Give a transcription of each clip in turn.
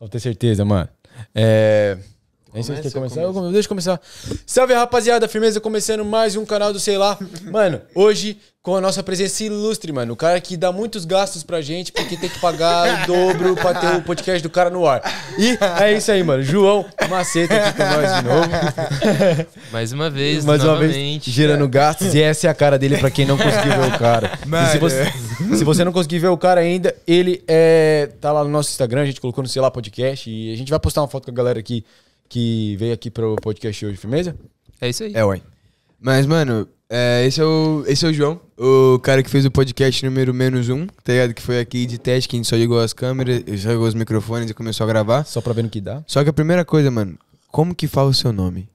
Só ter certeza, mano. É... Nem sei se começar. Eu começo. Deixa eu começar. Salve, rapaziada. Firmeza começando mais um canal do Sei Lá. Mano, hoje com a nossa presença ilustre, mano. O cara que dá muitos gastos pra gente, porque tem que pagar o dobro pra ter o podcast do cara no ar. E é isso aí, mano. João Maceta aqui com nós de novo. Mais uma vez, mais uma Vez, gerando gastos. E essa é a cara dele pra quem não conseguiu ver o cara. Mano. Se você, se você não conseguir ver o cara ainda, ele é, tá lá no nosso Instagram. A gente colocou no Sei Lá Podcast. E a gente vai postar uma foto com a galera aqui que veio aqui pro podcast hoje, firmeza? É isso aí. É, ué. Mas, mano, é, esse, é o, esse é o João, o cara que fez o podcast número menos um, tá ligado? Que foi aqui de teste, que a gente só ligou as câmeras, só ligou os microfones e começou a gravar. Só pra ver no que dá. Só que a primeira coisa, mano, como que fala o seu nome?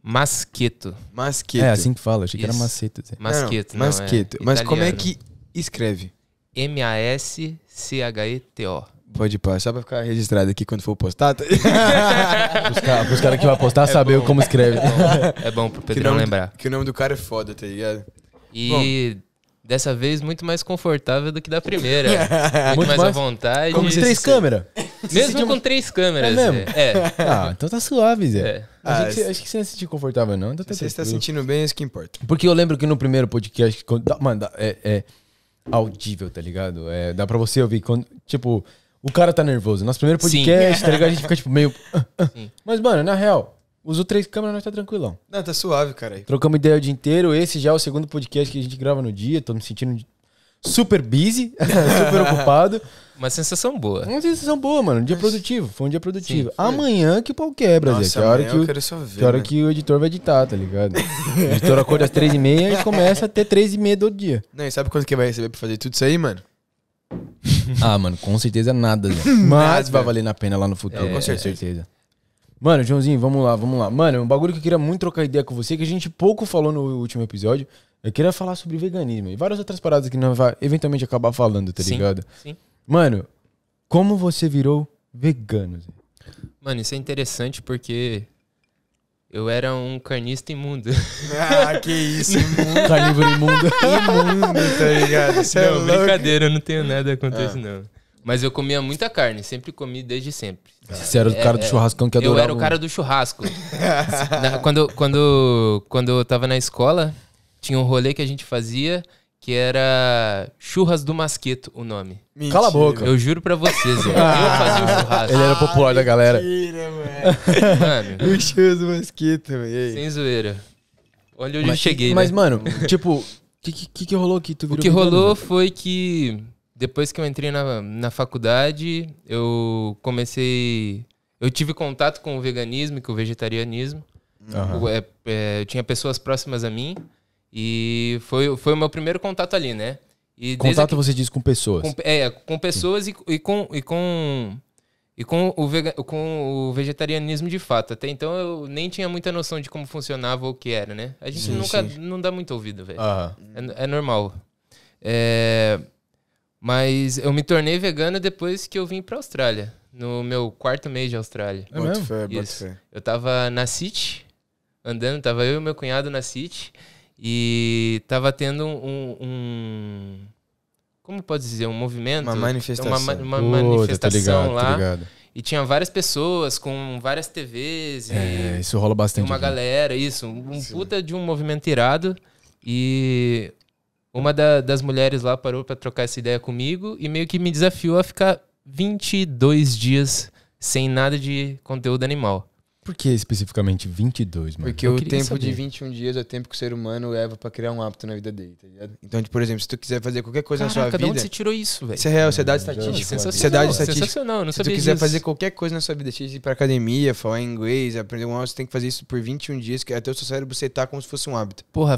Masqueto. Masqueto. É assim que fala, achei que era maceto. Zé. Assim. Masqueto, não, não, é masqueto. é Mas como é que escreve? M-A-S-C-H-E-T-O. Pode passar, só pra ficar registrado aqui quando for postar. Tá... os caras que vai postar é saber bom. como escreve. É bom, é bom pro Pedrão lembrar. que o nome do cara é foda, tá ligado? E bom. dessa vez muito mais confortável do que da primeira. muito, muito mais, mais, à vontade. Como três câmeras. Mesmo com três câmeras. É mesmo? É. é. Ah, então tá suave, Zé. É. Ah, acho, que, é. acho que você não se sentiu confortável, não. Então tá você está sentindo bem, é isso que importa. Porque eu lembro que no primeiro podcast. Mano, é, é audível, tá ligado? É, dá pra você ouvir. Quando, tipo, o cara tá nervoso. Nosso primeiro podcast, tá ligado? A gente fica, tipo, meio. Ah, ah. Sim. Mas, mano, na real, usou três câmeras, nós tá tranquilão. Não, tá suave, cara. Trocamos ideia o dia inteiro. Esse já é o segundo podcast que a gente grava no dia. Tô me sentindo super busy, super ocupado. Uma sensação boa. Uma sensação boa, mano. Um dia produtivo. Foi um dia produtivo. Sim, amanhã que o pau quebra, Nossa, Zé. Que a hora que, eu o, quero só ver, que, hora que o editor vai editar, tá ligado? o editor acorda às três e meia e começa até três e meia do dia. Não, e sabe quanto que vai receber pra fazer tudo isso aí, mano? ah, mano, com certeza nada. Né? Mas vai valer a pena lá no futuro, é, com é, certeza. certeza. É. Mano, Joãozinho, vamos lá, vamos lá. Mano, um bagulho que eu queria muito trocar ideia com você, que a gente pouco falou no último episódio. Eu queria falar sobre veganismo e várias outras paradas que nós vai eventualmente acabar falando, tá sim, ligado? Sim. Mano, como você virou vegano? Mano, isso é interessante porque eu era um carnista imundo. Ah, que isso, imundo. Carnívoro imundo. imundo, tá ligado? Isso não, é brincadeira, eu não tenho nada contra ah. isso, não. Mas eu comia muita carne, sempre comi desde sempre. Tá. Você era o cara é, do é. churrascão que adorava. Eu era o cara do churrasco. quando, quando, quando eu tava na escola, tinha um rolê que a gente fazia que era Churras do Masqueto, o nome. Mentira. Cala a boca. Eu juro pra vocês, eu, eu fazia o churrasco. Ele era popular ah, da galera. Mentira, mano. mano. O Churras do Masqueto, velho. Sem zoeira. Olha onde mas, eu cheguei, Mas, né? mano, tipo, o que, que, que, rolou aqui? Tu virou o que rolou foi que depois que eu entrei na, na faculdade, eu comecei... Eu tive contato com o veganismo e com o vegetarianismo. Uhum. Eu, é, é, eu tinha pessoas próximas a mim e foi, foi o meu primeiro contato ali, né? E contato você diz com pessoas. Com, é, com pessoas e, e, com, e, com, e com, o vegan, com o vegetarianismo de fato. Até então eu nem tinha muita noção de como funcionava ou o que era, né? A gente sim, nunca sim. não dá muito ouvido, velho. Ah. É, é normal. É, mas eu me tornei vegano depois que eu vim pra Austrália. No meu quarto mês de Austrália. É mesmo? Isso. Eu tava na City, andando, tava eu e meu cunhado na City. E tava tendo um, um como pode dizer, um movimento, uma manifestação, uma, uma Puta, tá manifestação ligado, tá lá. E tinha várias pessoas com várias TVs. É, isso rola bastante. Uma aqui. galera, isso. Um Sim. puta de um movimento irado. E uma da, das mulheres lá parou para trocar essa ideia comigo e meio que me desafiou a ficar 22 dias sem nada de conteúdo animal por que especificamente 22, mano? Porque eu o tempo saber. de 21 dias é o tempo que o ser humano leva para criar um hábito na vida dele, tá ligado? Então, tipo, por exemplo, se tu quiser fazer qualquer coisa Caraca, na sua vida. De onde você tirou isso, velho? Isso é real, você é, é dado estatística. Você dá estatística. Sensacional, não sabia Se tu quiser disso. fazer qualquer coisa na sua vida, seja ir pra academia, falar inglês, aprender um você tem que fazer isso por 21 dias, que até o seu cérebro você tá como se fosse um hábito. Porra,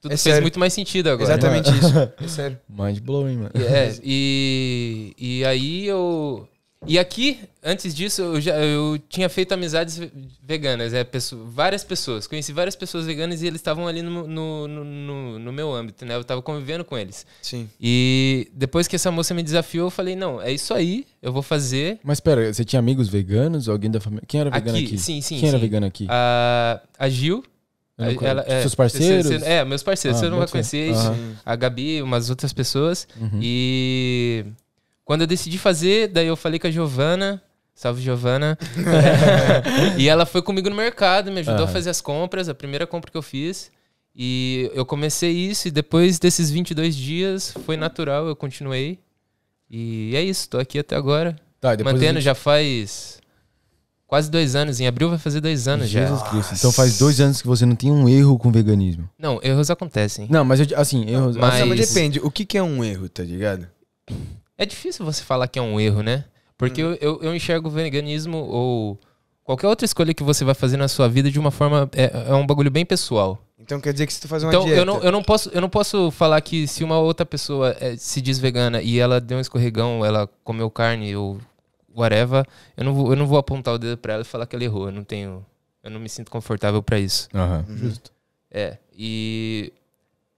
tudo é fez sério. muito mais sentido agora. Exatamente isso. É sério. Mind blowing, mano. É e, e aí eu e aqui, antes disso, eu, já, eu tinha feito amizades veganas, é, várias pessoas. Conheci várias pessoas veganas e eles estavam ali no no, no, no, meu âmbito, né? Eu estava convivendo com eles. Sim. E depois que essa moça me desafiou, eu falei, não, é isso aí, eu vou fazer. Mas pera, você tinha amigos veganos? Alguém da família? Quem era vegano aqui? aqui? Sim, sim. Quem sim. era vegano aqui? A, a Gil. ela, ela, é, seus parceiros? Você, você, é, meus parceiros, ah, você não vai conhecer. Uhum. A Gabi, umas outras pessoas. Uhum. E quando eu decidi fazer, daí eu falei com a Giovana. Salve, Giovana. e ela foi comigo no mercado, me ajudou uhum. a fazer as compras, a primeira compra que eu fiz. E eu comecei isso, e depois desses 22 dias, foi natural, eu continuei. E é isso, tô aqui até agora. Tá, Mantendo, gente... já faz quase dois anos. Em abril vai fazer dois anos Jesus já. Jesus Cristo. Então faz dois anos que você não tem um erro com veganismo. Não, erros acontecem. Não, mas eu, assim, erros. Mas... mas depende. O que, que é um erro, tá ligado? É difícil você falar que é um erro, né? Porque hum. eu, eu, enxergo o veganismo ou qualquer outra escolha que você vai fazer na sua vida de uma forma. É, é um bagulho bem pessoal. Então quer dizer que se tu fazer uma então, dieta... Então eu não, eu, não posso, eu não posso falar que se uma outra pessoa é, se diz vegana e ela deu um escorregão, ela comeu carne ou whatever, eu não vou, eu não vou apontar o dedo pra ela e falar que ela errou. Eu não tenho... Eu não me sinto confortável para isso. Uhum. Justo. É. E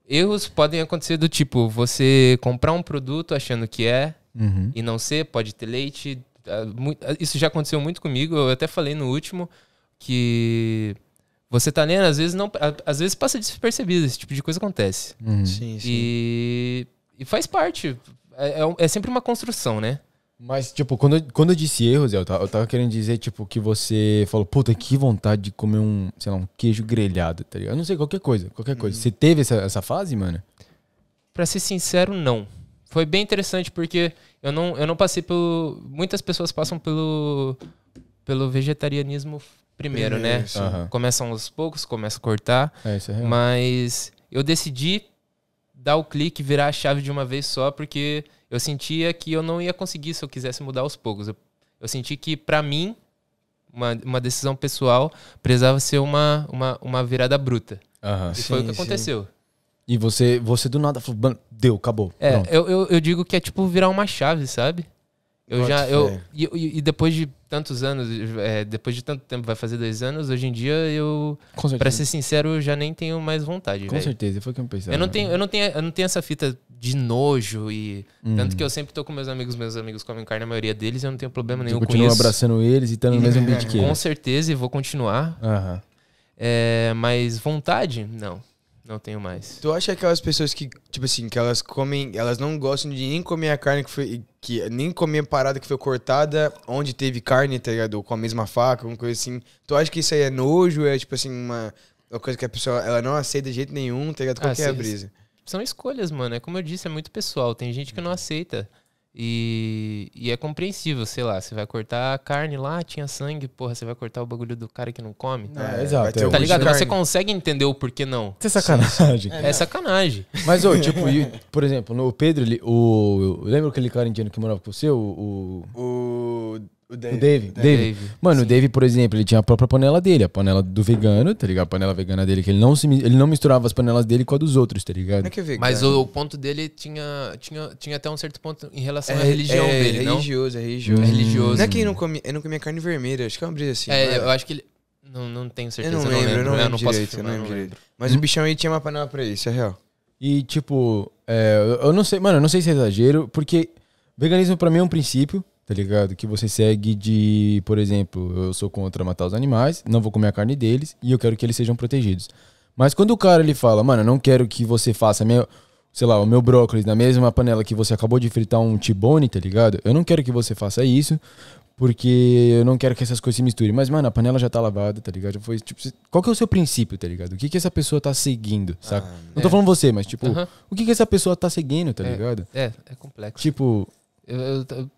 Erros podem acontecer do tipo, você comprar um produto achando que é uhum. e não ser, pode ter leite. Ah, ah, isso já aconteceu muito comigo, eu até falei no último que você tá lendo, às vezes não. Às vezes passa despercebido, esse tipo de coisa acontece. Uhum. Sim, sim. E, e faz parte. É, é, é sempre uma construção, né? Mas, tipo, quando eu, quando eu disse erros, eu tava, eu tava querendo dizer, tipo, que você falou, puta, que vontade de comer um, sei lá, um queijo grelhado, tá ligado? Eu não sei, qualquer coisa, qualquer coisa. Uhum. Você teve essa, essa fase, mano? Pra ser sincero, não. Foi bem interessante, porque eu não, eu não passei pelo. Muitas pessoas passam pelo, pelo vegetarianismo primeiro, né? Uhum. Começam aos poucos, começa a cortar. É, isso é real. Mas eu decidi dar o clique, virar a chave de uma vez só, porque eu sentia que eu não ia conseguir se eu quisesse mudar aos poucos. Eu, eu senti que, para mim, uma, uma decisão pessoal precisava ser uma, uma, uma virada bruta. Uhum. E sim, foi o que aconteceu. Sim. E você, você do nada falou, deu, acabou. É, eu, eu, eu, digo que é tipo virar uma chave, sabe? Eu já. Eu, e, e, depois de tantos anos, é, depois de tanto tempo, vai fazer dois anos, hoje em dia eu. Pra ser sincero, eu já nem tenho mais vontade. Com véio. certeza, foi o que eu pensei. Eu não né? tenho, eu não tenho, eu não tenho essa fita de nojo e tanto que uhum. eu sempre tô com meus amigos, meus amigos comem carne, a maioria deles eu não tenho problema nenhum com isso. abraçando eles e estando no mesmo é, ambiente que eles. Com certeza e vou continuar. Uhum. É, mas vontade, não. Não tenho mais. Tu acha aquelas pessoas que, tipo assim, que elas comem, elas não gostam de nem comer a carne que foi, que nem comer a parada que foi cortada, onde teve carne, tá ligado? Com a mesma faca, alguma coisa assim. Tu acha que isso aí é nojo? É, tipo assim, uma, uma coisa que a pessoa, ela não aceita de jeito nenhum, tá ligado? Qual ah, que é a brisa? Isso são escolhas, mano. É como eu disse, é muito pessoal. Tem gente que não uhum. aceita. E, e é compreensível, sei lá, você vai cortar a carne lá, tinha sangue, porra, você vai cortar o bagulho do cara que não come. É, é exato. tá ligado? Mas você consegue entender o porquê não. Isso é sacanagem. É, é sacanagem. É, Mas, ô, tipo, por exemplo, no Pedro, ele, o, lembra aquele cara indiano que morava com você? O. o... o o Dave. O Dave. Dave. Mano, Sim. o Dave, por exemplo, ele tinha a própria panela dele, a panela do vegano, tá ligado? A panela vegana dele, que ele não, se, ele não misturava as panelas dele com a dos outros, tá ligado? Como é que é vegano? Mas o, o ponto dele tinha, tinha, tinha até um certo ponto em relação é, à religião é, dele, é não? é religioso. É religioso. Não é que ele não comia, ele não comia carne vermelha, acho que é uma brisa assim. É, é? eu acho que ele... Não, não tenho certeza, eu não lembro, eu não né? lembro, não posso não Mas hum? o bichão aí tinha uma panela pra isso, é real. E, tipo, é, eu não sei, mano, eu não sei se é exagero, porque veganismo pra mim é um princípio, tá ligado? Que você segue de, por exemplo, eu sou contra matar os animais, não vou comer a carne deles e eu quero que eles sejam protegidos. Mas quando o cara ele fala, mano, eu não quero que você faça meu, sei lá, o meu brócolis na mesma panela que você acabou de fritar um tibone, tá ligado? Eu não quero que você faça isso, porque eu não quero que essas coisas se misturem. Mas, mano, a panela já tá lavada, tá ligado? Já foi, tipo, qual que é o seu princípio, tá ligado? O que que essa pessoa tá seguindo, ah, saca? Ah, não tô falando você, mas, tipo, uh -huh. o que que essa pessoa tá seguindo, tá é, ligado? É, é complexo. Tipo... Eu, eu, eu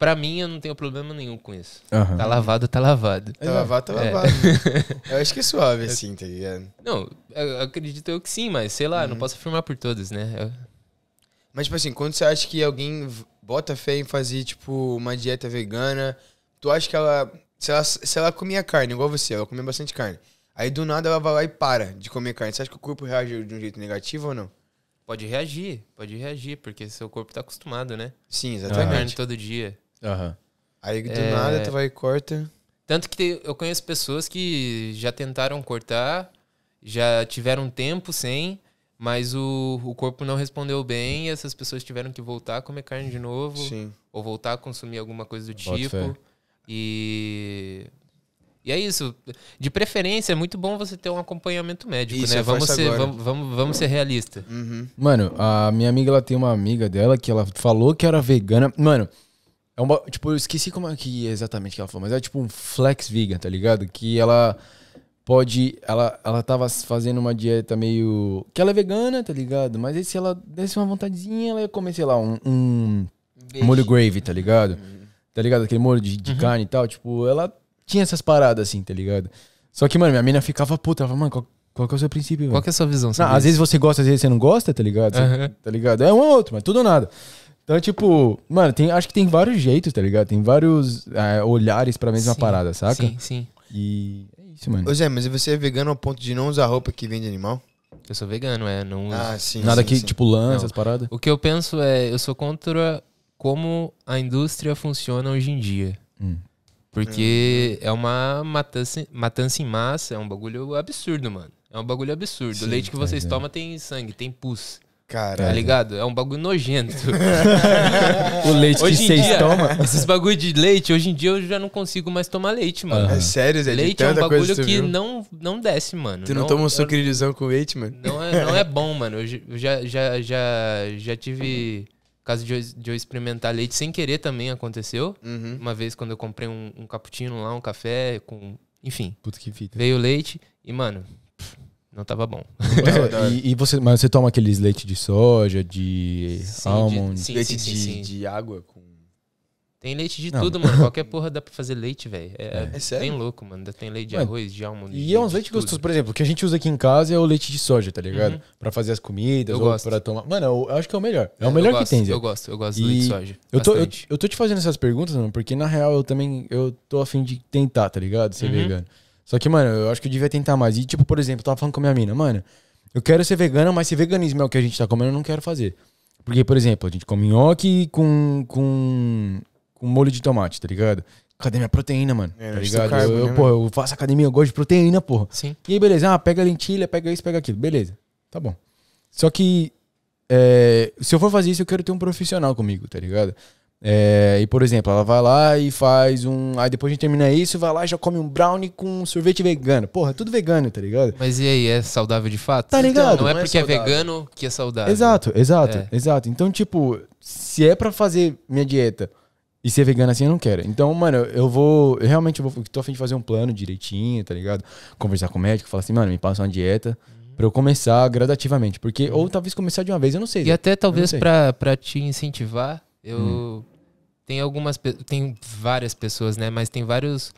Pra mim, eu não tenho problema nenhum com isso. Uhum. Tá lavado, tá lavado. Tá lavado, tá é. lavado. É. eu acho que é suave, é. assim, tá ligado? Não, eu acredito eu que sim, mas sei lá, uhum. não posso afirmar por todos, né? Eu... Mas, tipo assim, quando você acha que alguém bota fé em fazer, tipo, uma dieta vegana, tu acha que ela. Se ela, se ela comia carne, igual você, ela comia bastante carne. Aí do nada ela vai lá e para de comer carne. Você acha que o corpo reage de um jeito negativo ou não? Pode reagir, pode reagir, porque seu corpo tá acostumado, né? Sim, exatamente. Ah. Carne todo dia. Uhum. Aí do é... nada tu é. vai e corta. Tanto que te, eu conheço pessoas que já tentaram cortar, já tiveram tempo sem, mas o, o corpo não respondeu bem e essas pessoas tiveram que voltar a comer carne de novo. Sim. Ou voltar a consumir alguma coisa do Pode tipo. Ser. E. E é isso. De preferência, é muito bom você ter um acompanhamento médico, isso, né? Vamos ser, vamos, vamos, vamos ser realista. Uhum. Mano, a minha amiga, ela tem uma amiga dela que ela falou que era vegana. Mano, é tipo, eu esqueci como é que exatamente que ela falou, mas é tipo um flex vegan, tá ligado? Que ela pode. Ela, ela tava fazendo uma dieta meio. Que ela é vegana, tá ligado? Mas aí se ela desse uma vontadezinha, ela ia comer, sei lá, um, um molho gravy, tá ligado? Uhum. Tá ligado? Aquele molho de, de uhum. carne e tal. Tipo, ela tinha essas paradas assim, tá ligado? Só que, mano, minha mina ficava puta. Ela falava, mano, qual, qual que é o seu princípio? Qual que é a sua visão? Não, às vezes você gosta, às vezes você não gosta, tá ligado? Uhum. Tá ligado? É um ou outro, mas tudo ou nada. Então, tipo, mano, tem, acho que tem vários jeitos, tá ligado? Tem vários é, olhares pra mesma sim, parada, saca? Sim, sim. E é isso, mano. Ô Zé, mas você é vegano ao ponto de não usar roupa que vem de animal? Eu sou vegano, é. Não uso. Ah, sim, Nada sim, que, sim. tipo, lança, essas paradas. O que eu penso é, eu sou contra como a indústria funciona hoje em dia. Hum. Porque hum. é uma matança, matança em massa, é um bagulho absurdo, mano. É um bagulho absurdo. o leite que vocês é, tomam tem sangue, tem pus. Caralho. Tá ligado? É um bagulho nojento. o leite hoje que vocês tomam? Esses bagulho de leite, hoje em dia eu já não consigo mais tomar leite, mano. Uhum. É sério, Zé? Leite é um bagulho que, que não, não desce, mano. Tu não, não toma um é- sucrilhozão com leite, mano? Não é, não é bom, mano. Eu já, já, já, já tive caso de eu, de eu experimentar leite sem querer também aconteceu. Uhum. Uma vez quando eu comprei um, um cappuccino lá, um café com... Enfim. Puta que vida. Veio leite e, mano, não tava bom. É é e, e, você, mas você toma aqueles leite de soja, de sim, almond, de, sim, leite sim, de, de, água com... Tem leite de não, tudo, mano. Qualquer porra dá pra fazer leite, velho. É, é, é, é sério? Bem louco, mano. Tem leite de mano, arroz, de almond. E é uns leites gostosos, por exemplo, o que a gente usa aqui em casa é o leite de soja, tá ligado? Uhum. Pra fazer as comidas, eu ou gosto. pra tomar. Mano, eu, eu acho que é o melhor. É, o melhor gosto, que tem, Zé. Eu gosto, eu gosto e do leite de soja. Eu tô, eu, eu, tô te fazendo essas perguntas, mano, porque na real eu também eu tô afim de tentar, tá ligado? Ser uhum. vegano. Só que, mano, eu acho que eu devia tentar mais. E, tipo, por exemplo, eu tava falando com a minha mina, mano, eu quero ser vegana, mas se veganismo é o que a gente tá comendo, eu não quero fazer. Porque, por exemplo, a gente come nhoque com, com, com molho de tomate, tá ligado? Cadê minha proteína, mano? É, tá ligado? Carbo, eu, né, porra, eu faço academia, eu gosto de proteína, porra. Sim. E aí, beleza, ah, pega lentilha, pega isso, pega aquilo. Beleza, tá bom. Só que é, se eu for fazer isso, eu quero ter um profissional comigo, tá ligado? É, e, por exemplo, ela vai lá e faz um. Aí depois a gente termina isso, vai lá e já come um brownie com um sorvete vegano. Porra, é tudo vegano, tá ligado? Mas e aí, é saudável de fato? Tá então, ligado? Então, não, é porque é, é, vegano que é saudável. Exato, exato, é. exato. Então, tipo, se é para fazer minha dieta e ser vegano assim, eu não quero. Então, mano, eu vou. Eu realmente vou, tô fim de fazer um plano direitinho, tá ligado? Conversar com o médico, falar assim, mano, me passa uma dieta uhum. para eu começar gradativamente. Porque, ou talvez começar de uma vez, eu não sei. E até talvez para te incentivar. Eu, hum. Tem algumas, tem várias pessoas, né? Mas tem vários,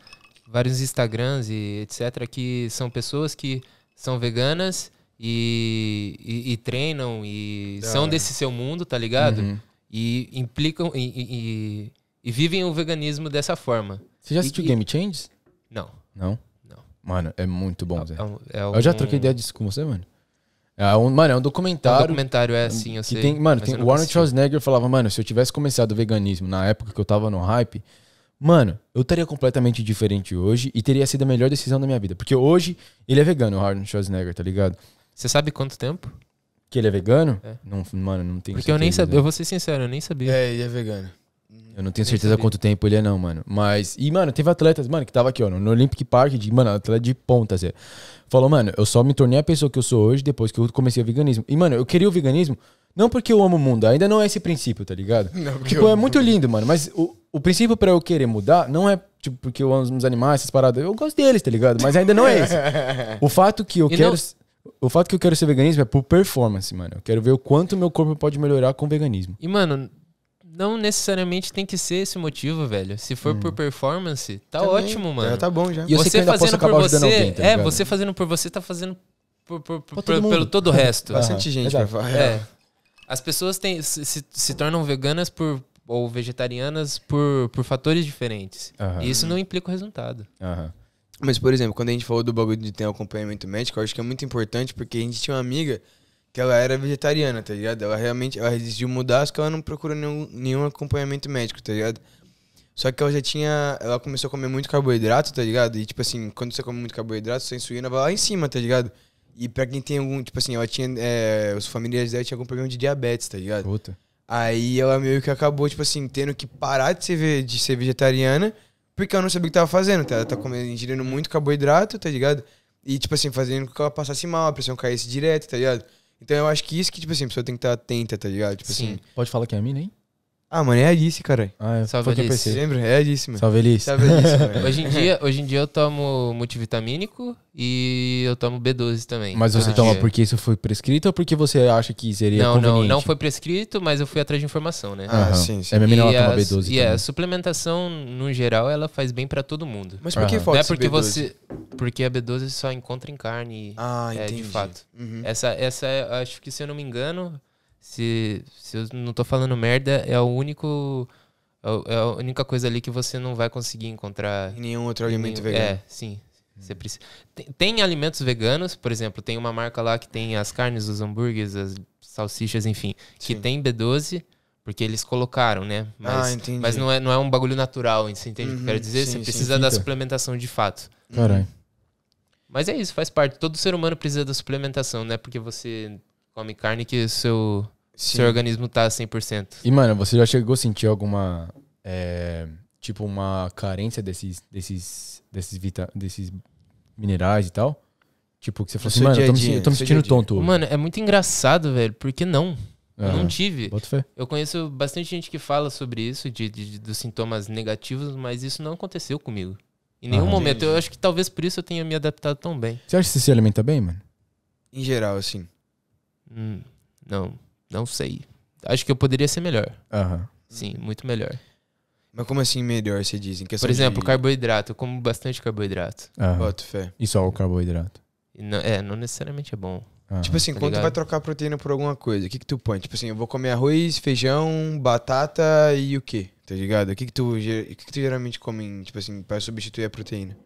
vários Instagrams e etc. que são pessoas que são veganas e, e, e treinam e são desse seu mundo, tá ligado? Uhum. E implicam e, e, vivem o veganismo dessa forma. Você já assistiu Game Changes? Não. Não? Não. Mano, é muito bom, Zé. É é algum... Eu já troquei ideia disso com você, mano. É um, mano, é um documentário. É um documentário, é assim, eu que sei. Tem, mano, tem, o Arnold Schwarzenegger falava, mano, se eu tivesse começado o veganismo na época que eu tava no hype, mano, eu estaria completamente diferente hoje e teria sido a melhor decisão da minha vida. Porque hoje ele é vegano, o Arnold Schwarzenegger, tá ligado? Você sabe quanto tempo? Que ele é vegano? É. Não, mano, não tem Porque eu nem sabia, eu vou ser sincero, eu nem sabia. É, ele é vegano. Eu não tenho certeza quanto tempo ele é, não, mano. Mas. E, mano, teve atletas, mano, que tava aqui, ó, no Olympic Park, de, mano, atleta de ponta, Zé. Falou, mano, eu só me tornei a pessoa que eu sou hoje depois que eu comecei o veganismo. E, mano, eu queria o veganismo não porque eu amo o mundo, ainda não é esse princípio, tá ligado? Não, tipo, é muito lindo, mano, mas o, o princípio para eu querer mudar não é, tipo, porque eu amo os animais, essas paradas. Eu gosto deles, tá ligado? Mas ainda não é esse. o fato que eu e quero. Não... O fato que eu quero ser veganismo é por performance, mano. Eu quero ver o quanto meu corpo pode melhorar com o veganismo. E, mano, não necessariamente tem que ser esse motivo, velho. Se for hum. por performance, tá Também. ótimo, mano. É, tá bom já. E você fazendo por você, alguém, tá é, você fazendo por você tá fazendo por, por, por, todo pelo todo o resto. Bastante gente, é. As pessoas têm, se, se tornam veganas por, ou vegetarianas por, por fatores diferentes. Uhum. E isso não implica o resultado. Uhum. Mas, por exemplo, quando a gente falou do bagulho de ter acompanhamento médico, eu acho que é muito importante porque a gente tinha uma amiga que ela era vegetariana, tá ligado? Ela realmente ela decidiu mudar, só que ela não procurou nenhum, nenhum acompanhamento médico, tá ligado? Só que ela já tinha. Ela começou a comer muito carboidrato, tá ligado? E, tipo assim, quando você come muito carboidrato, sua insulina vai lá em cima, tá ligado? E pra quem tem algum. Tipo assim, ela tinha. É, os familiares dela tinham algum problema de diabetes, tá ligado? Puta. Aí ela meio que acabou, tipo assim, tendo que parar de ser, de ser vegetariana, porque ela não sabia o que tava fazendo, tá? Ela tá comendo, ingerindo muito carboidrato, tá ligado? E, tipo assim, fazendo com que ela passasse mal, a pressão caísse direto, tá ligado? Então eu acho que isso que, tipo assim, a pessoa tem que estar tá atenta, tá ligado? Tipo Sim. assim. Pode falar que é a mina, hein? Ah, mano, é a Alice, cara. Ah, é. Salve Alice. Lembra? É a Alice, mano. Salve Alice. Salve Alice, mano. Hoje em, dia, hoje em dia eu tomo multivitamínico e eu tomo B12 também. Mas você ah. toma porque isso foi prescrito ou porque você acha que seria não, conveniente? Não, não foi prescrito, mas eu fui atrás de informação, né? Ah, sim, sim. É, minha menina, ela toma B12 E a suplementação, no geral, ela faz bem pra todo mundo. Mas por que falta é porque B12? você... Porque a B12 só encontra em carne. Ah, é, entendi. De fato. Uhum. Essa, essa, acho que se eu não me engano se, se eu não tô falando merda, é o único. É, é a única coisa ali que você não vai conseguir encontrar. nenhum outro alimento vegano. É, sim. Você precisa. Tem, tem, alimentos veganos, por exemplo, tem uma marca lá que tem as carnes, os hambúrgueres, as salsichas, enfim, Sim. que tem B12, porque eles colocaram, né? Ah, mas, ah, entendi. Mas não é, não é um bagulho natural, você entende uhum, o que eu quero uhum. dizer? Sim, você precisa sim, da então. suplementação de fato. Caralho. Mas é isso, faz parte. Todo ser humano precisa da suplementação, né? Porque você come carne que o seu Sim. seu organismo tá 100%. E, mano, você já chegou a sentir alguma. É, tipo, uma carência desses, desses, desses, vita, desses minerais e tal? Tipo, que você falou assim, mano, dia eu tô, dia, me, eu tô me sentindo dia tonto. Mano, é muito engraçado, velho, porque não? Eu uhum. não tive. Eu conheço bastante gente que fala sobre isso, de, de, dos sintomas negativos, mas isso não aconteceu comigo. Em nenhum uhum. momento. Eu acho que talvez por isso eu tenha me adaptado tão bem. Você acha que você se alimenta bem, mano? Em geral, assim. Hum, não. Não sei. Acho que eu poderia ser melhor. Uhum. Sim, muito melhor. Mas como assim melhor, você diz? Em Por exemplo, de... carboidrato. Eu como bastante carboidrato. Uhum. Boto fé. E só o carboidrato? Não, é, não necessariamente é bom. Uhum. Tipo assim, tá quando ligado? tu vai trocar proteína por alguma coisa, o que que tu põe? Tipo assim, eu vou comer arroz, feijão, batata e o quê? Tá ligado? O que que tu, o que que tu geralmente come, tipo assim, pra substituir a proteína?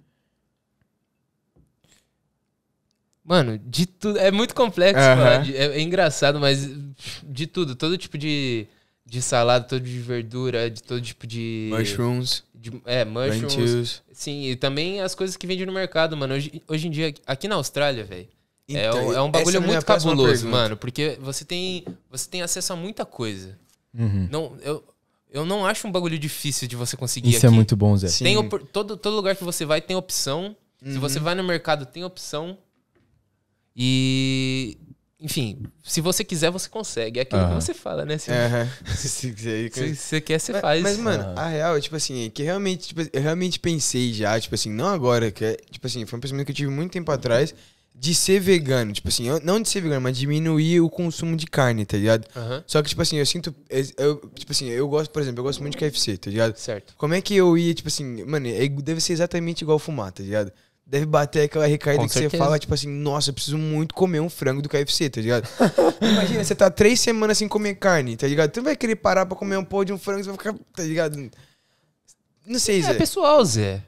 Mano, de tudo. É muito complexo, uhum. mano. É, é, engraçado, mas de tudo. Todo tipo de, de salada, todo tipo de verdura, de todo tipo de. Mushrooms. De, é, mushrooms. Lentilhas. Sim, e também as coisas que vende no mercado, mano. Hoje, hoje em dia, aqui na Austrália, velho. É então, é, é, um bagulho é muito cabuloso, mano. Porque você tem, você tem acesso a muita coisa. Uhum. Não, eu, eu não acho um bagulho difícil de você conseguir. Isso é aqui. é muito bom, Zé. Tem, todo, todo lugar que você vai tem opção. Uhum. Se você vai no mercado, tem opção. E enfim, se você quiser, você consegue. É aquilo uhum. que você fala, né? Se, uhum. se, quiser, se você quer, você mas, faz. Mas, mano, uhum. a real é, tipo assim, que realmente, tipo, eu realmente pensei já, tipo assim, não agora, que é, tipo assim, foi um pensamento que eu tive muito tempo atrás de ser vegano. Tipo assim, eu, não de ser vegano, mas diminuir o consumo de carne, tá ligado? Só que, tipo assim, eu sinto. Eu, tipo assim, eu gosto, por exemplo, eu gosto muito de KFC, tá ligado? Certo. Como é que eu ia, tipo assim, mano, é, deve ser exatamente igual fumar, tá ligado? deve bater aquela recaída Com que certeza. você fala, tipo assim, nossa, eu preciso muito comer um frango do KFC, tá ligado? Imagina, você tá três semanas sem comer carne, tá ligado? Tu não vai querer parar pra comer um pouco de um frango, você vai ficar, tá ligado? Não sei, é, Zé. É pessoal, Zé.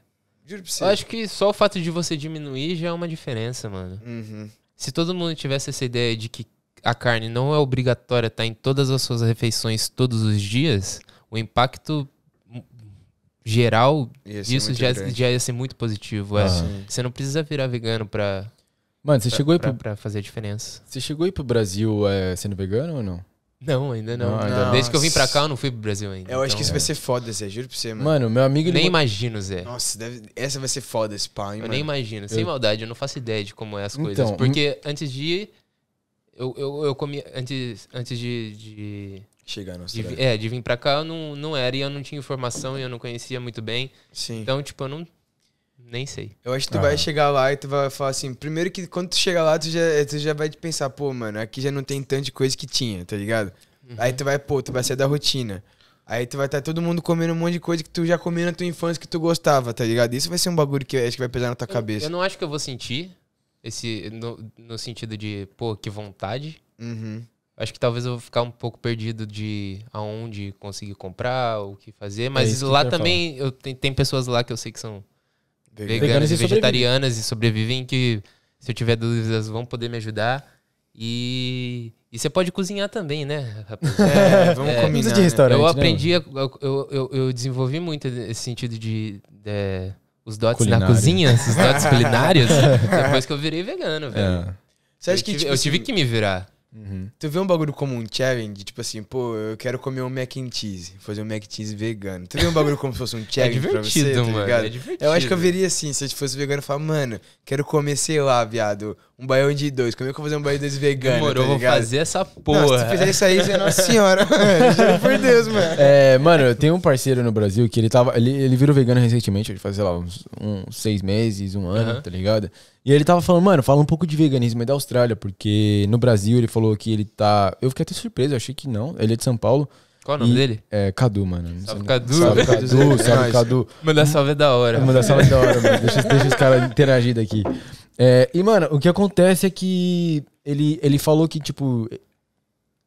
Juro pra você. Eu acho que só o fato de você diminuir já é uma diferença, mano. Uhum. Se todo mundo tivesse essa ideia de que a carne não é obrigatória estar tá em todas as suas refeições todos os dias, o impacto geral isso já, já ia ser muito positivo. É. Ah. Você não precisa virar vegano pra. Mano, você pra, chegou aí pra, pro... pra fazer diferença. Você chegou aí pro Brasil é, sendo vegano ou não? Não, ainda não. não, ah, ainda Desde que eu vim pra cá, eu não fui pro Brasil ainda. Eu então, acho que então isso é. vai ser foda, Zé. Juro pra você, mano. Mano, meu amigo... Nem imagino, Zé. Nossa, deve... essa vai ser foda esse pai mano. Eu mano? nem imagino. Sem eu... maldade, eu não faço ideia de como é as coisas. Então, porque antes de... Eu, eu, eu comia... Antes, antes de, de chegar na Austrália. De, é, de vir pra cá eu não, não era e eu não tinha informação e eu não conhecia muito bem. Sim. Então, tipo, eu não. Nem sei. Eu acho que tu ah. vai chegar lá e tu vai falar assim. Primeiro que quando tu chegar lá, tu já, tu já vai pensar, pô, mano, aqui já não tem tanta coisa que tinha, tá ligado? Uhum. Aí tu vai, pô, tu vai sair da rotina. Aí tu vai estar tá todo mundo comendo um monte de coisa que tu já comia na tua infância que tu gostava, tá ligado? Isso vai ser um bagulho que acho que vai pesar na tua eu, cabeça. Eu não acho que eu vou sentir esse. No, no sentido de, pô, que vontade. Uhum acho que talvez eu vou ficar um pouco perdido de aonde conseguir comprar, o que fazer. É mas é lá eu também eu tem, tem pessoas lá que eu sei que são veganas, veganas e, e vegetarianas e sobrevivem que se eu tiver dúvidas vão poder me ajudar. E, e você pode cozinhar também, né? É, vamos é, De né? restaurante, eu né? aprendi, né? eu, eu, eu, desenvolvi muito esse sentido de, de é, os dotes na cozinha, esses dotes culinários, depois que eu virei vegano, velho. É. Você acha eu que, tive, tipo, eu tive assim que me virar. Uhum. Tu vê um bagulho como um challenge, tipo assim, pô, eu quero comer um mac and cheese, fazer um mac and cheese vegano. Tu vê um bagulho como se fosse um é challenge é pra você, tá mano, é ligado? É divertido. Eu acho que eu veria assim, se eu fosse vegano, eu falava, mano, quero comer, sei lá, viado, um baião de dois. Como é que eu vou fazer um baião de dois vegano? Demorou, tá vou fazer essa porra. Não, se tu fizer isso aí, você é Nossa Senhora, mano. Juro por Deus, mano. É, mano, eu tenho um parceiro no Brasil que ele tava. Ele, ele virou vegano recentemente, ele faz, sei lá, uns, uns seis meses, um ano, uhum. tá ligado? E ele tava falando, mano, fala um pouco de veganismo aí da Austrália, porque no Brasil ele falou que ele tá. Eu fiquei até surpreso, eu achei que não. Ele é de São Paulo. Qual é o nome e, dele? É, Cadu, mano. Salve Cadu. Salve Cadu, salve Cadu. Manda salve é da hora. Manda salve é da hora, mano. Deixa, deixa os caras interagir daqui. É, e, mano, o que acontece é que ele, ele falou que, tipo,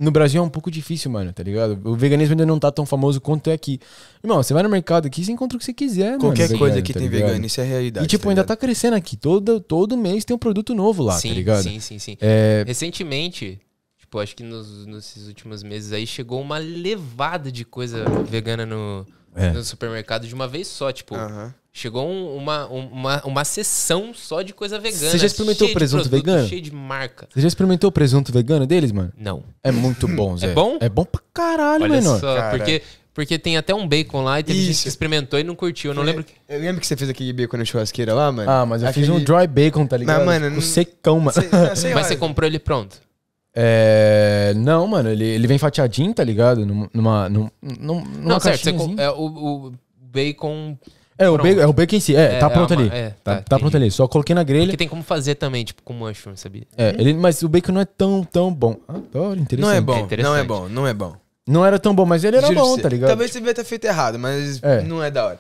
no Brasil é um pouco difícil, mano, tá ligado? O veganismo ainda não tá tão famoso quanto é aqui. Irmão, você vai no mercado aqui, você encontra o que você quiser, Qualquer mano, tá coisa que tá tem ligado? vegano, isso é a realidade. E tipo, tá ainda tá crescendo aqui. Todo, todo mês tem um produto novo lá, tá sim, tá ligado? Sim, sim, sim. É... Recentemente, tipo, acho que nos, nesses últimos meses aí chegou uma levada de coisa vegana no, é. no supermercado de uma vez só, tipo. Uh -huh. Chegou um, uma, uma, uma sessão só de coisa vegana. Você já experimentou o presunto produto, vegano? Cheio de marca. Você já experimentou o presunto vegano deles, mano? Não. É muito bom, é Zé. É bom? É bom pra caralho, Olha menor. Só, Cara. porque, porque tem até um bacon lá e teve Isso. gente que experimentou e não curtiu. Eu não lembro. Que... Eu lembro que você fez aquele bacon na churrasqueira lá, mano. Ah, mas eu aquele... fiz um dry bacon, tá ligado? Não, mano, não... secão, mano. É, mas você comprou ele pronto? É. Não, mano, ele, ele vem fatiadinho, tá ligado? Numa. numa, numa, numa não, certo. Você, é, o, o bacon é, o bacon, é o bacon em si. É, é tá pronto é uma- ali. é, tá, tá, tá pronto ali. Só coloquei na grelha. Porque tem como fazer também, tipo, com mushroom, sabia? É, ele, mas o bacon não é tão, tão bom. Adoro, ah, tá, interessante. Não é bom, interessante. É não é bom, não é bom. Não era tão bom, mas ele era Juro bom, tá ligado? Talvez você devia ter feito errado, mas É. não é da hora.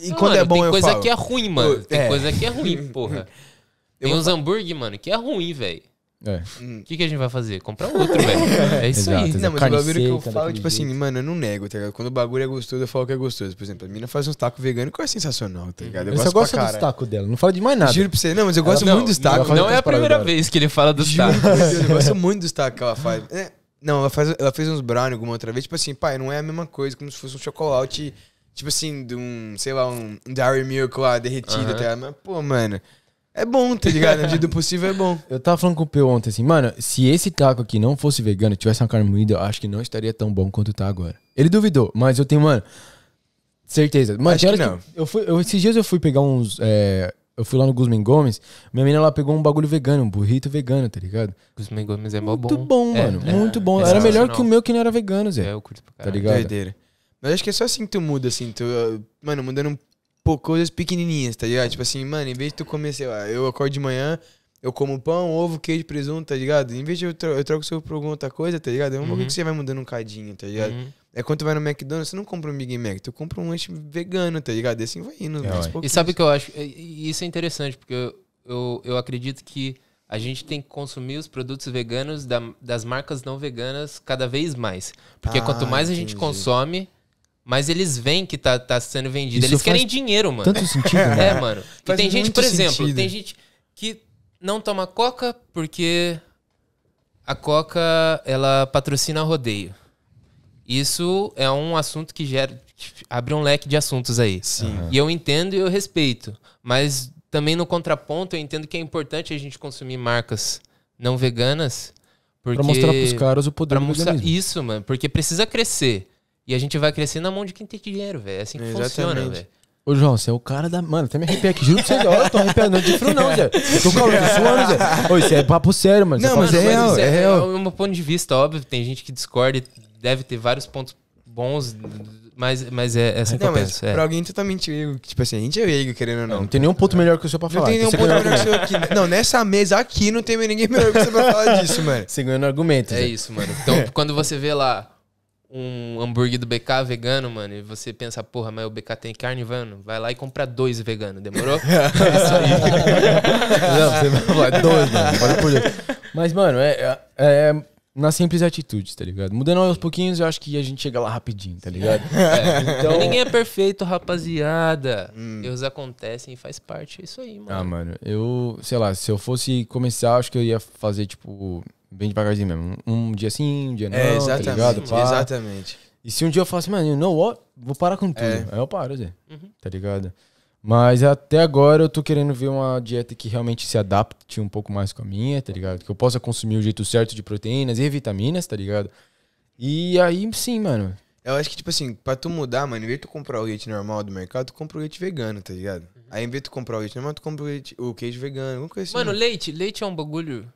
E quando Mano, é bom, tem coisa que é ruim, mano. Tem É. coisa que é ruim, porra. Tem uns hambúrguer, mano, que é ruim, velho. É. Hum. O que, que a gente vai fazer? Comprar outro, velho. É isso Exato, aí. Não, mas o bagulho que eu falo, tipo assim, jeito. assim, mano, eu não nego, tá ligado? Quando o bagulho é gostoso, eu falo que é gostoso. Por exemplo, a mina faz uns tacos veganos que é sensacional, tá ligado? Eu, eu gosto só gosto dos tacos dela, não fala de mais nada. Juro pra você, não, mas eu gosto ela, muito dos tacos. Não, não é a primeira agora. vez que ele fala dos tacos. eu gosto muito dos tacos que ela faz. É, não, ela, faz, ela fez uns brownie alguma outra vez, tipo assim, pai, não é a mesma coisa, como se fosse um chocolate, tipo assim, de um, sei lá, um Dairy Milk lá derretido, até tá -huh. Mas, pô, mano. É bom, tá ligado? Na medida do possível é bom. Eu tava falando com o Peu ontem assim, mano, se esse taco aqui não fosse vegano, tivesse uma carne moída, eu acho que não estaria tão bom quanto tá agora. Ele duvidou, mas eu tenho, mano, certeza. Mas acho que não. Que eu fui, eu, esses dias eu fui pegar uns. É, eu fui lá no Guzman Gomes, minha menina lá pegou um bagulho vegano, um burrito vegano, tá ligado? Guzman Gomes é mó bom. Muito bom, é, mano. É, muito bom. É era melhor que o meu que não era vegano, Zé. É, eu curto pra tá caralho. Tá ligado? Doideira. Mas acho que é só assim que tu muda, assim. Tu, mano, mudando um Pô, coisas pequenininhas, tá ligado? Tipo assim, mano, em vez de tu comer, sei lá, eu acordo de manhã, eu como pão, ovo, queijo, presunto, tá ligado? Em vez de eu, tro eu troco isso por alguma outra coisa, tá ligado? É um uhum. que você vai mudando um cadinho, tá ligado? Uhum. É quando tu vai no McDonald's, você não compra um Big Mac, tu compra um lanche vegano, tá ligado? E assim vai indo. É, e sabe o que eu acho? É, isso é interessante, porque eu, eu, eu acredito que a gente tem que consumir os produtos veganos da, das marcas não veganas cada vez mais. Porque ah, quanto mais entendi. a gente consome, mas eles veem que tá, tá sendo vendido. Isso eles querem dinheiro, mano. Tanto sentido, É, né? mano. E tem gente, por exemplo, sentido. tem gente que não toma coca porque a coca, ela patrocina rodeio. Isso é um assunto que gera abre um leque de assuntos aí. Sim. E eu entendo e eu respeito, mas também no contraponto eu entendo que é importante a gente consumir marcas não veganas porque pra mostrar pros caras o poder pra do mostrar... Isso, mano, porque precisa crescer. E a gente vai crescer na mão de quem tem dinheiro, velho. É assim que Exatamente. funciona, velho. Ô, João, você é o cara da. Mano, até me arrepia aqui, juro pra vocês. Ó, eu tô arrepiando, não é de frio, não, Zé. tô calmo, tô suando, Zé. Ô, isso é papo sério, mano. É não, é mas, é, real, é, é real. É um ponto de vista, óbvio. Tem gente que discorda e deve ter vários pontos bons, mas, mas é, é assim não, que eu penso. É. Pra alguém totalmente leigo, tipo assim, a gente é leigo, querendo ou não. Não tem nenhum ponto melhor que o seu pra falar. Não tem nenhum ponto melhor que o seu aqui. Não, nessa mesa aqui não tem ninguém melhor que você pra falar disso, mano. Segundo argumento. É isso, mano. Então, quando você vê lá um hambúrguer do BK vegano, mano, e você pensa, porra, mas o BK tem carne, mano, vai lá e compra dois vegano, demorou? é isso aí. Não, você vai dois, mano, por Mas, mano, é, é, é na simples atitude, tá ligado? Mudando aos pouquinhos, eu acho que a gente chega lá rapidinho, tá ligado? É, então... Ninguém é perfeito, rapaziada. Hum. Erros acontecem e faz parte. É isso aí, mano. Ah, mano, eu, sei lá, se eu fosse começar, acho que eu ia fazer, tipo, Bem devagarzinho mesmo. Um dia sim, um dia não, é, exatamente, tá ligado? Exatamente. E se um dia eu falar assim, mano, you know what? Vou parar com tudo. É. Aí eu paro, Zé. Uhum. Tá ligado? Mas até agora eu tô querendo ver uma dieta que realmente se adapte um pouco mais com a minha, tá ligado? Que eu possa consumir o jeito certo de proteínas e vitaminas, tá ligado? E aí sim, mano. Eu acho que, tipo assim, pra tu mudar, mano, em vez de tu comprar o leite normal do mercado, tu compra o leite vegano, tá ligado? Uhum. Aí em vez de tu comprar o leite normal, tu compra o, leite, o queijo vegano, alguma coisa assim. Mano, né? leite, leite é um bagulho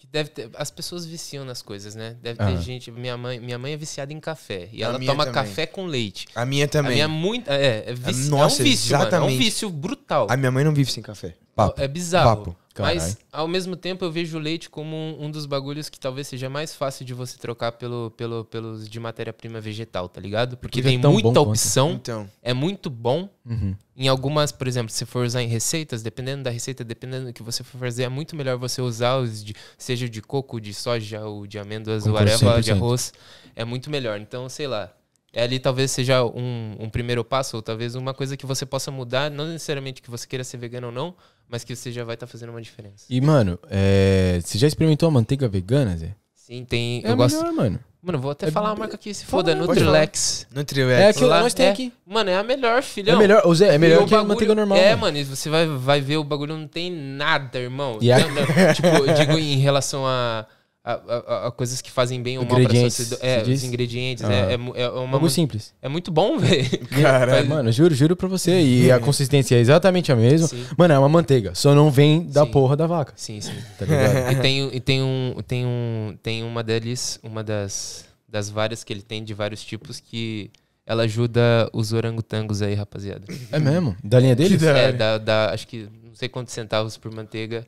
que deve ter, as pessoas viciam nas coisas, né? Deve uhum. ter gente. Minha mãe, minha mãe é viciada em café. E a ela toma também. café com leite. A minha também. A minha é muito. É, é, vici, Nossa, é um vício. Exatamente. Mano, é um vício brutal. A minha mãe não vive sem café. Papo. É bizarro. Papo. Mas, ao mesmo tempo, eu vejo o leite como um, um, dos bagulhos que talvez seja mais fácil de você trocar pelo, pelo, pelos de matéria-prima vegetal, tá ligado? Porque, Porque tem é muita opção, então. é muito bom. Uhum. Em algumas, por exemplo, se for usar em receitas, dependendo da receita, dependendo do que você for fazer, é muito melhor você usar os de, seja de coco, de soja, ou de amêndoas, ou areva, de arroz. É muito melhor. Então, sei lá, é ali talvez seja um, um, primeiro passo, ou talvez uma coisa que você possa mudar, não necessariamente que você queira ser vegano ou não, mas que você já vai estar tá fazendo uma diferença. E, mano, é... você já experimentou a manteiga vegana, Zé? Sim, tem. É eu melhor, gosto... mano. Mano, vou até é... falar a marca aqui, se foda, é Fala, Nutrilex. Nutrilex. É aquilo que nós tem é... aqui. Mano, é a melhor, filhão. É melhor, Zé, é melhor que bagulho... a manteiga normal. É, mano, mano você vai, vai ver, o bagulho não tem nada, irmão. Yeah. Não, não, tipo, eu digo em relação a a, a, a, coisas que fazem bem ou mal pra sociedade. É, os ingredientes. Ah. É, é, é uma, Algo simples. É muito bom, velho. Cara, mano, juro, juro pra você. E a consistência é exatamente a mesma. Sim. Mano, é uma manteiga. Só não vem da sim. porra da vaca. Sim, sim. Tá ligado? e tem, e tem, um, tem, um, tem uma deles, uma das, das várias que ele tem, de vários tipos, que ela ajuda os orangotangos aí, rapaziada. É mesmo? Da linha dele? É, da, acho que não sei quantos centavos por manteiga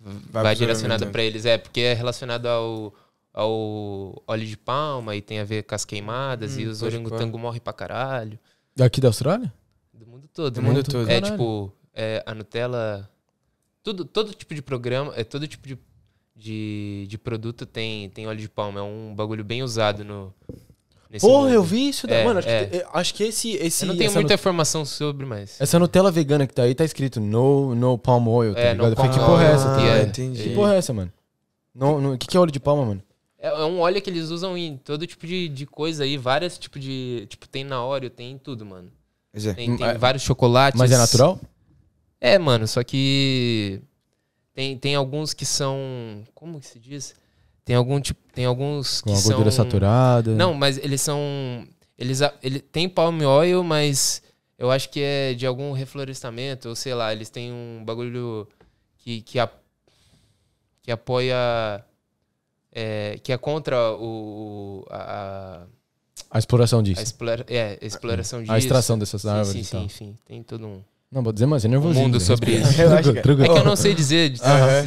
vai, vai direcionada para eles. É, porque é relacionado ao, ao óleo de palma e tem a ver com as queimadas. Hum, e os orangotango morrem pra caralho. Daqui da Austrália? Do mundo todo. Do mundo, né? mundo todo. É caralho. tipo, é, a Nutella. Tudo, todo tipo de programa, é todo tipo de, de, de produto tem, tem óleo de palma. É um bagulho bem usado no, Porra, mundo. eu vi isso. Da... É, mano, acho, é. que, acho, que, esse. esse eu não tenho muita not... informação sobre, mas. Essa Nutella vegana que tá aí tá escrito no, no palm oil, tá é, ligado? Eu falei, que porra é essa? Tá? Yeah, é, entendi. Que porra é essa, mano? O que, que é óleo de palma, mano? É, é, um óleo que eles usam em todo tipo de, de coisa aí, várias tipo de. Tipo, tem na Oreo, tem em tudo, mano. É. Tem, tem é. vários chocolates. Mas é natural? É, mano, só que. Tem, tem alguns que são. Como que se diz? Tem algum tipo, tem alguns Com que são gordura saturada. Não, mas eles são eles ele tem palm oil, mas eu acho que é de algum reflorestamento, ou sei lá, eles têm um bagulho que que, a, que apoia é, que é contra o a, a exploração disso. A explora, é, a exploração disso. A extração dessas árvores. Sim, sim, sim, sim. Tem todo um. Não, vou dizer, mas é nervosinho. mundo né? sobre isso. é que eu não sei dizer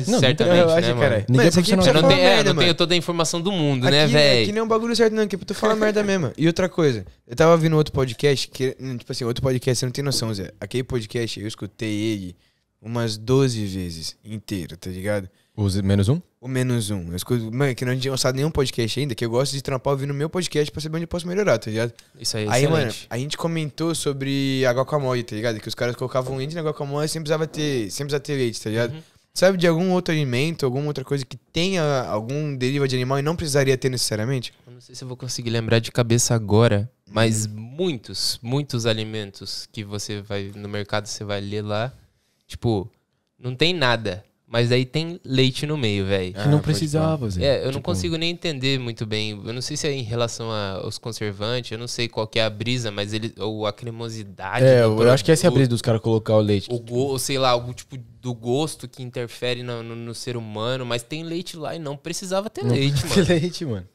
não, certamente, né, mano? Ninguém é Eu não tenho, é, toda a informação do mundo, né, aqui, né, velho? Que nem um bagulho certo, não. Aqui tu fala merda mesmo. E outra coisa, eu tava ouvindo outro podcast, que, hum, tipo assim, outro podcast, você não tem noção, Zé. Aquele podcast, eu escutei ele umas 12 vezes inteiro, tá ligado? Os menos um? o menos um. Eu escuto, mano, que não tinha lançado nenhum podcast ainda, que eu gosto de trampar no meu podcast pra saber onde eu posso melhorar, tá ligado? Isso aí, é Aí, excelente. mano, a gente comentou sobre a guacamole, tá ligado? Que os caras colocavam leite na guacamole e sempre precisava ter, sempre precisava ter leite, tá ligado? Uhum. Sabe de algum outro alimento, alguma outra coisa que tenha algum deriva de animal e não precisaria ter necessariamente? Eu não sei se eu vou conseguir lembrar de cabeça agora, mas uhum. muitos, muitos alimentos que você vai no mercado, você vai ler lá, tipo, não tem nada mas aí tem leite no meio, velho. Ah, não precisava, Zé. É, eu tipo... não consigo nem entender muito bem. Eu não sei se é em relação aos conservantes, eu não sei qual que é a brisa, mas ele. Ou a cremosidade. É, eu produto, acho que essa é a brisa dos caras colocar o leite. O go, sei lá, algum tipo do gosto que interfere no, no, no, ser humano, mas tem leite lá e não precisava ter não leite, mano. leite, mano.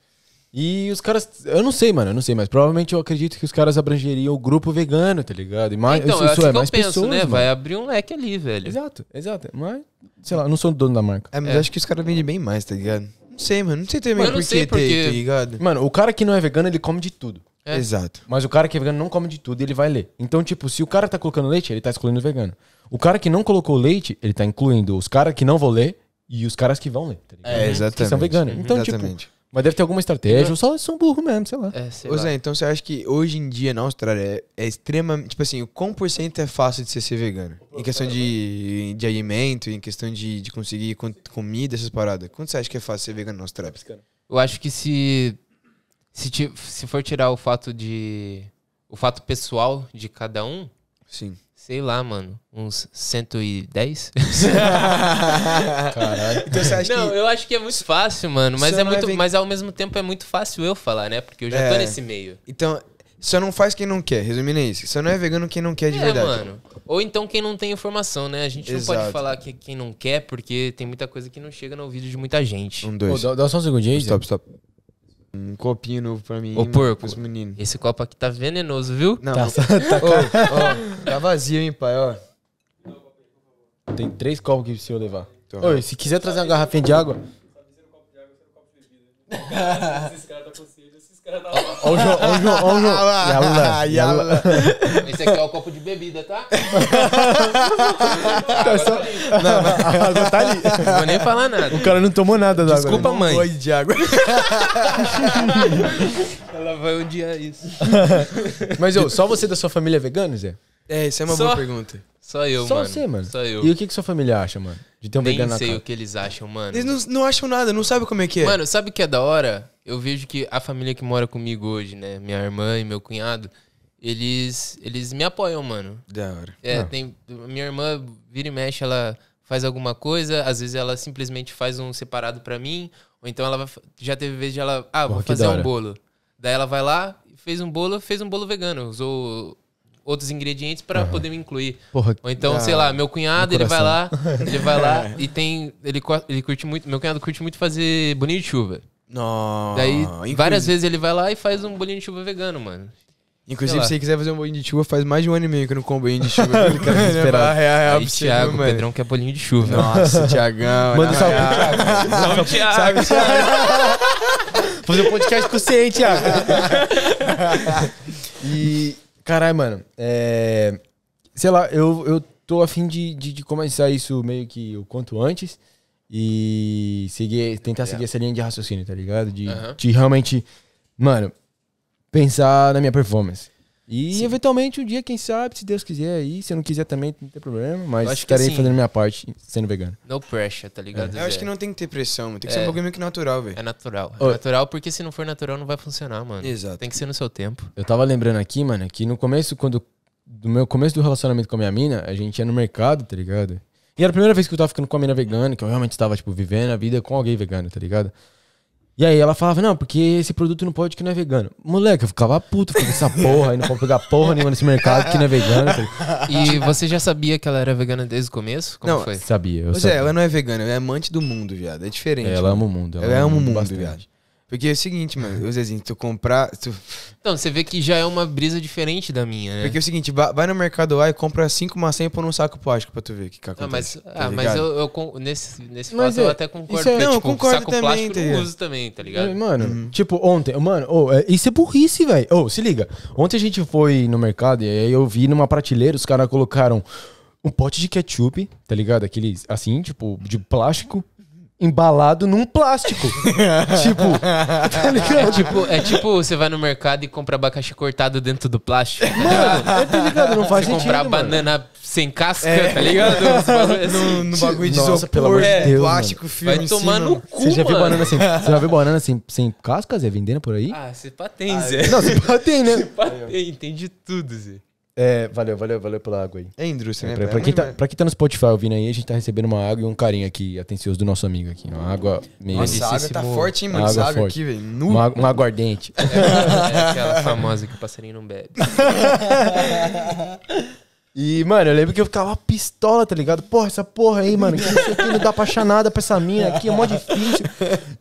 E os caras, eu não sei, mano, eu não sei, mas provavelmente eu acredito que os caras abrangeriam o grupo vegano, tá ligado? E mais, então, isso, isso é, é mais penso, né? pessoas, né? Mano. Vai abrir um leque ali, velho. Exato, exato. Mas, sei lá, eu não sou dono da marca. É, mas é. acho que os caras vendem bem mais, tá ligado? Não sei, mano, não sei também por que tá, porque... tá ligado? Mano, o cara que não é vegano, ele come de tudo. É. Exato. Mas o cara que é vegano não come de tudo e ele vai ler. Então, tipo, se o cara tá colocando leite, ele tá excluindo o vegano. O cara que não colocou leite, ele tá incluindo os caras que não vão ler e os caras que vão ler, tá É, exatamente. Que são veganos. Então, tipo, exatamente. tipo mas deve ter alguma estratégia, ou só são burro mesmo, sei lá. É, sei Ô, Zé, lá. então você acha que hoje em dia na Austrália é, é extremamente. Tipo assim, o quão por cento é fácil de você ser vegano? Em questão de, de alimento, em questão de, de conseguir comida, essas paradas. Quanto você acha que é fácil ser vegano na Austrália? Eu acho que se. Se, se for tirar o fato de. O fato pessoal de cada um. Sim sei lá, mano, uns 110. Caralho. Então você acha não, que... eu acho que é muito fácil, mano. Mas, é muito, mas ao mesmo tempo é muito fácil eu falar, né? Porque eu já é. tô nesse meio. Então, só não faz quem não quer, resumindo é isso. Só não é vegano quem não quer de é, verdade. mano. Ou então quem não tem informação, né? A gente Exato. não pode falar que quem não quer, porque tem muita coisa que não chega no ouvido de muita gente. Um, dois. Oh, dá, dá, só um segundinho aí. Stop, stop um copinho novo pra mim. Ô, porco. meninos. Esse copo aqui tá venenoso, viu? Não. Tá, tá, ó, tá vazio, hein, pai, ó. Tem três copos aqui pra você levar. Então, Oi, se quiser trazer uma garrafinha de água. Ó o João, ó o João, ó o João. Yala, yala. Esse aqui é o copo de bebida, tá? tá, tá não, mas a água tá ali. Não vou nem falar nada. O cara não tomou nada da Desculpa, mãe. Oi, de água. Ela vai odiar isso. Mas, ô, só você da sua família é vegano, Zé? É, isso é uma Só- boa pergunta. Só eu, Só mano. você, mano. Só eu. E o que, que sua família acha, mano? De ter um Nem vegano na sei o que eles acham, mano. Eles não, não acham nada, não sabem como é que é. Mano, sabe o que é da hora? Eu vejo que a família que mora comigo hoje, né? Minha irmã e meu cunhado, eles, eles me apoiam, mano. Da hora. É, ah. tem. Minha irmã vira e mexe, ela faz alguma coisa, às vezes ela simplesmente faz um separado pra mim, ou então ela vai, já teve vez de ela, ah, Porra, vou fazer um bolo. Daí ela vai lá, fez um bolo, fez um bolo vegano, usou outros ingredientes para uhum. poder me incluir. Porra, Ou então, ah, sei lá, meu cunhado, meu ele vai lá, ele vai lá é. e tem. Ele, ele curte muito. Meu cunhado curte muito fazer bolinho de chuva. Não. Daí, inclusive. várias vezes ele vai lá e faz um bolinho de chuva vegano, mano. Inclusive, se você quiser fazer um bolinho de chuva, faz mais de um ano e meio que eu não como bolinho de chuva. Ele é, é, real, Aí, Thiago, mano. o Pedrão quer bolinho de chuva. Nossa, Thiagão. Manda um é. salve pro Thiago. Salve, Thiago. Fazer um podcast com você, hein, Thiago. e, Caralho, mano. É... Sei lá, eu, eu tô afim de, de, de começar isso meio que o quanto antes e seguir, tentar seguir essa linha de raciocínio, tá ligado? De, uhum. de realmente, mano, pensar na minha performance. E Sim. eventualmente um dia, quem sabe, se Deus quiser aí, se não quiser também, não tem problema, mas estarei assim, fazendo minha parte sendo vegano. No pressure, tá ligado? É. Eu acho que é. não tem que ter pressão, tem que é. ser um bagulho é. meio que natural, velho. É natural. É natural porque se não for natural não vai funcionar, mano. Exato. Tem que ser no seu tempo. Eu tava lembrando aqui, mano, que no começo, quando. Do meu começo do relacionamento com a minha mina, a gente ia no mercado, tá ligado? E era a primeira vez que eu tava ficando com a mina vegana, que eu realmente tava, tipo, vivendo a vida com alguém vegano, tá ligado? E aí ela falava, não, porque esse produto não pode que não é vegano. Moleque, eu ficava puto com essa porra, aí não pode pegar porra nenhuma nesse mercado que não é vegano. E você já sabia que ela era vegana desde o começo? Como não, foi? Sabia. pois é, ela não é vegana, ela é amante do mundo, viado. É diferente. É, ela ama o mundo. Ela, ela ama, ama o mundo, mundo viado. Porque é o seguinte, mano, o Zezinho, tu comprar. Tu... Então, você vê que já é uma brisa diferente da minha, né? Porque é o seguinte, vai no mercado lá e compra cinco maçãs e põe num saco plástico pra tu ver o que, que acontece. Ah, mas, tá ah, mas eu, eu, nesse, nesse mas fato é, eu até concordo. É, porque, não, tipo, eu concordo saco também, plástico eu uso também, tá ligado? Mano, uhum. tipo, ontem, mano, oh, isso é burrice, velho. Ô, oh, se liga. Ontem a gente foi no mercado e aí eu vi numa prateleira, os caras colocaram um pote de ketchup, tá ligado? Aqueles assim, tipo, de plástico embalado num plástico. tipo, tá ligado? É tipo, é tipo você vai no mercado e compra abacaxi cortado dentro do plástico. Tá mano, é, tá ligado? Não faz você sentido. comprar mano. banana sem casca, é. tá ligado? No, assim. no bagulho de Nossa, isopor, pelo amor de é, Deus, plástico, filme. Vai tomar no cu, você já viu Banana sem, você já viu banana sem, sem casca, Zé? Vendendo por aí? Ah, você patém, ah, Zé. Não, você patém, né? Você patém, entende tudo, Zé. É, valeu, valeu, valeu pela água aí. É, Andrew, você é, lembra? Pra, quem tá, é. pra, quem tá, no Spotify ouvindo aí, a gente tá recebendo uma água e um carinho aqui, atencioso do nosso amigo aqui. Uma água meio... Nossa, a água tá forte, hein, mano? Essa água, água aqui, velho. Uma, uma aguardente. É, é, é, aquela famosa que o passarinho não bebe. e, mano, eu lembro que eu ficava pistola, tá ligado? Porra, essa porra aí, mano, que não sei o que, não dá pra achar nada pra essa mina aqui, é mó difícil.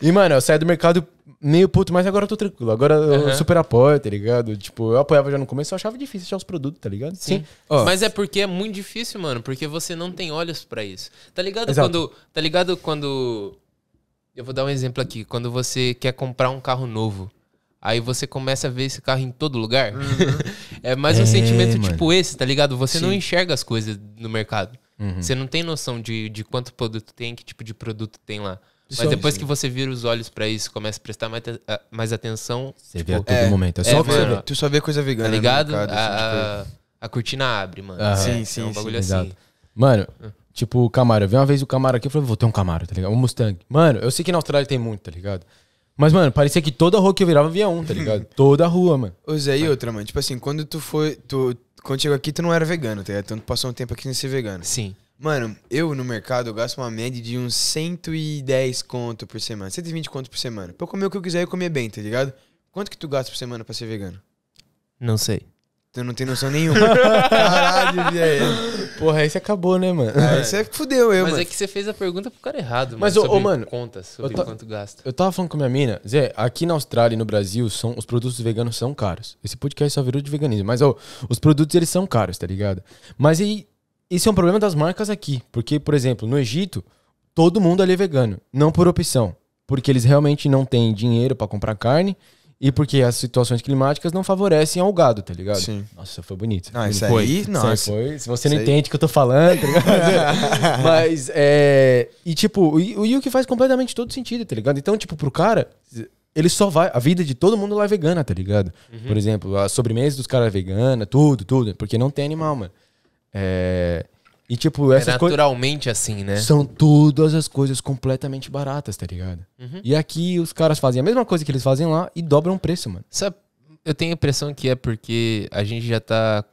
E, mano, eu saí do mercado meio puto, mas agora eu tô tranquilo. Agora eu uhum. super apoio, tá ligado? Tipo, eu apoiava já no começo, eu achava difícil achar os produtos, tá ligado? Sim. Sim. Oh. Mas é porque é muito difícil, mano, porque você não tem olhos para isso. Tá ligado Exato. quando. Tá ligado quando. Eu vou dar um exemplo aqui. Quando você quer comprar um carro novo. Aí você começa a ver esse carro em todo lugar. Uhum. é mais um é, sentimento mano. tipo esse, tá ligado? Você Sim. não enxerga as coisas no mercado. Uhum. Você não tem noção de, de quanto produto tem, que tipo de produto tem lá. Mas sim, depois sim. que você vira os olhos para isso, começa a prestar mais, ah, mais atenção. Você tipo, vê a todo é, momento. É, é só é, que mano, Tu só vê coisa vegana. Tá ligado? Mercado, assim, a, assim, a, cortina abre, mano. Ah, sim, sim. É um bagulho sim, assim. Exato. Mano, hum. tipo, o Camaro. Eu vi uma vez o Camaro aqui e falei, vou ter um Camaro, tá ligado? Um Mustang. Mano, eu sei que na Austrália tem muito, tá ligado? Mas, mano, parecia que toda rua que eu virava via um, tá ligado? toda rua, mano. Ô, Zé, e outra, mano. Tipo assim, quando tu foi. Tu, quando chegou aqui, tu não era vegano, tá ligado? Então tu passou um tempo aqui sem ser vegano. Sim. Mano, eu no mercado eu gasto uma média de uns 110 conto por semana, 120 conto por semana. Pra eu comer o que eu quiser e comer bem, tá ligado? Quanto que tu gasta por semana pra ser vegano? Não sei. Tu não tem noção nenhuma. Caralho, velho. Porra, aí você acabou, né, mano? É, aí você fudeu eu, Mas mano. é que você fez a pergunta pro cara errado, mano. Mas, ô, sobre ô, mano, contas, sobre eu quanto gasta. Eu tava falando com minha mina, Zé, aqui na Austrália e no Brasil, são, os produtos veganos são caros. Esse podcast só virou de veganismo. Mas, ô, os produtos, eles são caros, tá ligado? Mas aí, isso é um problema das marcas aqui, porque, por exemplo, no Egito, todo mundo ali é vegano, não por opção, porque eles realmente não têm dinheiro para comprar carne e porque as situações climáticas não favorecem ao gado, tá ligado? Sim. Nossa, foi bonito. Não, isso foi. aí, não. Isso foi. Se você não entende o que eu tô falando, tá ligado? Mas, é... E, tipo, e, e o que faz completamente todo sentido, tá ligado? Então, tipo, pro cara, ele só vai... A vida de todo mundo lá é vegana, tá ligado? Uhum. Por exemplo, a sobremesa dos caras é vegana, tudo, tudo. Porque não tem animal, mano. É... E, tipo, é essas é naturalmente assim, né? São todas as coisas completamente baratas, tá ligado? Uhum. E aqui os caras fazem a mesma coisa que eles fazem lá e dobram o preço, mano. Sabe, eu tenho a impressão que é porque a gente já tá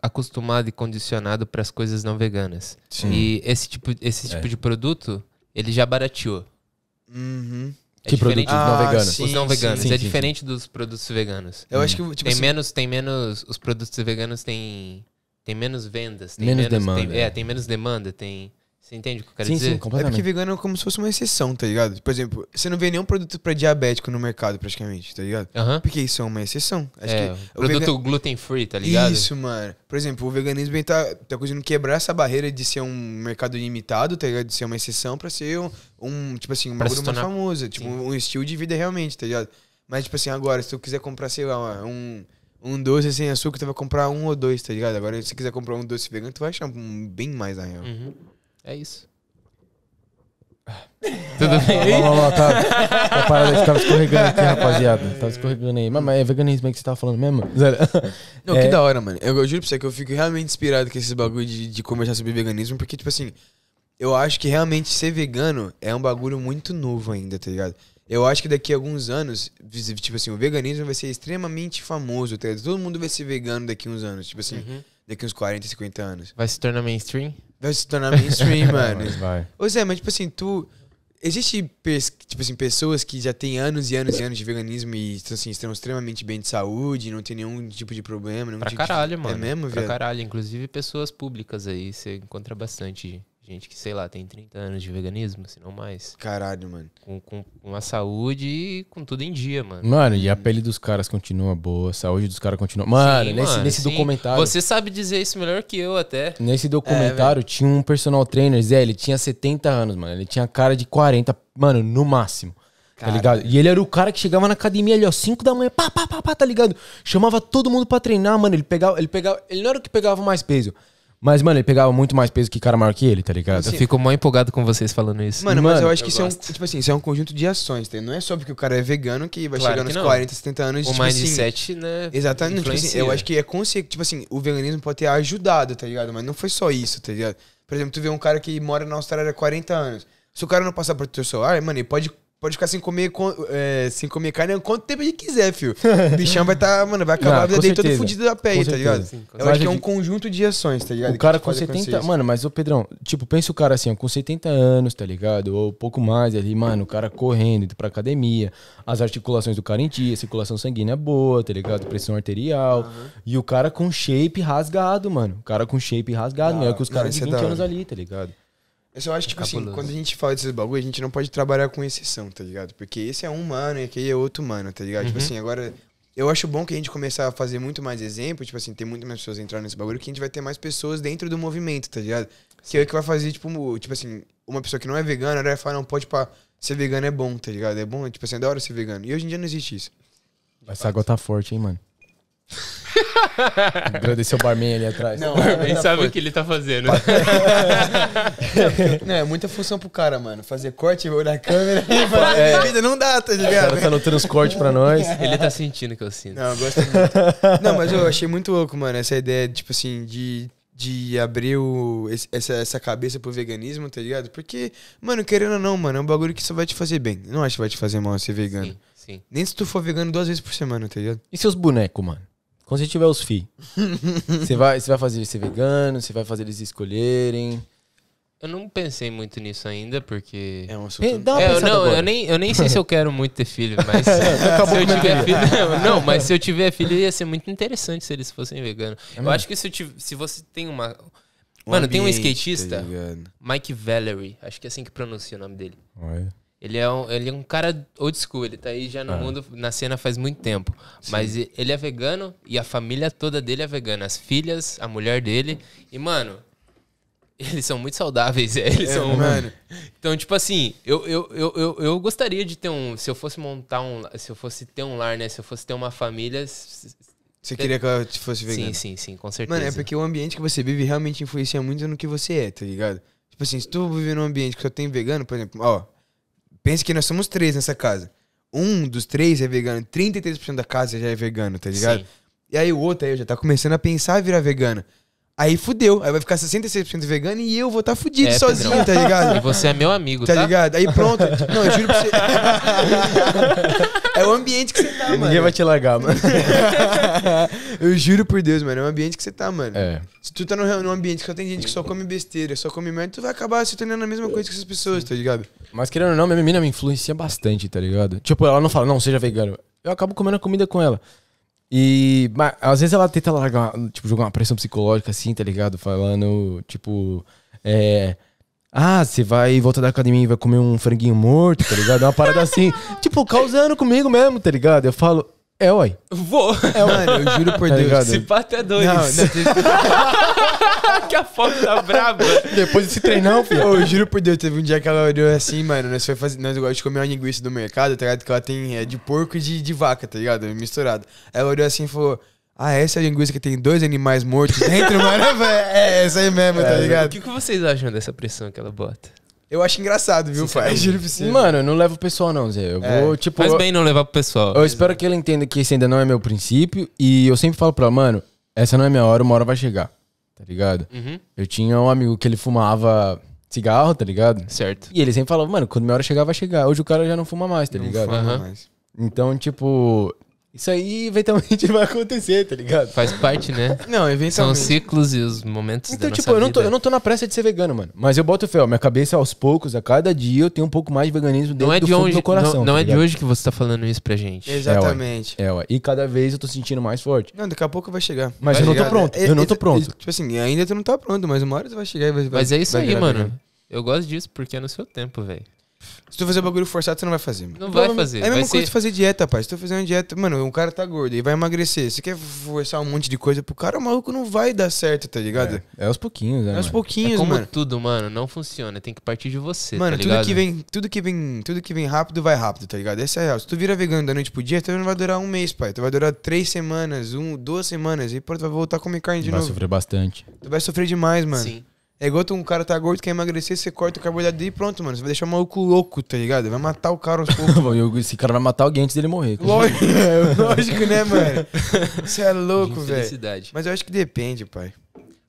acostumado e condicionado para as coisas não veganas. Sim. E esse tipo, esse tipo é. de produto, ele já barateou. Uhum. É que produto ah, não veganos. Sim, os não veganos. Sim, é sim, é diferente dos produtos veganos. Eu acho uhum. que tipo, tem assim, menos, tem menos. Os produtos veganos têm tem menos vendas, tem menos, menos demanda. Tem, é, é, tem menos demanda, tem. Você entende o que eu quero sim, dizer? Sim, completamente. É porque vegano é como se fosse uma exceção, tá ligado? Por exemplo, você não vê nenhum produto para diabético no mercado, praticamente, tá ligado? Uhum. Porque isso é uma exceção. Acho é, produto vegan... gluten-free, tá ligado? Isso, mano. Por exemplo, o veganismo ele tá, tá conseguindo quebrar essa barreira de ser um mercado limitado, tá ligado? De ser uma exceção para ser um, um, tipo assim, uma bagulho tornar... mais famosa. Tipo, sim. um estilo de vida realmente, tá ligado? Mas, tipo assim, agora, se tu quiser comprar, sei lá, um um doce sem açúcar, tu vai comprar um ou dois, tá ligado? Agora, se você quiser comprar um doce vegano, tu vai achar um bem mais na real. Uhum. É isso. Tudo bem? Lá, lá, tá, tá parada tava escorregando aqui, rapaziada. Tava escorregando aí. Mas, mas é veganismo aí que você tava falando mesmo? Zero. Não, é... que da hora, mano. Eu, eu, juro pra você que eu fico realmente inspirado com esses bagulho de, de conversar sobre veganismo, porque, tipo assim, eu acho que realmente ser vegano é um bagulho muito novo ainda, tá ligado? Eu acho que daqui a alguns anos, tipo assim, o veganismo vai ser extremamente famoso, tá? todo mundo vai ser vegano daqui a uns anos, tipo assim, uhum. daqui a uns 40, 50 anos. Vai se tornar mainstream? Vai se tornar mainstream, mano. Vai. Ô Zé, mas tipo assim, tu... Existe, tipo assim, pessoas que já têm anos e anos e anos de veganismo e tipo assim, estão extremamente bem de saúde, não tem nenhum tipo de problema. Nenhum pra tipo caralho, de... É mano. É mesmo, pra caralho. Inclusive pessoas públicas aí, você encontra bastante Gente que, sei lá, tem 30 anos de veganismo, se não mais. Caralho, mano. Com, com, uma a saúde e com tudo em dia, mano. Mano, e a pele dos caras continua boa, a saúde dos caras continua. Mano, sim, nesse, mano, nesse sim. documentário. Você sabe dizer isso melhor que eu até. Nesse é, documentário é, tinha um personal trainer, Zé, ele tinha 70 anos, mano. Ele tinha cara de 40, mano, no máximo. Tá ligado? E ele era o cara que chegava na academia ali, ó, 5 da manhã, pá, pá, pá, pá, tá ligado? Chamava todo mundo pra treinar, mano. Ele pegava, ele pegava. Ele não era o que pegava mais peso. Mas, mano, ele pegava muito mais peso que cara maior que ele, tá ligado? Assim, eu fico mó empolgado com vocês falando isso. Mano, mano mas eu acho que isso, é um, tipo assim, isso é um conjunto de ações, tá? Não é só porque o cara é vegano que vai claro chegar que nos não. 40, 70 anos. O tipo assim, mindset, assim, né? Exatamente. Tipo assim, eu acho que é conseguir, Tipo assim, o veganismo pode ter ajudado, tá ligado? Mas não foi só isso, tá ligado? Por exemplo, tu vê um cara que mora na Austrália há 40 anos. Se o cara não passar protetor solar, mano, ele pode Pode ficar sem comer, é, sem comer carne quanto tempo ele quiser, filho. O bichão vai estar, tá, mano, vai acabar não, a vida dele todo fudido da pele, tá ligado? Sim, eu acho que é um conjunto de ações, tá ligado? O cara com 70. Acontecer. Mano, mas o Pedrão, tipo, pensa o cara assim, ó, com 70 anos, tá ligado? Ou pouco mais ali, mano, o cara correndo, indo pra academia, as articulações do cara em dia, circulação sanguínea boa, tá ligado? Pressão arterial. Uhum. E o cara com shape rasgado, mano. O cara com shape rasgado, ah, melhor que os caras de 20 é anos ali, tá ligado? Eu eu acho que, tipo assim, quando a gente fala desses bagulho, a gente não pode trabalhar com exceção, tá ligado? Porque esse é um humano e aquele é outro humano, tá ligado? Tipo uhum. Tipo assim, agora. Eu acho bom que a gente começar a fazer muito mais exemplos, tipo assim, ter muito mais pessoas entrando nesse bagulho, que a gente vai ter mais pessoas dentro do movimento, tá ligado? Que é o que vai fazer, tipo, tipo assim, uma pessoa que não é vegana, ela vai falar, não, pode, pra ser vegano é bom, tá ligado? É bom, tipo assim, é da hora ser vegano. E hoje em dia não existe isso. Essa água tá forte, hein, mano? Agradecer o barman ali atrás. Não, nem sabe o que ele tá fazendo. não, é muita função pro cara, mano. Fazer corte, olhar a câmera e é. vida não dá, tá ligado? O cara tá no os cortes pra nós. Ele tá sentindo que eu sinto. Não, eu gosto muito. Não, mas eu achei muito louco, mano, essa ideia, tipo assim, de de abrir o, essa, essa cabeça pro veganismo, tá ligado? Porque, mano, querendo ou não, mano, é um bagulho que só vai te fazer bem. Não acho que vai te fazer mal ser vegano. Sim, sim. Nem se tu for vegano duas vezes por semana, tá ligado? E seus bonecos, mano? Quando você tiver os filhos, você vai, você vai fazer eles ser vegano, você vai fazer eles escolherem. Eu não pensei muito nisso ainda, porque. É um assunto. É, dá uma é, eu, não, agora. eu nem, eu nem sei se eu quero muito ter filho, mas. É, se eu tiver filho. Não, mas se eu tiver filho, ia ser muito interessante se eles fossem veganos. É eu mesmo? acho que se, tiv... se você tem uma. Um Mano, tem um skatista, tá Mike Valerie, acho que é assim que pronuncia o nome dele. Ué. Ele é, um, ele é um cara old school, ele tá aí já no ah. mundo, na cena faz muito tempo. Sim. Mas ele é vegano e a família toda dele é vegana. As filhas, a mulher dele. E, mano, eles são muito saudáveis, é, eles é, são. Né, mano. Então, tipo assim, eu, eu, eu, eu, eu gostaria de ter um. Se eu fosse montar um. Se eu fosse ter um lar, né? Se eu fosse ter uma família. Você queria que ela fosse vegana? Sim, sim, sim, com certeza. Mano, é porque o ambiente que você vive realmente influencia muito no que você é, tá ligado? Tipo assim, se tu viver num ambiente que só tem vegano, por exemplo, ó, Pense que nós somos três nessa casa. Um dos três é vegano, 33% da casa já é vegano, tá ligado? Sim. E aí o outro aí já tá começando a pensar em virar vegano. Aí fudeu. Aí vai ficar 66% vegano e eu vou estar tá fudido é, sozinho, tá ligado? E você é meu amigo, tá? Tá ligado? Aí pronto. Não, eu juro pra você. é o ambiente que você tá, mano. Ninguém vai te largar, mano. eu juro por Deus, mano. É o ambiente que você tá, mano. É. Se tu tá num ambiente que só tem gente que só come besteira, só come merda, tu vai acabar se tornando a mesma coisa que essas pessoas, tá ligado? Mas querendo ou não, minha menina me influencia bastante, tá ligado? Tipo, ela não fala, não, seja vegano. Eu acabo comendo a comida com ela. E mas, às vezes ela tenta largar, tipo, jogar uma pressão psicológica assim, tá ligado? Falando, tipo, é. Ah, você vai voltar da academia e vai comer um franguinho morto, tá ligado? É uma parada assim, tipo, causando comigo mesmo, tá ligado? Eu falo, é, uai. Vou. É, mano, eu juro por tá Deus. Ligado? Se pato é dois. Não, não, que a foto tá braba. Depois desse treinão, filho. Eu juro por Deus, teve um dia que ela olhou assim, mano. Nós foi fazer. Nós gostamos de comer uma linguiça do mercado, tá ligado? Que ela tem é, de porco e de, de vaca, tá ligado? Misturado. Ela olhou assim e falou. Ah, essa é a linguiça que tem dois animais mortos dentro, mano. É, é essa aí mesmo, tá é, tá ligado? O que, que vocês acham dessa pressão que ela bota? Eu acho engraçado, viu, pai? Juro pra você. Mano, eu não levo o pessoal, não, Zé. Eu é. vou, tipo. Faz bem não levar pro pessoal. Eu espero que ele entenda que esse ainda não é meu princípio. E eu sempre falo pra ela, mano, essa não é minha hora, uma hora vai chegar. Tá ligado? Uhum. Eu tinha um amigo que ele fumava cigarro, tá ligado? Certo. E ele sempre falava, mano, quando minha hora chegar, vai chegar. Hoje o cara já não fuma mais, tá não ligado? Fuma uhum. mais. Então, tipo, isso aí eventualmente vai acontecer, tá ligado? Faz parte, né? Não, eventualmente. São os ciclos e os momentos Então, tipo, eu, não tô, vida. eu não tô na pressa de ser vegano, mano. Mas eu boto fé, ó, minha cabeça aos poucos, a cada dia eu tenho um pouco mais de veganismo dentro não é de do hoje, do coração. Não, não tá é de hoje que você tá falando isso pra gente. É, Exatamente. É, ó, é E cada vez eu tô sentindo mais forte. Não, daqui a pouco vai chegar. Mas vai eu chegar, não tô pronto. É, eu é, não tô é, pronto. É, tipo assim, ainda tu não tá pronto, mas uma hora tu vai chegar e vai. Mas vai, é isso aí, mano. Eu gosto disso porque é no seu tempo, velho. Se tu fazer bagulho forçado, você não vai fazer. Mano. Não vai fazer. É a mesma coisa ser... de fazer dieta, pai. Se tu fazer uma dieta, mano, Um cara tá gordo e vai emagrecer. Você quer forçar um monte de coisa pro cara, o maluco não vai dar certo, tá ligado? É, é aos pouquinhos, né? É aos pouquinhos, é como mano. tudo, mano, não funciona. Tem que partir de você, mano, tá tudo que vem, tudo que vem, tudo que vem rápido vai rápido, tá ligado? Essa é a real. Se tu vira vegano da noite pro dia, tu não vai durar um mês, pai. Tu vai durar três semanas, um, duas semanas e pô, tu vai voltar a comer carne de vai novo. Vai sofrer bastante. Tu vai sofrer demais, mano. Sim. É igual um cara tá gordo, quer emagrecer, você corta o carboidrato dele e pronto, mano. Você vai deixar o maluco louco, tá ligado? Vai matar o cara aos poucos. Esse cara vai matar alguém antes dele morrer. Tá lógico, é, lógico né, mano? Você é louco, velho. Mas eu acho que depende, pai.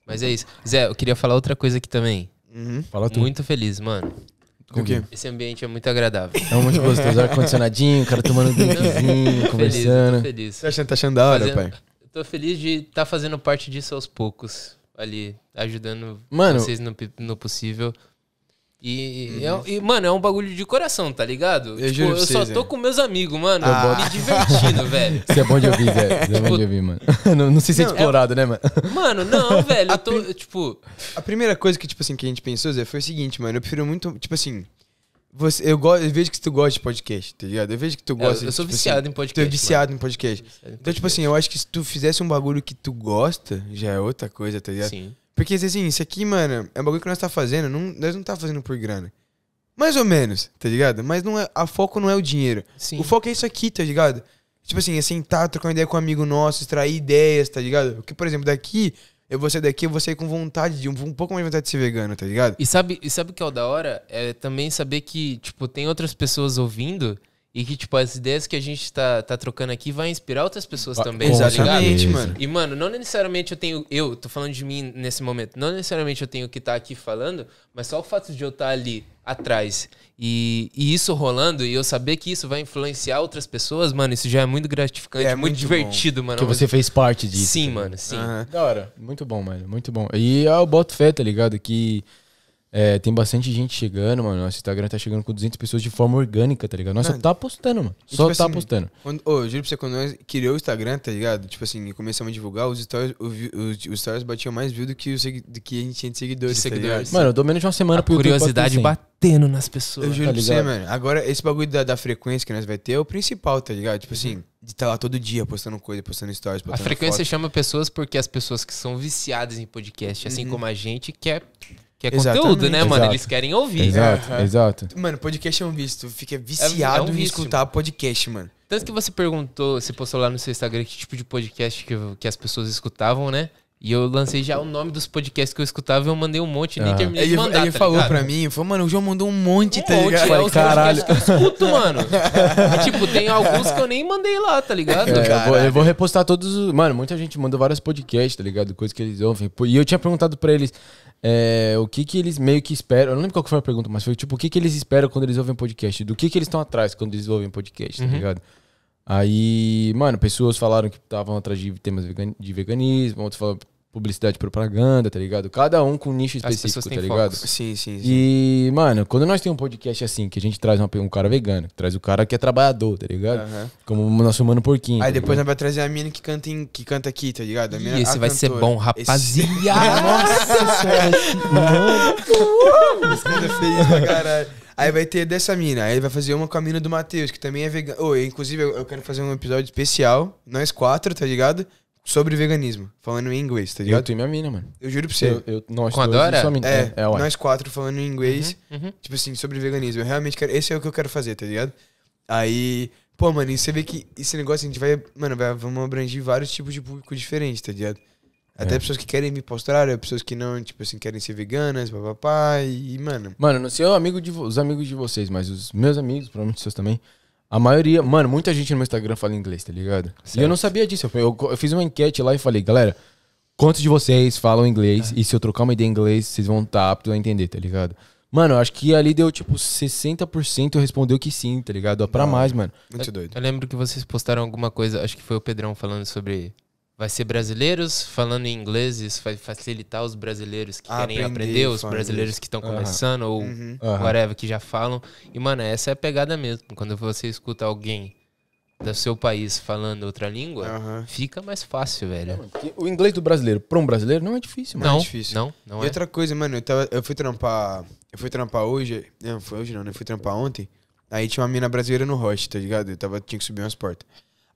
Mas é isso. Zé, eu queria falar outra coisa aqui também. Uhum. Fala tu. Muito feliz, mano. Com o quê? Esse ambiente é muito agradável. É muito gostoso, ar-condicionadinho, o cara tomando um drinkzinho, conversando. Feliz, tô feliz. achando, tá achando da hora, Fazendo... pai? tô feliz de estar tá fazendo parte disso aos poucos ali, ajudando mano, vocês no, no possível. E, é uhum. e, mano, é um bagulho de coração, tá ligado? Eu, tipo, eu vocês, só tô é. com meus amigos, mano, ah. me divertindo, velho. Você é bom de ouvir, velho. Você é bom tipo, de ouvir, mano. Não, não se é não, é explorado, é... né, mano? Mano, não, velho. Eu tô, tipo. A primeira coisa que, tipo assim, que a gente pensou, Zé, foi o seguinte, mano. Eu prefiro muito. Tipo assim. Você, eu, eu vejo que tu gosta de podcast, tá ligado? Eu vejo que tu é, gosta. eu sou tipo assim, viciado assim, em podcast. Tu é viciado mano. em podcast. Viciado então, em podcast. tipo assim, eu acho que se tu fizesse um bagulho que tu gosta, já é outra coisa, tá ligado? Sim. Porque, assim, assim, isso aqui, mano, é um bagulho que nós tá fazendo, não, nós não tá fazendo por grana. Mais ou menos, tá ligado? Mas não é, a foco não é o dinheiro. Sim. O foco é isso aqui, tá ligado? Tipo assim, é sentar, trocar uma ideia com um amigo nosso, extrair ideias, tá ligado? Porque, por exemplo, daqui eu vou sair daqui, eu vou sair com vontade de um, um pouco mais de vontade de ser vegano, tá ligado? E sabe, e sabe o que é o da hora? É também saber que, tipo, tem outras pessoas ouvindo e que, tipo, as ideias que a gente tá, tá trocando aqui vai inspirar outras pessoas ah, também, tá ligado? mano. E, mano, não necessariamente eu tenho. Eu tô falando de mim nesse momento. Não necessariamente eu tenho que estar tá aqui falando, mas só o fato de eu estar tá ali atrás e, e, isso rolando e eu saber que isso vai influenciar outras pessoas, mano, isso já é muito gratificante, é, muito, muito divertido, bom. mano. Que você fez parte disso. Sim, também. Tá mano, sim. Uhum. Da hora. Muito bom, mano. Muito bom. E eu boto fé, tá ligado? Que. É, tem bastante gente chegando, mano. Nosso Instagram tá chegando com 200 pessoas de forma orgânica, tá ligado? Nós só tá postando, mano. só tipo tá assim, postando. Quando, oh, eu juro pra você, quando nós criamos o Instagram, tá ligado? Tipo assim, começamos a divulgar, os stories, os, os stories batiam mais view do que, o, do que a gente tinha de seguidores. Tá seguidores. mano, eu dou menos de uma semana a pro curiosidade batendo nas pessoas. Eu juro tá pra você, mano. Agora, esse bagulho da, da, frequência que nós vai ter é o principal, tá ligado? Tipo assim, uhum. de estar tá lá todo dia postando coisa, postando stories. Postando a frequência foto. chama pessoas porque as pessoas que são viciadas em podcast, assim uhum. como a gente, quer é que é Exatamente. conteúdo, né, mano? Exato. Eles querem ouvir. Exato, né? exato. Mano, podcast é um visto. Fica viciado é, um em escutar podcast, mano. Tanto que você perguntou, você postou lá no seu Instagram que tipo de podcast que, que as pessoas escutavam, né? E eu lancei já o nome dos podcasts que eu escutava e eu mandei um monte, ah. nem terminei ele, de mandar. Ele tá falou ligado? pra mim, falou, mano, o João mandou um monte, tá um tá monte, ligado? É, os Caralho. que eu escuto, mano. e, tipo, tem alguns que eu nem mandei lá, tá ligado? É, eu, vou, eu, vou, repostar todos os. Mano, muita gente mandou vários podcasts, tá ligado? Coisas que eles ouvem. E eu tinha perguntado pra eles, é, o que que eles meio que esperam. Eu não lembro qual foi a pergunta, mas foi tipo, o que que eles esperam quando eles ouvem podcast? Do que que eles estão atrás quando eles ouvem podcast, tá uhum. tá ligado? Aí, mano, pessoas falaram que estavam atrás de temas de veganismo, outros falaram publicidade propaganda, tá ligado? Cada um com nicho específico, tá ligado? Sim, sim, sim. E, mano, quando nós temos um podcast assim, que a gente traz uma, um cara vegano, traz o cara que é trabalhador, tá ligado? Como o nosso mano porquinho. Aí tá depois nós vamos trazer a mina que canta, em, que canta aqui, tá ligado? A mina, é esse vai cantora. ser bom, rapaziada! Esse... Nossa senhora! Esse cara é caralho. Aí vai ter dessa mina. Aí vai fazer uma com a mina do Matheus, que também é vegano. Oh, inclusive, eu quero fazer um episódio especial. Nós quatro, tá ligado? sobre veganismo, falando em inglês, tá ligado? Eu, e minha mina, mano. Eu juro pra você. Eu, eu, nós Com a Dora? É, é, é nós quatro falando em inglês, uhum, uhum. tipo assim, sobre veganismo. Eu realmente quero, esse é o que eu quero fazer, tá ligado? Aí, pô, mano, e você vê que esse negócio a gente vai, mano, vai, vamos abranger vários tipos de público diferente, tá ligado? Até é. pessoas que querem me postar, é, pessoas que não, tipo assim, querem ser veganas, papapá, e, e mano. Mano, não sei é o amigo de os amigos de vocês, mas os meus amigos, provavelmente os seus também, a maioria, mano, muita gente no meu Instagram fala inglês, tá ligado? Certo. E eu não sabia disso. Eu, eu, fiz uma enquete lá e falei, galera, quantos de vocês falam inglês? É. E se eu trocar uma ideia em inglês, vocês vão estar tá aptos a entender, tá ligado? Mano, acho que ali deu tipo 60% respondeu que sim, tá ligado? Pra não, mais, mano. Muito doido. Eu, eu lembro que vocês postaram alguma coisa, acho que foi o Pedrão falando sobre Vai ser brasileiros falando em inglês, isso vai facilitar os brasileiros que aprender, querem aprender, os brasileiros isso. que estão uhum. começando ou uhum. whatever que já falam. E, mano, essa é a pegada mesmo. Quando você escuta alguém do seu país falando outra língua, uhum. fica mais fácil, velho. o inglês do brasileiro para um brasileiro não é difícil, mano. Não, é difícil. Não, não e é. outra coisa, mano, eu, tava, eu fui trampar. Eu fui trampar hoje. Não, foi hoje não, eu né? fui trampar ontem. Aí tinha uma mina brasileira no rocha, tá ligado? Eu tava, tinha que subir umas portas.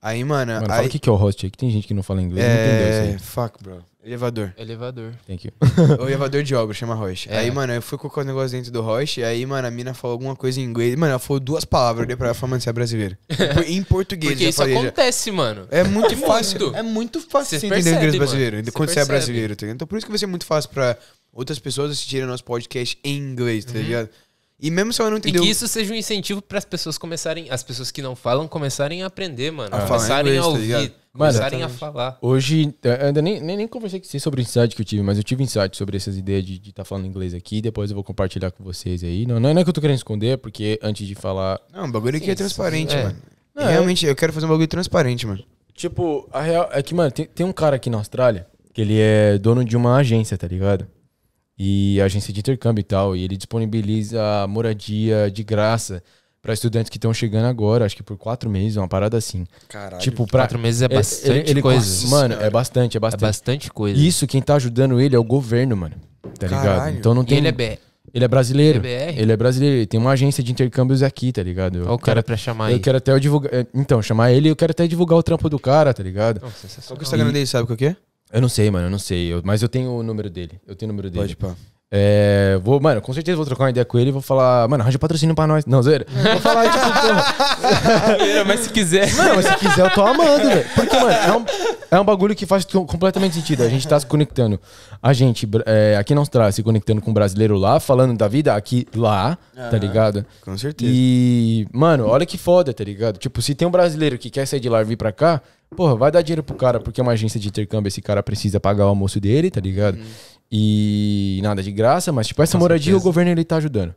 Aí, mano. Mano, aí... fala o que, que é o host aí, que tem gente que não fala inglês. É, não entendeu é, fuck, bro. Elevador. Elevador. Thank you. o elevador de obra, chama Roche. É. Aí, mano, eu fui colocar o um negócio dentro do Roche, aí, mano, a mina falou alguma coisa em inglês. Mano, ela falou duas palavras, eu dei pra ela falar, mano, você é brasileiro. em português, Porque isso falei, acontece, já. mano. É muito fácil. É muito fácil você entender inglês brasileiro, quando percebe. você é brasileiro, tá ligado? Então por isso que vai ser muito fácil pra outras pessoas assistirem nosso podcast em inglês, tá uhum. ligado? Uhum. E mesmo se ela não entendeu. E que isso seja um incentivo para as pessoas começarem, as pessoas que não falam, começarem a aprender, mano. A começarem inglês, a tá ouvir, tá começarem a falar. Hoje, ainda nem, nem, nem conversei com você sobre o insight que eu tive, mas eu tive insight sobre essas ideias de estar tá falando inglês aqui. Depois eu vou compartilhar com vocês aí. Não, não é que eu tô querendo esconder, porque antes de falar. Não, o bagulho aqui é Sim, é transparente, é. mano. Não, é- realmente, eu quero fazer um bagulho transparente, mano. Tipo, a real é que, mano, tem, tem um cara aqui na Austrália que ele é dono de uma agência, tá ligado? e agência de intercâmbio e tal. E ele disponibiliza moradia de graça para estudantes que estão chegando agora, acho que por quatro meses, uma parada assim. Caralho. Tipo, pra, quatro meses é bastante ele, ele, coisa. Mano, é bastante, é, é bastante. É bastante coisa. Isso, quem tá ajudando ele é o governo, mano. Tá Caralho. ligado? Então não tem. E ele é BR. Ele é brasileiro. Ele é, ele é brasileiro. Ele tem uma agência de intercâmbios aqui, tá ligado? Eu o cara pra chamar ele. Eu quero até eu divulgar. Então, chamar ele eu quero até divulgar o trampo do cara, tá ligado? Nossa, Qual que é o Instagram dele sabe o que é? Eu não sei, mano, eu não sei. Eu, mas eu tenho o número dele. Eu tenho o número dele. Pode pá. É, vou, mano, com certeza vou trocar uma ideia com ele e vou falar, mano, arranja patrocínio pra nós. Não, zoeira. É. Vou falar, tipo, mas se quiser. Mano, mas se quiser, eu tô amando, velho. Porque, mano, é um, é um bagulho que faz completamente sentido. A gente tá se conectando. A gente, é, aqui não está se conectando com um brasileiro lá, falando da vida aqui lá, tá ah, tá ligado? Com certeza. E, mano, olha que foda, tá ligado? Tipo, se tem um brasileiro que quer sair de lá e vir pra cá, Porra, vai dar dinheiro pro cara, porque é uma agência de intercâmbio, esse cara precisa pagar o almoço dele, tá ligado? Uhum. E nada de graça, mas, tipo, essa Com moradia certeza. o governo ele tá ajudando.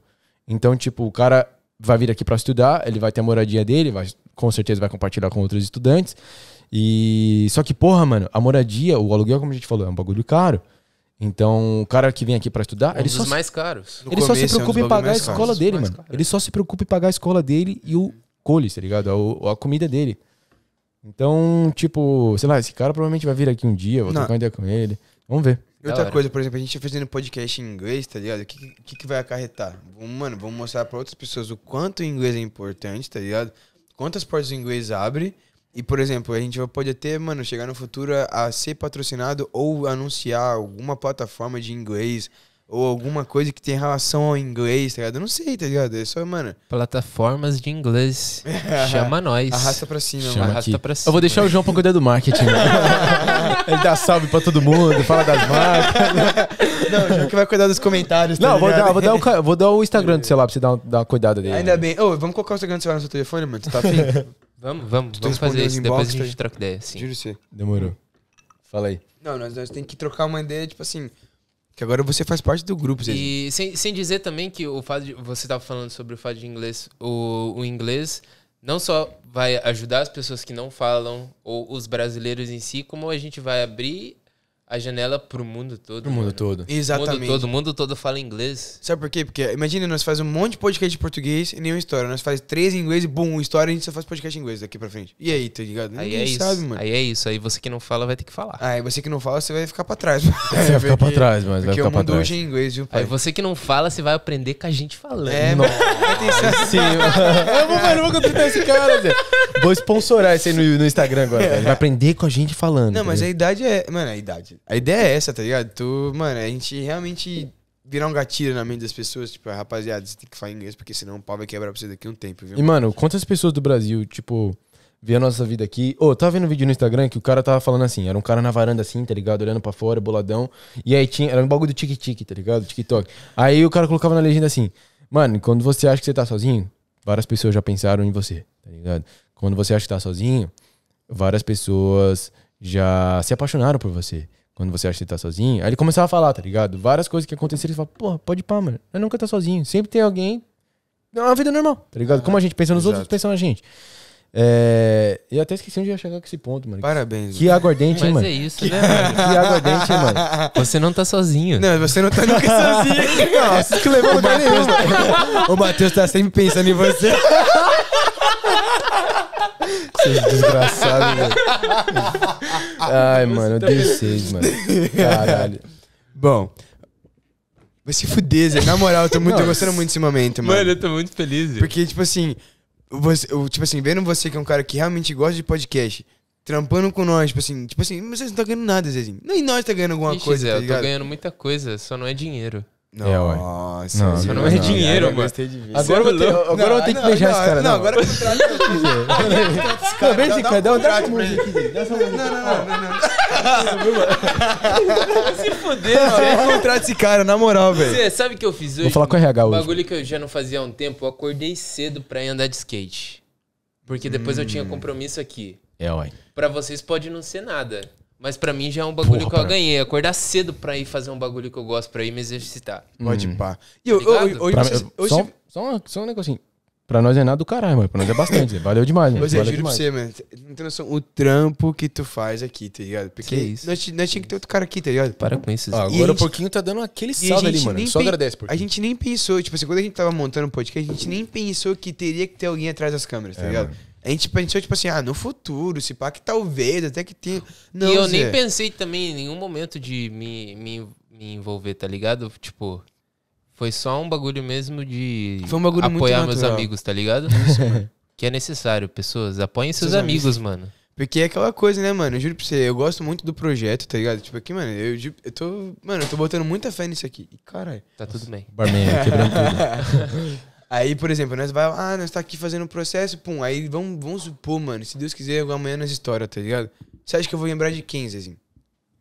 Então, tipo, o cara vai vir aqui para estudar, ele vai ter a moradia dele, vai, com certeza vai compartilhar com outros estudantes. E só que porra, mano, a moradia, o aluguel, como a gente falou, é um bagulho caro. Então, o cara que vem aqui para estudar, é um ele, só se... É caros. ele só se preocupa em pagar a escola dele, mano. Ele só se preocupa em pagar a escola dele e o cole, tá ligado? A, é a comida dele. Então, tipo, sei lá, esse cara provavelmente vai vir aqui um dia, vou Não. trocar uma ideia com ele. Vamos ver. E outra coisa, por exemplo, a gente tá fazendo podcast em inglês, tá ligado? O que, que, que vai acarretar? Mano, vamos mostrar para outras pessoas o quanto o inglês é importante, tá ligado? Quantas portas o inglês abre. E, por exemplo, a gente vai poder até, mano, chegar no futuro a ser patrocinado ou anunciar alguma plataforma de inglês ou alguma coisa que tem relação ao inglês, tá ligado? Eu não sei, tá ligado? É só, mano. Plataformas de inglês. Chama nós. Arrasta pra cima, Chama mano. Arrasta pra cima. Eu vou deixar o João pra cuidar do marketing. Né? Ele dá salve pra todo mundo, fala das marcas. Não, o João que vai cuidar dos comentários. Tá não, vou dar, vou, dar o, vou dar o Instagram do é. celular pra você dar, dar uma cuidada dele. Ainda bem. Ô, oh, vamos colocar o Instagram do celular no seu telefone, mano? Tu tá afim? vamos, vamos. Tu vamos fazer isso. Depois a gente tá? troca ideia. Sim. juro você. Demorou. Fala aí. Não, nós, nós temos que trocar uma ideia, tipo assim. Que agora você faz parte do grupo. E sem, sem dizer também que o fato de, você estava falando sobre o fato de inglês, o, o inglês não só vai ajudar as pessoas que não falam ou os brasileiros em si, como a gente vai abrir a janela pro mundo todo. Pro mundo mano. todo. Exatamente. Mundo todo, o mundo todo fala inglês. Sabe por quê? Porque imagina, nós faz um monte de podcast de português e nenhuma história. Nós faz três em inglês e bum, história a gente só faz podcast em inglês daqui pra frente. E aí, tá ligado? Aí Ninguém é isso. sabe, mano. Aí é isso. Aí você que não fala vai ter que falar. Aí ah, você que não fala, você vai ficar pra trás. Mano. Você vai ficar pra trás, mas vai ficar pra trás. Porque o mundo hoje é em inglês, viu, pai? Aí você que não fala, você vai aprender com a gente falando. É, mano. Sim, mano. Eu vou, mano, eu vou contratar esse cara, Zé. Vou sponsorar esse aí no, no Instagram agora. Ele vai aprender com a gente falando. Não, mas a idade é... Mano, a idade... A ideia é essa, tá ligado? Tu, mano, a gente realmente virar um gatilho na mente das pessoas, tipo, rapaziada, você tem que falar inglês, porque senão o pau vai quebrar pra você daqui um tempo, viu? E, mano, quantas pessoas do Brasil, tipo, vê a nossa vida aqui. Ô, oh, tava vendo um vídeo no Instagram que o cara tava falando assim, era um cara na varanda assim, tá ligado? Olhando pra fora, boladão. E aí tinha. Era um bagulho do tic-tic, tá ligado? TikTok. Aí o cara colocava na legenda assim, mano, quando você acha que você tá sozinho, várias pessoas já pensaram em você, tá ligado? Quando você acha que tá sozinho, várias pessoas já se apaixonaram por você. Quando você acha que tá sozinho. Aí ele começava a falar, tá ligado? Várias coisas que aconteceram. Ele fala, porra, pode pá, mano. Eu nunca tá sozinho. Sempre tem alguém. É uma vida normal, tá ligado? Como a gente pensa nos exato. outros, pensa na gente. É... Eu até esqueci onde ia chegar com esse ponto, mano. Parabéns. Que aguardente, mano. Mas é isso, né, mano? Que aguardente, mano. Você não tá sozinho. Não, você não tá nunca sozinho. Nossa, que levou o Matheus. Tá- o Matheus tá sempre pensando em você. Seus desgraçados, velho. Ai, mano, eu tá dei seis, mano. Caralho. Bom. Vai se fuder, Zé. Na moral, eu tô, muito, tô gostando muito desse momento, mano. Mano, eu tô muito feliz. Porque, tipo assim, você, eu, tipo assim, vendo você que é um cara que realmente gosta de podcast, trampando com nós, tipo assim, tipo assim, vocês não estão ganhando nada, Zezinho. Nem nós tá ganhando alguma Ixi, coisa, Zé, tá eu tô ganhando muita coisa, só não é dinheiro. É, Nossa, não, isso não é, é dinheiro, mano. Agora eu vou ter, é agora vou ter que beijar esse cara. Não, agora eu Não, vem esse dá um trato pra ele. Não, não, não, não. Se fuder, mano. Contrata esse cara, na moral, velho. Você sabe o que eu fiz hoje? Vou falar com o RH hoje. O bagulho que eu já não fazia há um tempo, eu acordei cedo pra ir andar de skate. Porque depois eu tinha hum. compromisso aqui. É, ué. Pra vocês pode não ser nada. Mas pra mim já é um bagulho Porra, que eu pra... ganhei. Acordar cedo pra ir fazer um bagulho que eu gosto, pra ir me exercitar. Pode hum. pá. E eu, eu, eu, hoje, pra, hoje... Só, só, um, só um negocinho. Pra nós é nada do caralho, mano. Pra nós é bastante. Valeu demais, mano. Pois é, juro pra você, mano. Não tem noção o trampo que tu faz aqui, tá ligado? Porque que isso? Nós, nós tinha que ter outro cara aqui, tá ligado? Para com isso. Ah, agora o um pouquinho tá dando aquele salve ali, mano. Só agradece, porque. A gente nem pensou, tipo assim, quando a gente tava montando o um podcast, a gente nem pensou que teria que ter alguém atrás das câmeras, tá é, ligado? Mano. A gente pensou, tipo assim, ah, no futuro, se pá, que talvez, até que tenha. Não, e eu Zé. nem pensei também em nenhum momento de me, me, me envolver, tá ligado? Tipo, foi só um bagulho mesmo de foi um bagulho apoiar meus amigos, tá ligado? É isso, que é necessário, pessoas. Apoiem seus, seus amigos, amigos, mano. Porque é aquela coisa, né, mano? Eu juro pra você, eu gosto muito do projeto, tá ligado? Tipo, aqui, mano, eu, eu tô. Mano, eu tô botando muita fé nisso aqui. E caralho. Tá tudo bem. Barman, quebrando tudo. Aí, por exemplo, nós vai, ah, nós tá aqui fazendo um processo, pum. Aí vamos, vamos supor, mano, se Deus quiser, amanhã nós história, tá ligado? Você acha que eu vou lembrar de quem, assim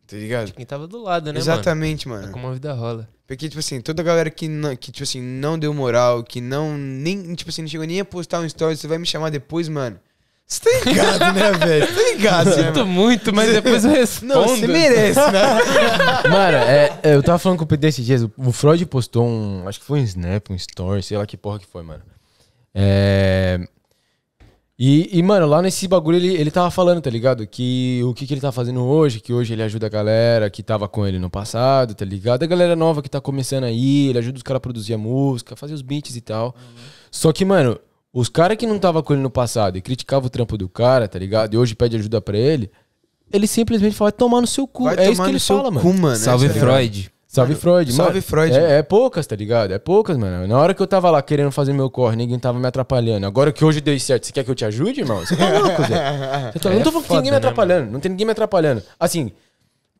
Tá ligado? De quem tava do lado, né, Exatamente, mano? mano. É como a vida rola. Porque, tipo assim, toda a galera que, não, que, tipo assim, não deu moral, que não, nem, tipo assim, não chegou nem a postar um story, você vai me chamar depois, mano. Você tá ligado, né, velho? Você tá ligado, né, Sinto muito, mas depois eu respondo. Não, você merece, né? mano, é, é, eu tava falando com o Pedro esses dias. O Freud postou um. Acho que foi um Snap, um Story, sei lá que porra que foi, mano. É. E, e, mano, lá nesse bagulho ele, ele tava falando, tá ligado? Que o que, que ele tá fazendo hoje, que hoje ele ajuda a galera que tava com ele no passado, tá ligado? A galera nova que tá começando aí, ele ajuda os caras a produzir a música, fazer os beats e tal. Uhum. Só que, mano, os caras que não tava com ele no passado e criticava o trampo do cara, tá ligado? E hoje pede ajuda para ele, ele simplesmente fala, tomar no seu cu. Vai é isso que ele fala, cu, mano. É tá Salve Freud. Salve Freud, mano. Salve Freud. É, é, poucas, tá ligado? É poucas, mano. Na hora que eu tava lá querendo fazer meu corre, ninguém tava me atrapalhando. Agora que hoje deu certo, você quer que eu te ajude, irmão? Você tá louco, Zé? Tá... É não tô falando é que tem ninguém me né, atrapalhando. não tem ninguém me atrapalhando. Assim,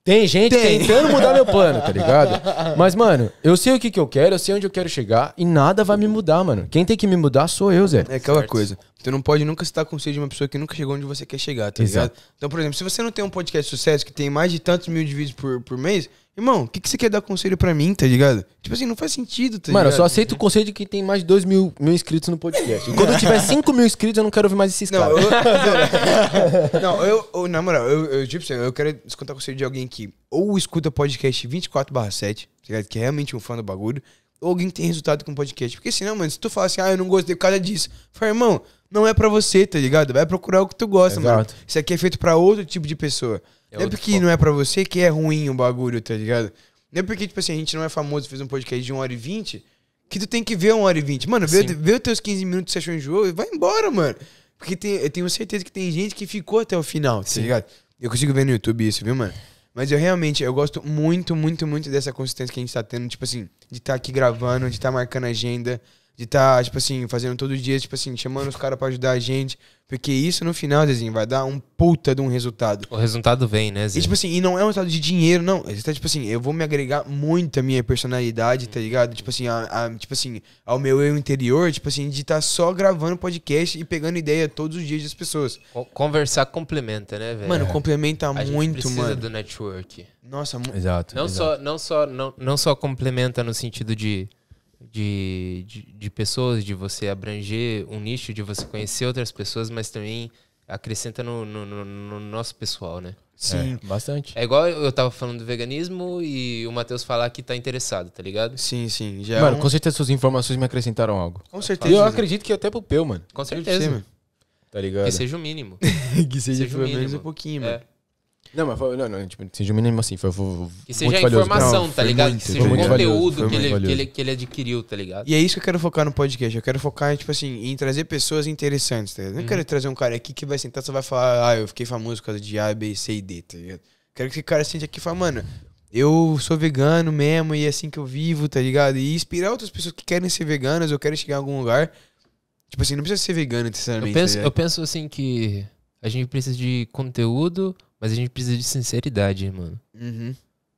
tem gente Tem. tentando mudar meu plano, tá ligado? Mas, mano, eu sei o que, que eu quero, eu sei onde eu quero chegar e nada vai me mudar, mano. Quem tem que me mudar sou eu, Zé. É aquela certo. coisa. Tu não pode nunca estar com sede de uma pessoa que nunca chegou onde você quer chegar, tá Exato. ligado? Então, por exemplo, se você não tem um podcast de sucesso que tem mais de tantos mil de vídeos por, por mês, irmão, o que, que você quer dar conselho pra mim, tá ligado? Tipo assim, não faz sentido, tá Mano, ligado? eu só aceito o conselho de quem tem mais de 2 mil, mil inscritos no podcast. quando eu tiver 5 mil inscritos, eu não quero ouvir mais esses não, eu, não, eu, eu, na moral, eu, eu, tipo assim, eu quero escutar conselho de alguém que ou escuta podcast 24/7, tá ligado? Que é realmente um fã do bagulho, ou alguém que tem resultado com podcast. Porque senão, mano, se tu falar assim, ah, eu não gostei por causa disso, fala, irmão não é para você, tá ligado? Vai procurar o que tu gosta, Exato. mano. Isso aqui é feito para outro tipo de pessoa. É não é porque foco. não é para você que é ruim o bagulho, tá ligado? Não é porque, tipo assim, a gente não é famoso, fez um podcast de 1 hora e 20, que tu tem que ver 1 hora e 20. Mano, vê, vê os teus 15 minutos que você achou jogo e vai embora, mano. Porque tem, eu tenho certeza que tem gente que ficou até o final, tá Sim. tá ligado? Eu consigo ver no YouTube isso, viu, mano? Mas eu realmente, eu gosto muito, muito, muito dessa consistência que a gente tá tendo, tipo assim, de estar tá aqui gravando, de estar tá marcando agenda de estar, tá, tipo assim, fazendo todo dia, tipo assim, chamando os caras para ajudar a gente. Porque isso no final, Zezinho, vai dar um puta de um resultado. O resultado vem, né, Zezinho? E tipo assim, e não é um resultado de dinheiro, não. Ele tá tipo assim, eu vou me agregar muito à minha personalidade, tá uhum. ligado? Tipo assim, a, a, tipo assim, ao meu eu interior, tipo assim, de estar tá só gravando podcast e pegando ideia todos os dias das pessoas. Conversar complementa, né, velho? Mano, complementa muito, gente precisa mano. do network. Nossa, Exato. Não exato. só não só não, não só complementa no sentido de de, de, de, pessoas, de você abranger um nicho, de você conhecer outras pessoas, mas também acrescenta no, no, no nosso pessoal, né? Sim. É, bastante. É igual eu tava falando do veganismo e o Matheus falar que tá interessado, tá ligado? Sim, sim. Já é mano, é um... com certeza suas informações me acrescentaram algo. Com certeza. E eu acredito que até pro Peu, mano. Com certeza. Ser, mano. Tá ligado? Que seja o mínimo. que seja, seja pelo menos um pouquinho, é. mano. Não, mas foi, não, não, tipo, seja o mínimo assim, foi, foi Que seja a informação, não, tá ligado? Muito, que seja o conteúdo valioso, que, ele, que, ele, que ele adquiriu, tá ligado? E é isso que eu quero focar no podcast. Eu quero focar, tipo assim, em trazer pessoas interessantes, tá ligado? Não uhum. quero trazer um cara aqui que vai sentar e só vai falar, ah, eu fiquei famoso por causa de A, B, C e D, tá ligado? Quero que esse cara sente aqui e fale, mano, eu sou vegano mesmo e é assim que eu vivo, tá ligado? E inspirar outras pessoas que querem ser veganas ou querem chegar em algum lugar. Tipo assim, não precisa ser vegano, necessariamente. Eu penso, tá eu penso assim que a gente precisa de conteúdo mas a gente precisa de sinceridade, mano. Uhum.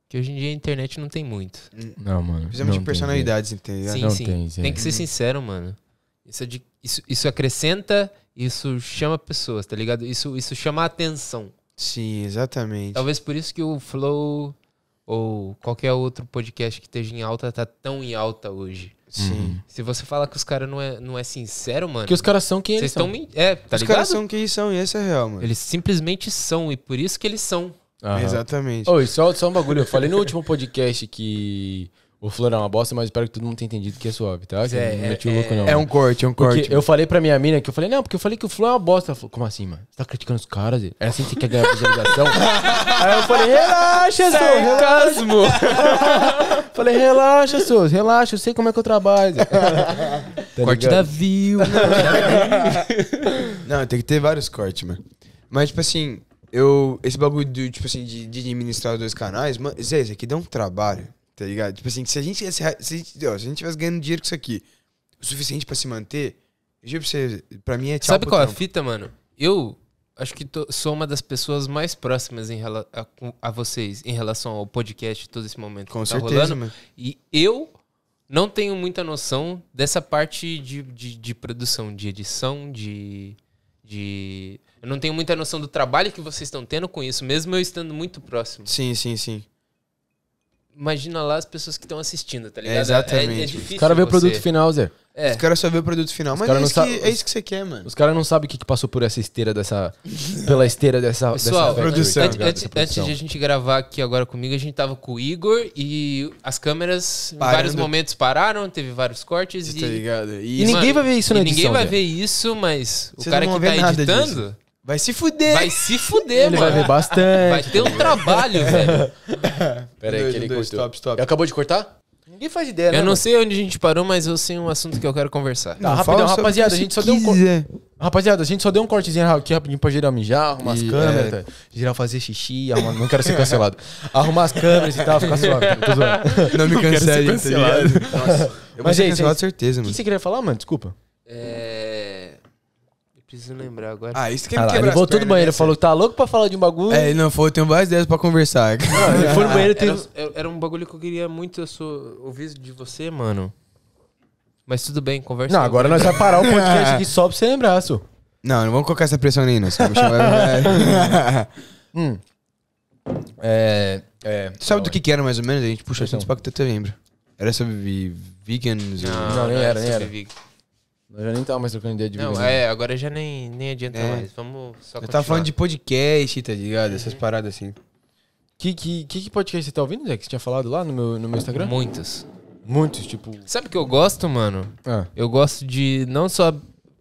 Que hoje em dia a internet não tem muito. Não, mano. Precisamos de personalidades, entendeu? Sim, não sim. Tem, tem que ser sincero, mano. Isso, é de, isso, isso acrescenta, isso chama pessoas, tá ligado? Isso, isso chama atenção. Sim, exatamente. Talvez por isso que o Flow ou qualquer outro podcast que esteja em alta tá tão em alta hoje. Sim. Uhum. Se você fala que os caras não é, não é sincero, mano. Que os caras são quem eles são. é, tá os caras são quem são, e esse é real, mano. Eles simplesmente são, e por isso que eles são. Aham. Exatamente. Oi, só, só um bagulho. Eu falei no último podcast que o florão é uma bosta, mas espero que todo mundo tenha entendido que é suave, tá? Que é, não é, louco, é não. É um corte, é um corte. eu falei pra minha mina que eu falei, não, porque eu falei que o Flow é uma bosta. Ela falou, como assim, mano? Você tá criticando os caras? É assim que você quer ganhar visualização? Aí eu falei, relaxa, é casmo. falei, relaxa, sou relaxa, eu sei como é que eu trabalho. tá corte da view. não, tem que ter vários cortes, mano. Mas, tipo assim, eu. Esse bagulho do, tipo assim, de, de administrar dois canais, mano, Zé, isso aqui dá um trabalho. Tá ligado? Tipo assim, se a gente, se a gente, ó, se a gente tivesse ganhando dinheiro com isso aqui, o suficiente para se manter, eu juro pra você, pra mim é tchau Sabe qual é a fita, mano? Eu acho que tô, sou uma das pessoas mais próximas em rela, a, a, vocês em relação ao podcast todo esse momento com que tá certeza, tá rolando. Mano. E eu não tenho muita noção dessa parte de, de, de produção, de edição, de de. Eu não tenho muita noção do trabalho que vocês estão tendo com isso, mesmo eu estando muito próximo. Sim, sim, sim imagina lá as pessoas que estão assistindo, tá é, ligado? É, é exatamente. É, é Os caras vê o produto final, Zé. É. Os caras só vê o produto final. Os mas é, isso sabe, que, é isso que você quer, mano. Os caras não sabem o que, que passou por essa esteira dessa. pela esteira dessa. Pessoal, dessa produção, antes, cara, produção. antes de a gente gravar aqui agora comigo, a gente tava com o Igor e as câmeras Parando. em vários momentos pararam, teve vários cortes. Você e, tá ligado? E, e mano, ninguém vai ver isso na edição. Ninguém vai Zé. ver isso, mas Vocês o cara que tá editando. Disso. Vai se fuder. Vai se fuder, Ele mano. vai ver bastante. Vai ter um trabalho, velho. Pera aí, que ele dois, cortou. Stop, stop. Acabou de cortar? Ninguém faz ideia, eu né? Eu não mano? sei onde a gente parou, mas eu sei um assunto que eu quero conversar. Tá, não, rapidão, rapaziada, a gente só deu um corte. Rapaziada, a gente só deu um cortezinho aqui rapidinho pra geral mijar, arrumar as câmeras. É... Tá? Geral fazer xixi, arrumar... não quero ser cancelado. Arrumar as câmeras e tal, ficar suave. Tá? Não me cancele, tá ligado? Nossa, eu mas, gente, é certeza, mano. O que você queria falar, mano? Desculpa. É preciso lembrar agora. Ah, isso que é ah, Ele voltou do banheiro, né? falou que tá louco pra falar de um bagulho. É, ele não falou, eu tenho várias ideias pra conversar. Não, ele foi no banheiro e teve... Era, era, um bagulho que eu queria muito eu sou, ouvir de você, mano. Mas tudo bem, conversa. Não, agora nós vamos parar o podcast aqui só pra você lembrar, senhor. Não, não vamos colocar essa pressão nem nós. hum. É, é, tu sabe do que, que era mais ou menos? A gente puxa assuntos pra que tu te lembra. Era sobre vegans. Não, não, não era, nem era. Eu já nem tava mais trocando ideia de Não, é, agora já nem, nem adianta É. mais. Vamos só Eu tava falando de podcast, tá ligado? Essas é. paradas assim. Que, que, que, que podcast você tá ouvindo, Zé? Que você tinha falado lá no meu, no meu Instagram? Muitos. Muitos, tipo. Sabe o que eu gosto, mano? Ah. Eu gosto de não só.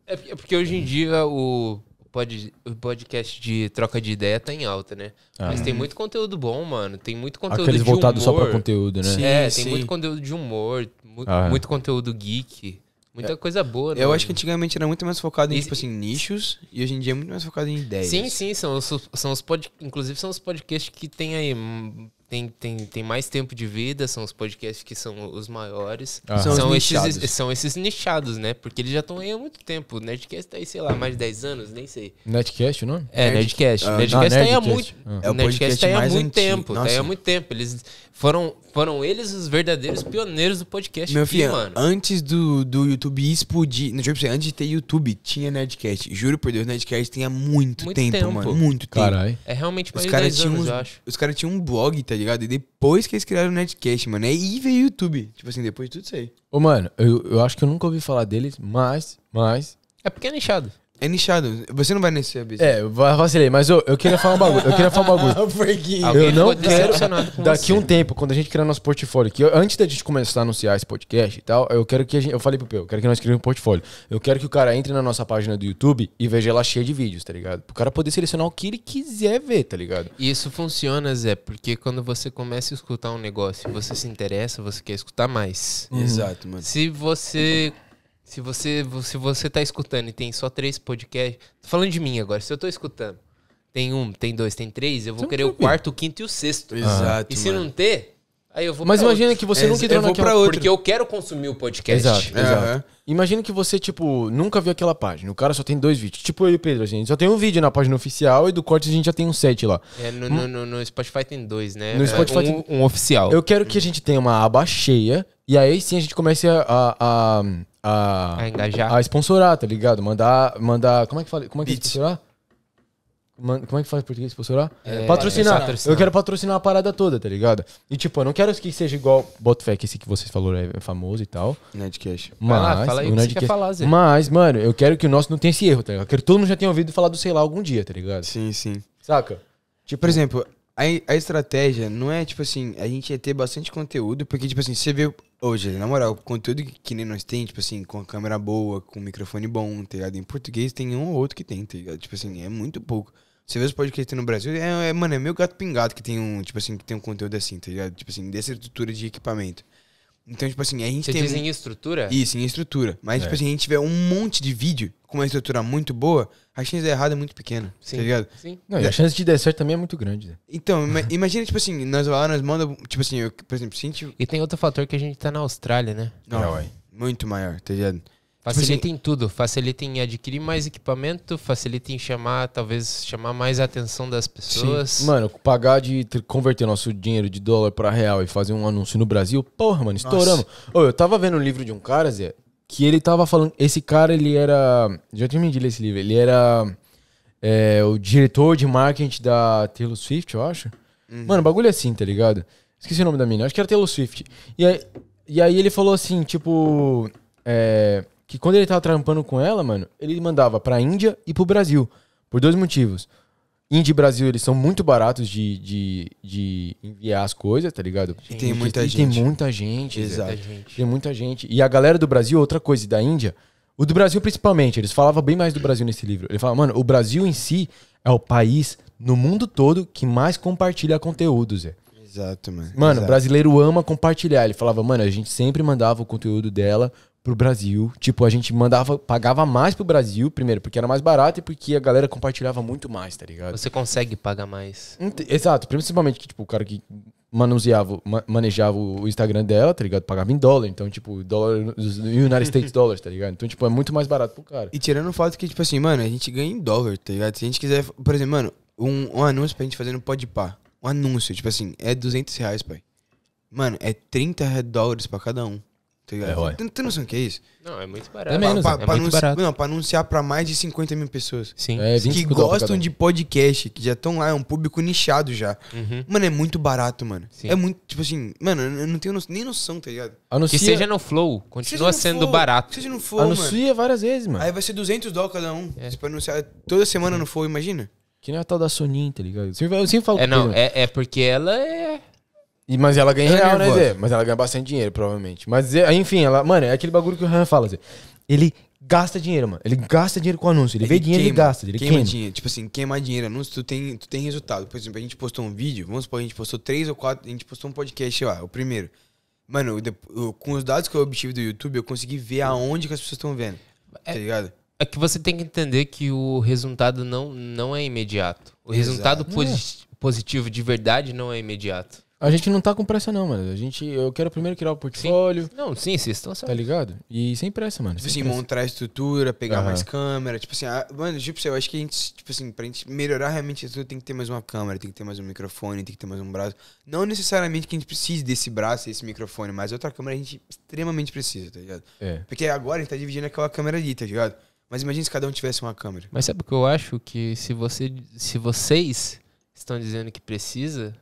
É, é porque- hoje em dia o, pod, o podcast de troca de ideia tá em alta, né? Ah. Mas tem muito conteúdo bom, mano. Tem muito conteúdo aqueles de voltados só pra conteúdo, né? É, sim, É, tem muito conteúdo de humor, mu- Ah, muito conteúdo geek. Muita é. coisa boa, né? Eu acho que antigamente era muito mais focado em, e, tipo assim, nichos e hoje em dia é muito mais focado em ideias. Sim, sim, são, são os pod... inclusive são os podcasts que tem aí hum, tem, tem, tem mais tempo de vida, são os podcasts que são os maiores. Ah. São, são os esses, são esses nichados, né? Porque eles já estão aí há muito tempo. O Nerdcast tá aí, sei lá, mais de 10 anos, nem sei. Nerdcast, não? É, netcast Nerdcast, ah, Nerdcast, Nerdcast tá aí há muito, é o Nerdcast tá aí há muito tempo. Nossa. Tá aí há muito tempo. Eles foram, foram eles os verdadeiros pioneiros do podcast Meu aqui, filho, mano. Antes do, do YouTube explodir. Não, tipo, assim, antes de ter YouTube, tinha Nerdcast. Juro por Deus, Nerdcast tinha muito, muito tempo, tempo, mano. Muito Carai. tempo. É realmente mais os cara de 10 anos, uns, eu acho. Os caras tinham um blog, tá ligado? E depois que eles criaram o Nerdcast, mano. Aí veio o YouTube. Tipo assim, depois de tudo isso aí. Ô, mano, eu, eu acho que eu nunca ouvi falar deles, mas. mas... É porque é nichado. É nichado. Você não vai nesse abismo. É, eu vacilei, mas eu, eu queria falar um bagulho. Eu queria falar um bagulho. eu não quero. com Daqui você. um tempo, quando a gente criar nosso portfólio, que eu- antes da gente começar a anunciar esse podcast e tal, eu quero que a gente. Eu falei pro Pio, eu quero que nós criemos um portfólio. Eu quero que o cara entre na nossa página do YouTube e veja ela cheia de vídeos, tá ligado? Pro cara poder selecionar o que ele quiser ver, tá ligado? E Isso funciona, Zé, porque quando você começa a escutar um negócio e você se interessa, você quer escutar mais. Exato, mano. Se você se você, se você tá escutando e tem só três podcasts. Tô falando de mim agora. Se eu tô escutando, tem um, tem dois, tem três, eu vou Você querer o quarto, o quinto e o sexto. Exato, E se mano. não ter, Aí eu vou Mas imagina outro. que você é, nunca entrou naquela... Outro. Porque eu quero consumir o podcast. Exato, exato. Imagina que você, tipo, nunca viu aquela página. O cara só tem dois vídeos. Tipo eu e o Pedro, assim, a gente só tem um vídeo na página oficial e do corte a gente já tem um set lá. É, no, hum? no, no Spotify tem dois, né? No é, Spotify um, tem... um oficial. Eu quero que a gente tenha uma aba cheia e aí sim a gente comece a... a, a, a, a engajar. A sponsorar, tá ligado? Mandar. mandar como é que fala? Como é que é sponsorar? como é que faz português pra é, é, patrocinar. É patrocinar. Eu quero patrocinar a parada toda, tá ligado? E tipo, eu não quero que seja igual Botfé, que esse que vocês falaram é famoso e tal. Nerdcast. Mas, lá, fala aí o você quer falar, Zé. Mas, mano, eu quero que o nosso não tenha esse erro, tá ligado? Eu quero que todo mundo já tenha ouvido falar do sei lá algum dia, tá ligado? Sim, sim. Saca? Tipo, por exemplo, a, a estratégia não é, tipo assim, a gente ia ter bastante conteúdo, porque, tipo assim, você vê hoje, na moral, o conteúdo que, que nem nós tem, tipo assim, com a câmera boa, com o microfone bom, tá ligado? Em português tem um ou outro que tem, tá ligado? Tipo assim, é muito pouco. Você vê os podcasts no Brasil, é, é, mano, é meio gato pingado que tem um, tipo assim, que tem um conteúdo assim, tá ligado? Tipo assim, dessa estrutura de equipamento. Então, tipo assim, a gente Você tem. Diz em estrutura? Isso, em estrutura. Mas, tipo é. tipo assim, a gente tiver um monte de vídeo com uma estrutura muito boa, a chance de errado é muito pequena. Tá sim. Tá ligado? Sim. Não, e a chance de dar certo também é muito grande. Né? Então, imagina, tipo assim, nós lá, nós mandamos. Tipo assim, eu, por exemplo, se a gente. E tem outro fator que a gente tá na Austrália, né? Não, é, muito maior, tá ligado? Tipo assim, facilita em tudo, facilita em adquirir mais equipamento, facilita em chamar, talvez, chamar mais a atenção das pessoas. Sim. Mano, pagar de converter nosso dinheiro de dólar para real e fazer um anúncio no Brasil, porra, mano, estouramos. Ô, eu tava vendo um livro de um cara, Zé, que ele tava falando. Esse cara, ele era. Já tinha me dito esse livro, ele era é, o diretor de marketing da Taylor Swift, eu acho. Uhum. Mano, o bagulho é assim, tá ligado? Esqueci o nome da mina, acho que era Taylor Swift. E aí, e aí ele falou assim, tipo. É, que quando ele tava trampando com ela, mano, ele mandava pra Índia e pro Brasil. Por dois motivos. Índia e Brasil, eles são muito baratos de, de, de enviar as coisas, tá ligado? e tem muita e gente. Tem muita gente. Exato. gente. Tem muita gente. E a galera do Brasil, outra coisa, e da Índia, o do Brasil principalmente, eles falavam bem mais do Brasil nesse livro. Ele falava, mano, o Brasil em si é o país no mundo todo que mais compartilha conteúdo, Zé. Exato, mano. Mano, Exato. brasileiro ama compartilhar. Ele falava, mano, a gente sempre mandava o conteúdo dela pro Brasil. Tipo, a gente mandava, pagava mais pro Brasil, primeiro, porque era mais barato e porque a galera compartilhava muito mais, tá ligado? Você consegue pagar mais. Exato, principalmente que, tipo, o cara que manuseava, manejava o Instagram dela, tá ligado? Pagava em dólar, então, tipo, dólar, United States Dollars, tá ligado? Então, tipo, é muito mais barato pro cara. E tirando o fato que, tipo assim, mano, a gente ganha em dólar, tá ligado? Se a gente quiser, por exemplo, mano, um, um anúncio pra gente fazer no Podpah, um anúncio, tipo assim, é 200 reais, pai. Mano, é 30 dólares pra cada um. Tá ligado? É, ué. Tem, tem noção que é isso? Não, é muito barato. É menos, pra, pra, é pra muito barato. Não, pra anunciar pra mais de 50 mil pessoas. Sim. É, é que gostam de podcast, que já estão lá, é um público nichado já. Uhum. Mano, é muito barato, mano. Sim. É muito, tipo assim, mano, eu não tenho nem noção, tá ligado? Anuncia... Que seja no Flow, continua sendo flow, barato. Seja no Flow, Anuncia mano. várias vezes, mano. Aí vai ser 200 dólares cada um. É. Pra anunciar toda semana no Flow, imagina? Que nem a tal da Soninha, tá ligado? Eu sempre, eu sempre falo É, não, é, é porque ela é e, mas ela ganha é real, né, né Zé? Mas ela ganha bastante dinheiro, provavelmente. Mas, enfim, ela, mano, é aquele bagulho que o Ryan fala, Zé. Ele gasta dinheiro, mano. Ele gasta dinheiro com anúncio. Ele, ele vê dinheiro e gasta. Ele queima, queima, dinheiro. Tipo assim, queima dinheiro, anúncio, tu tem, tu tem resultado. Por exemplo, a gente postou um vídeo, vamos supor, a gente postou três ou quatro, a gente postou um podcast lá, o primeiro. Mano, eu, com os dados que eu obtive do YouTube, eu consegui ver aonde que as pessoas estão vendo. É, tá ligado? É que você tem que entender que o resultado não, não é imediato. O Exato. resultado posi é. positivo de verdade não é imediato. A gente não tá com pressa, não, mano. A gente, eu quero primeiro criar o portfólio. Sim. Não, sim, vocês estão certo. Tá ligado? E sem pressa, mano. Tipo sem assim, pressa. montar a estrutura, pegar uhum. mais câmera. Tipo assim, a, mano, tipo assim, eu acho que a gente, tipo assim, pra gente melhorar realmente tudo, tem que ter mais uma câmera, tem que ter mais um microfone, tem que ter mais um braço. Não necessariamente que a gente precise desse braço e esse microfone, mas outra câmera a gente extremamente precisa, tá ligado? É. Porque agora a gente tá dividindo aquela câmera ali, tá ligado? Mas imagina se cada um tivesse uma câmera. Mas sabe o que eu acho? Que se, você, se vocês estão dizendo que precisa,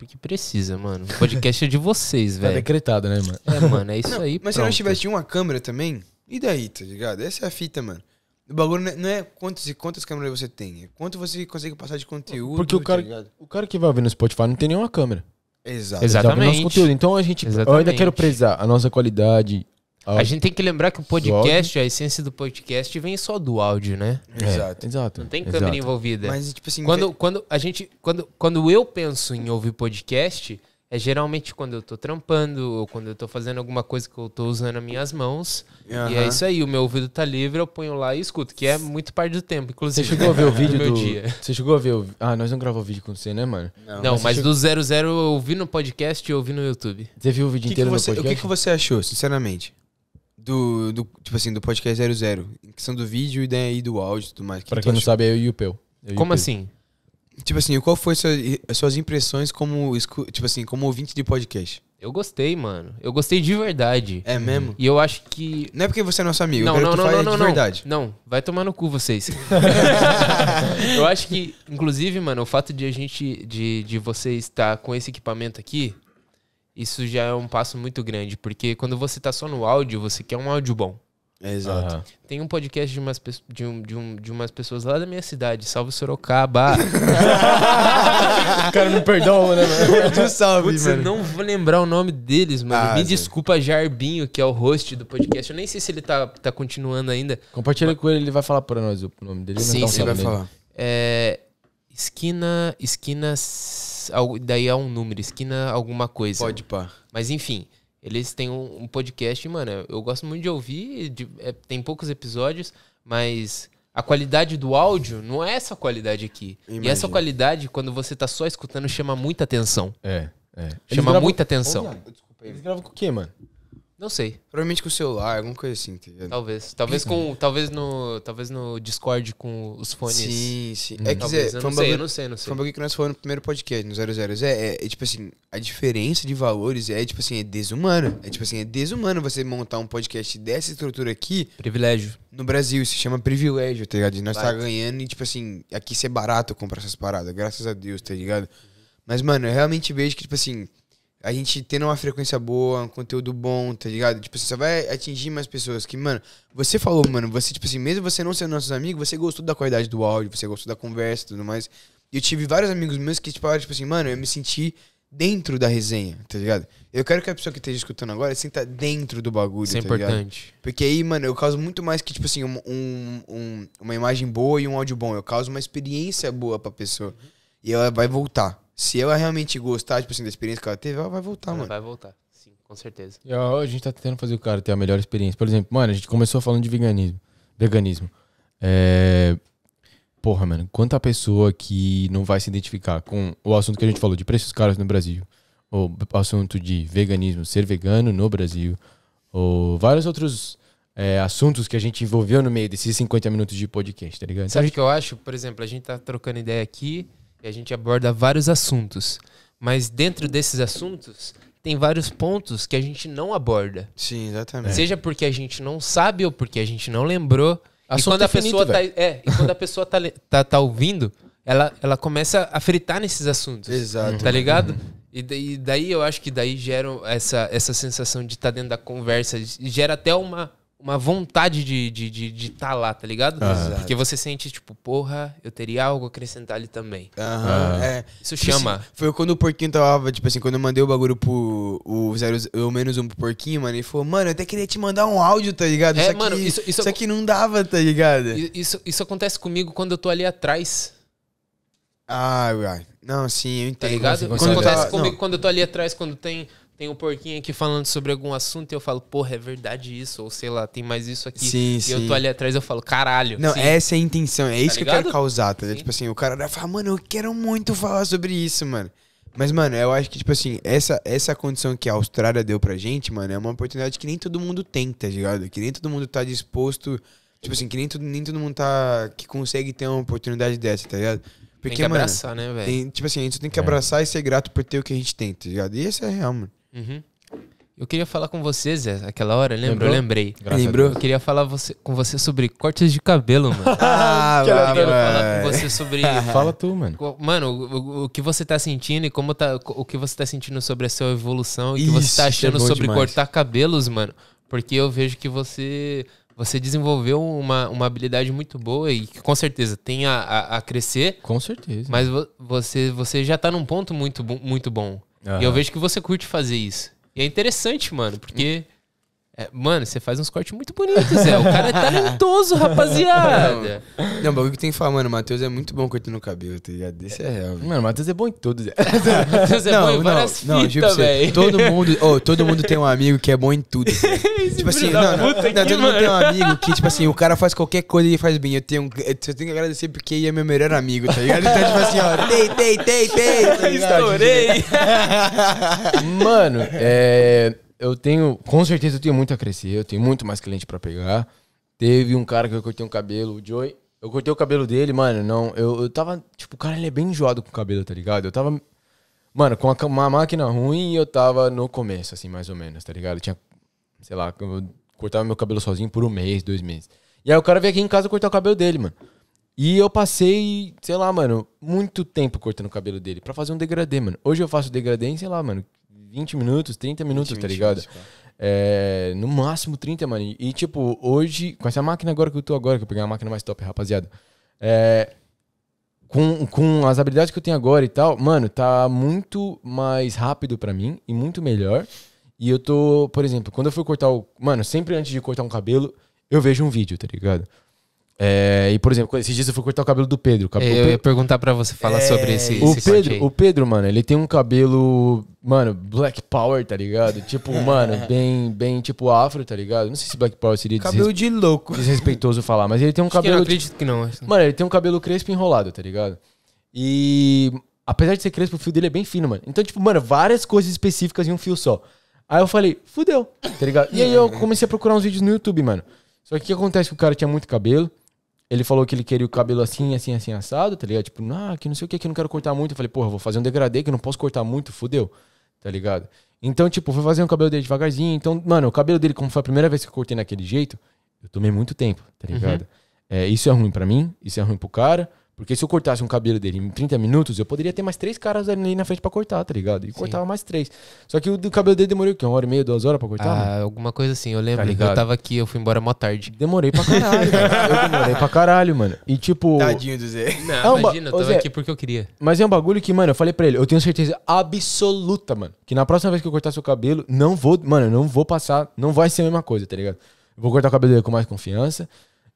porque precisa, mano. O podcast é de vocês, tá velho. Tá decretado, né, mano? É, mano, é isso não, aí. Mas pronto. se nós tivesse uma câmera também, e daí, tá ligado? Essa é a fita, mano. O bagulho não é, é quantas e quantas câmeras você tem, é quanto você consegue passar de conteúdo. Porque o tá cara, tá o cara que vai ouvir no Spotify não tem nenhuma câmera. Exato. Exatamente. Nosso conteúdo. Então a gente. Exatamente. Eu ainda quero prezar a nossa qualidade, a gente tem que lembrar que o podcast, a essência do podcast vem só do áudio, né? É. Exato. É, exato. Não tem câmera exato. envolvida. Mas, tipo assim. Quando, que... quando, a gente, quando, quando eu penso em ouvir podcast, é geralmente quando eu tô trampando ou quando eu tô fazendo alguma coisa que eu tô usando as minhas mãos. E é isso aí, o meu ouvido tá livre, eu ponho lá e escuto, que é muito parte do tempo, inclusive. Você chegou a ver o é vídeo do, meu dia. Você chegou a ver o... Ah, nós não gravamos vídeo com você, né, mano? Não, não mas, mas chegou... do zero zero eu ouvi no podcast e ouvi no YouTube. Você viu o vídeo que inteiro que você... no podcast? O que, que você achou, sinceramente? do, do, tipo assim, do podcast 00, em questão do vídeo e daí né, do áudio e tudo mais. Que pra quem não sabe, é eu e o Pel Como assim? Tipo assim, qual foi sua, as suas impressões como, tipo assim, como ouvinte de podcast? Eu gostei, mano. Eu gostei de verdade. É mesmo? E eu acho que. Não é porque você é nosso amigo, não, não, não, não, não, de verdade. Não, não, vai tomar no cu vocês. eu acho que, inclusive, mano, o fato de a gente. De, de você estar com esse equipamento aqui isso já é um passo muito grande, porque quando você está só no áudio, você quer um áudio bom. exato. Uhum. Tem um podcast de umas, de, um, de, um, de umas pessoas lá da minha cidade, salve Sorocaba. cara, me perdoa, né, mano? Tu salve, Putz, mano. Eu não vou lembrar o nome deles, mano. Ah, Me sim. desculpa, Jarbinho, que é o host do podcast. Eu nem sei se ele tá, tá continuando ainda. Compartilha mas... com ele, ele vai falar pra nós o nome dele. Sim, tá sim, vai falar. É, esquina... Esquina daí é um número, Esquina alguma coisa. Pode pá. Mas enfim, eles têm um, um podcast, mano, eu gosto muito de ouvir, de, é, tem poucos episódios, mas a qualidade do áudio não é essa qualidade aqui. Imagina. E essa qualidade, quando você tá só escutando, chama muita atenção. É, é. Chama gravam... muita atenção. Olha, desculpa Eles gravam com o quê, mano? Não sei. Provavelmente com o celular, alguma coisa assim, tá ligado? Talvez. Talvez com. talvez no. Talvez no Discord com os fones. Sim, sim. Hum. É que talvez, não sei, um eu não sei, não sei. Foi um bagulho que nós falamos no primeiro podcast, no 00. É, é, é, tipo assim, a diferença de valores é, tipo assim, é desumana. É tipo assim, é desumano você montar um podcast dessa estrutura aqui. Privilégio. No Brasil, se chama privilégio, tá ligado? E nós tá Vai. tá ganhando e, tipo assim, aqui ser é barato comprar essas paradas, graças a Deus, tá ligado? Mas, mano, eu realmente vejo que, tipo assim a gente tendo uma frequência boa, um conteúdo bom, tá ligado? Tipo, você assim, vai atingir mais pessoas que, mano, você falou, mano, você, tipo assim, mesmo você não sendo nossos amigos, você gostou da qualidade do áudio, você gostou da conversa e tudo mais. E eu tive vários amigos meus que, tipo, falaram tipo assim, mano, eu me senti dentro da resenha, tá ligado? Eu quero que a pessoa que esteja escutando agora sinta dentro do bagulho, Isso é tá importante. Ligado? Porque aí, mano, eu causo muito mais que, tipo assim, um, um, uma imagem boa e um áudio bom. Eu causo uma experiência boa pra pessoa. E ela vai voltar, se ela realmente gostar, tipo assim, da experiência que ela teve, ela vai voltar, ela mano. Vai voltar, sim, com certeza. E a gente tá tentando fazer o cara ter a melhor experiência. Por exemplo, mano, a gente começou falando de veganismo. Veganismo. É... Porra, mano, quanta pessoa que não vai se identificar com o assunto que a gente falou de preços caros no Brasil, ou assunto de veganismo, ser vegano no Brasil, ou vários outros é, assuntos que a gente envolveu no meio desses 50 minutos de podcast, tá ligado? Sabe o gente... que eu acho? Por exemplo, a gente tá trocando ideia aqui, e a gente aborda vários assuntos. Mas dentro desses assuntos, tem vários pontos que a gente não aborda. Sim, exatamente. Seja porque a gente não sabe ou porque a gente não lembrou. Assunto e quando a é pessoa tá, é, e quando a pessoa tá, tá, tá, ouvindo, ela, ela começa a fritar nesses assuntos. Exato. Tá ligado? E daí, daí, eu acho que daí gera essa, essa sensação de estar tá dentro da conversa. Gera até uma uma vontade de estar de, de, de tá lá, tá ligado? Ah. Porque você sente, tipo, porra, eu teria algo a acrescentar ali também. Aham, ah. é. Isso tipo chama. Assim, foi quando o porquinho tava, tipo assim, quando eu mandei o bagulho pro o, zero, o menos um pro porquinho, mano, ele falou, mano, eu até queria te mandar um áudio, tá ligado? É, isso mano, isso, isso, isso não dava, tá ligado? Isso, isso acontece comigo quando eu tô ali atrás. Ah, não, sim, eu tá entendo. Tá ligado? Quando acontece comigo não. quando eu tô ali atrás, quando tem tem um porquinho aqui falando sobre algum assunto e eu falo, porra, é verdade isso, ou sei lá, tem mais isso aqui. Sim, e sim. eu tô ali atrás eu falo, caralho. Não, sim. essa é a intenção, é tá isso ligado? que eu quero causar, tá? Sim. Tipo assim, o cara vai falar, mano, eu quero muito falar sobre isso, mano. Mas, mano, eu acho que, tipo assim, essa, essa condição que a Austrália deu pra gente, mano, é uma oportunidade que nem todo mundo tem, tá ligado? Que nem todo mundo tá disposto. Tipo assim, que nem todo, nem todo mundo tá. que consegue ter uma oportunidade dessa, tá ligado? Porque, tem que abraçar, mano, né, velho? Tipo assim, a gente tem que é. abraçar e ser grato por ter o que a gente tem, tá ligado? E essa é a real, mano. Uhum. Eu queria falar com você, Zé, aquela hora, lembro Lembrou? Eu lembrei. Lembrou? Eu queria falar você, com você sobre cortes de cabelo, mano. ah, que eu queria falar com você sobre. Fala tu, mano. Mano, o, o, que você tá sentindo e como tá. O que você tá sentindo sobre a sua evolução e o que você tá é achando sobre demais. cortar cabelos, mano. Porque eu vejo que você. Você desenvolveu uma, uma habilidade muito boa e que com certeza tem a, a, a crescer. Com certeza. Mas você, você já tá num ponto muito, muito bom. Uhum. E eu vejo que você curte fazer isso. E é interessante, mano, porque. É, mano, você faz uns cortes muito bonitos, Zé. O cara é talentoso, rapaziada. Não, o que tem que falar, mano, o Matheus é muito bom cortando o cabelo, tá ligado? Isso é real. Véio. Mano, o Matheus é bom em tudo, Zé. Matheus é não, bom em não, várias não, tipo fitas, assim, velho. Todo mundo, oh, todo mundo tem um amigo que é bom em tudo. tipo assim, não, não, aqui, não, todo mano. mundo tem um amigo que, tipo assim, o cara faz qualquer coisa e faz bem. Eu tenho, eu tenho que agradecer porque ele é meu melhor amigo, tá ligado? Então, tipo assim, ó, tei, tei, tei, tei. Tá Estourei. mano, é eu tenho, com certeza eu tenho muito a crescer, eu tenho muito mais cliente para pegar. Teve um cara que eu cortei um cabelo, o Joey. Eu cortei o cabelo dele, mano, não, eu, eu tava, tipo, o cara ele é bem enjoado com o cabelo, tá ligado? Eu tava, mano, com uma máquina ruim e eu tava no começo, assim, mais ou menos, tá ligado? Eu tinha, sei lá, eu cortava meu cabelo sozinho por um mês, dois meses. E aí o cara veio aqui em casa cortar o cabelo dele, mano. E eu passei, sei lá, mano, muito tempo cortando o cabelo dele para fazer um degradê, mano. Hoje eu faço degradê em, sei lá, mano, 20 minutos, 30 minutos, 20, tá ligado? é, no máximo 30, mano. E, tipo, hoje, com essa máquina agora que eu tô agora, que eu peguei uma máquina mais top, rapaziada. É, com, com as habilidades que eu tenho agora e tal, mano, tá muito mais rápido para mim e muito melhor. E eu tô, por exemplo, quando eu fui cortar o. Mano, sempre antes de cortar um cabelo, eu vejo um vídeo, tá ligado? É, e, por exemplo, esses dias eu fui cortar o cabelo do Pedro. Cabelo, eu Pedro, ia perguntar para você falar é, sobre esse, o Pedro, O Pedro, mano, ele tem um cabelo, mano, Black Power, tá ligado? Tipo, mano, bem, bem tipo afro, tá ligado? Não sei se Black Power seria Cabelo de louco. Desrespeitoso falar, mas ele tem um Acho cabelo. Que eu acredito tipo, que não. Mano, ele tem um cabelo crespo enrolado, tá ligado? E apesar de ser crespo, o fio dele é bem fino, mano. Então, tipo, mano, várias coisas específicas em um fio só. Aí eu falei, fudeu, tá ligado? E aí eu comecei a procurar uns vídeos no YouTube, mano. Só que o que acontece que o cara tinha muito cabelo. Ele falou que ele queria o cabelo assim, assim, assim, assado, tá ligado? Tipo, ah, que não sei o que, que eu não quero cortar muito. Eu falei, porra, vou fazer um degradê que eu não posso cortar muito, fudeu, tá ligado? Então, tipo, foi fazer o cabelo dele devagarzinho. Então, mano, o cabelo dele, como foi a primeira vez que eu cortei naquele jeito, eu tomei muito tempo, tá uhum. ligado? Uhum. É, isso é ruim para mim, isso é ruim pro cara. Porque se eu cortasse um cabelo dele em 30 minutos, eu poderia ter mais três caras ali na frente pra cortar, tá ligado? E Sim. cortava mais três. Só que o do cabelo dele demorou o quê? Uma hora e meia, duas horas pra cortar? Né? Ah, né? alguma coisa assim. Eu lembro tá que eu tava aqui, eu fui embora mó tarde. Demorei pra caralho. eu demorei pra caralho, mano. E tipo. Tadinho do Zé. Não, é um imagina, eu tava Zé, aqui porque eu queria. Mas é um bagulho que, mano, eu falei pra ele, eu tenho certeza absoluta, mano, que na próxima vez que eu cortar seu cabelo, não vou. Mano, não vou passar. Não vai ser a mesma coisa, tá ligado? Eu vou cortar o cabelo dele com mais confiança.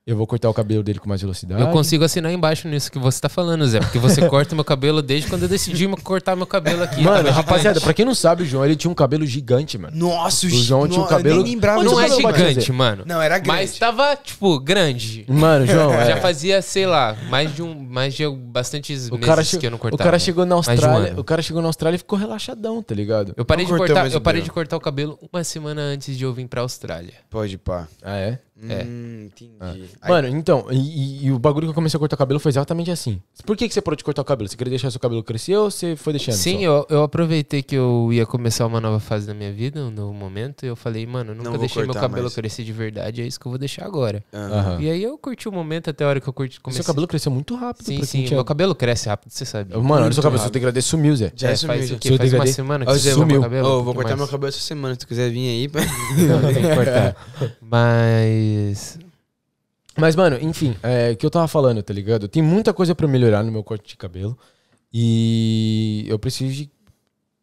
Eu vou cortar o cabelo dele com mais velocidade. Eu consigo assinar embaixo nisso que você tá falando, Zé. Porque você corta meu cabelo desde quando eu decidi cortar meu cabelo aqui. Mano, rapaziada, pra quem não sabe, o João, ele tinha um cabelo gigante, mano. Nossa, o João no... tinha um cabelo... Eu nem lembrava não é gigante, mano. Não, era grande. Mas tava, tipo, grande. Mano, João... É. Já fazia, sei lá, mais de um... Mais de bastantes o meses que eu não cortava. O cara chegou na Austrália... Um o cara chegou na Austrália e ficou relaxadão, tá ligado? Eu parei, de cortar, eu parei de cortar o cabelo uma semana antes de eu vir pra Austrália. Pode pá. Ah, é? É. Hum, ah. entendi. Mano, então, e, e, o bagulho que eu comecei a cortar o cabelo foi exatamente assim. Por que, que você parou de cortar o cabelo? Você queria deixar seu cabelo crescer ou você foi deixando? Sim, eu, eu, aproveitei que eu ia começar uma nova fase da minha vida, um novo momento, e eu falei, mano, eu nunca Não deixei meu cabelo mais. crescer de verdade, é isso que eu vou deixar agora. Uhum. E aí eu curti o momento até a hora que eu curti. Comecei... Seu cabelo cresceu muito rápido. Sim, sim. Meu cabelo cresce rápido, você sabe. Mano, olha seu cabelo, rápido. seu degradê sumiu, Zé. Já é, sumiu. Faz, já. O quê? faz uma semana que sumiu. Meu cabelo, oh, vou cortar mais. meu cabelo essa semana, se tu quiser vir aí. Não, tem que cortar. Mas mas. Mas, mano, enfim, é o que eu tava falando, tá ligado? Tem muita coisa para melhorar no meu corte de cabelo. E eu preciso de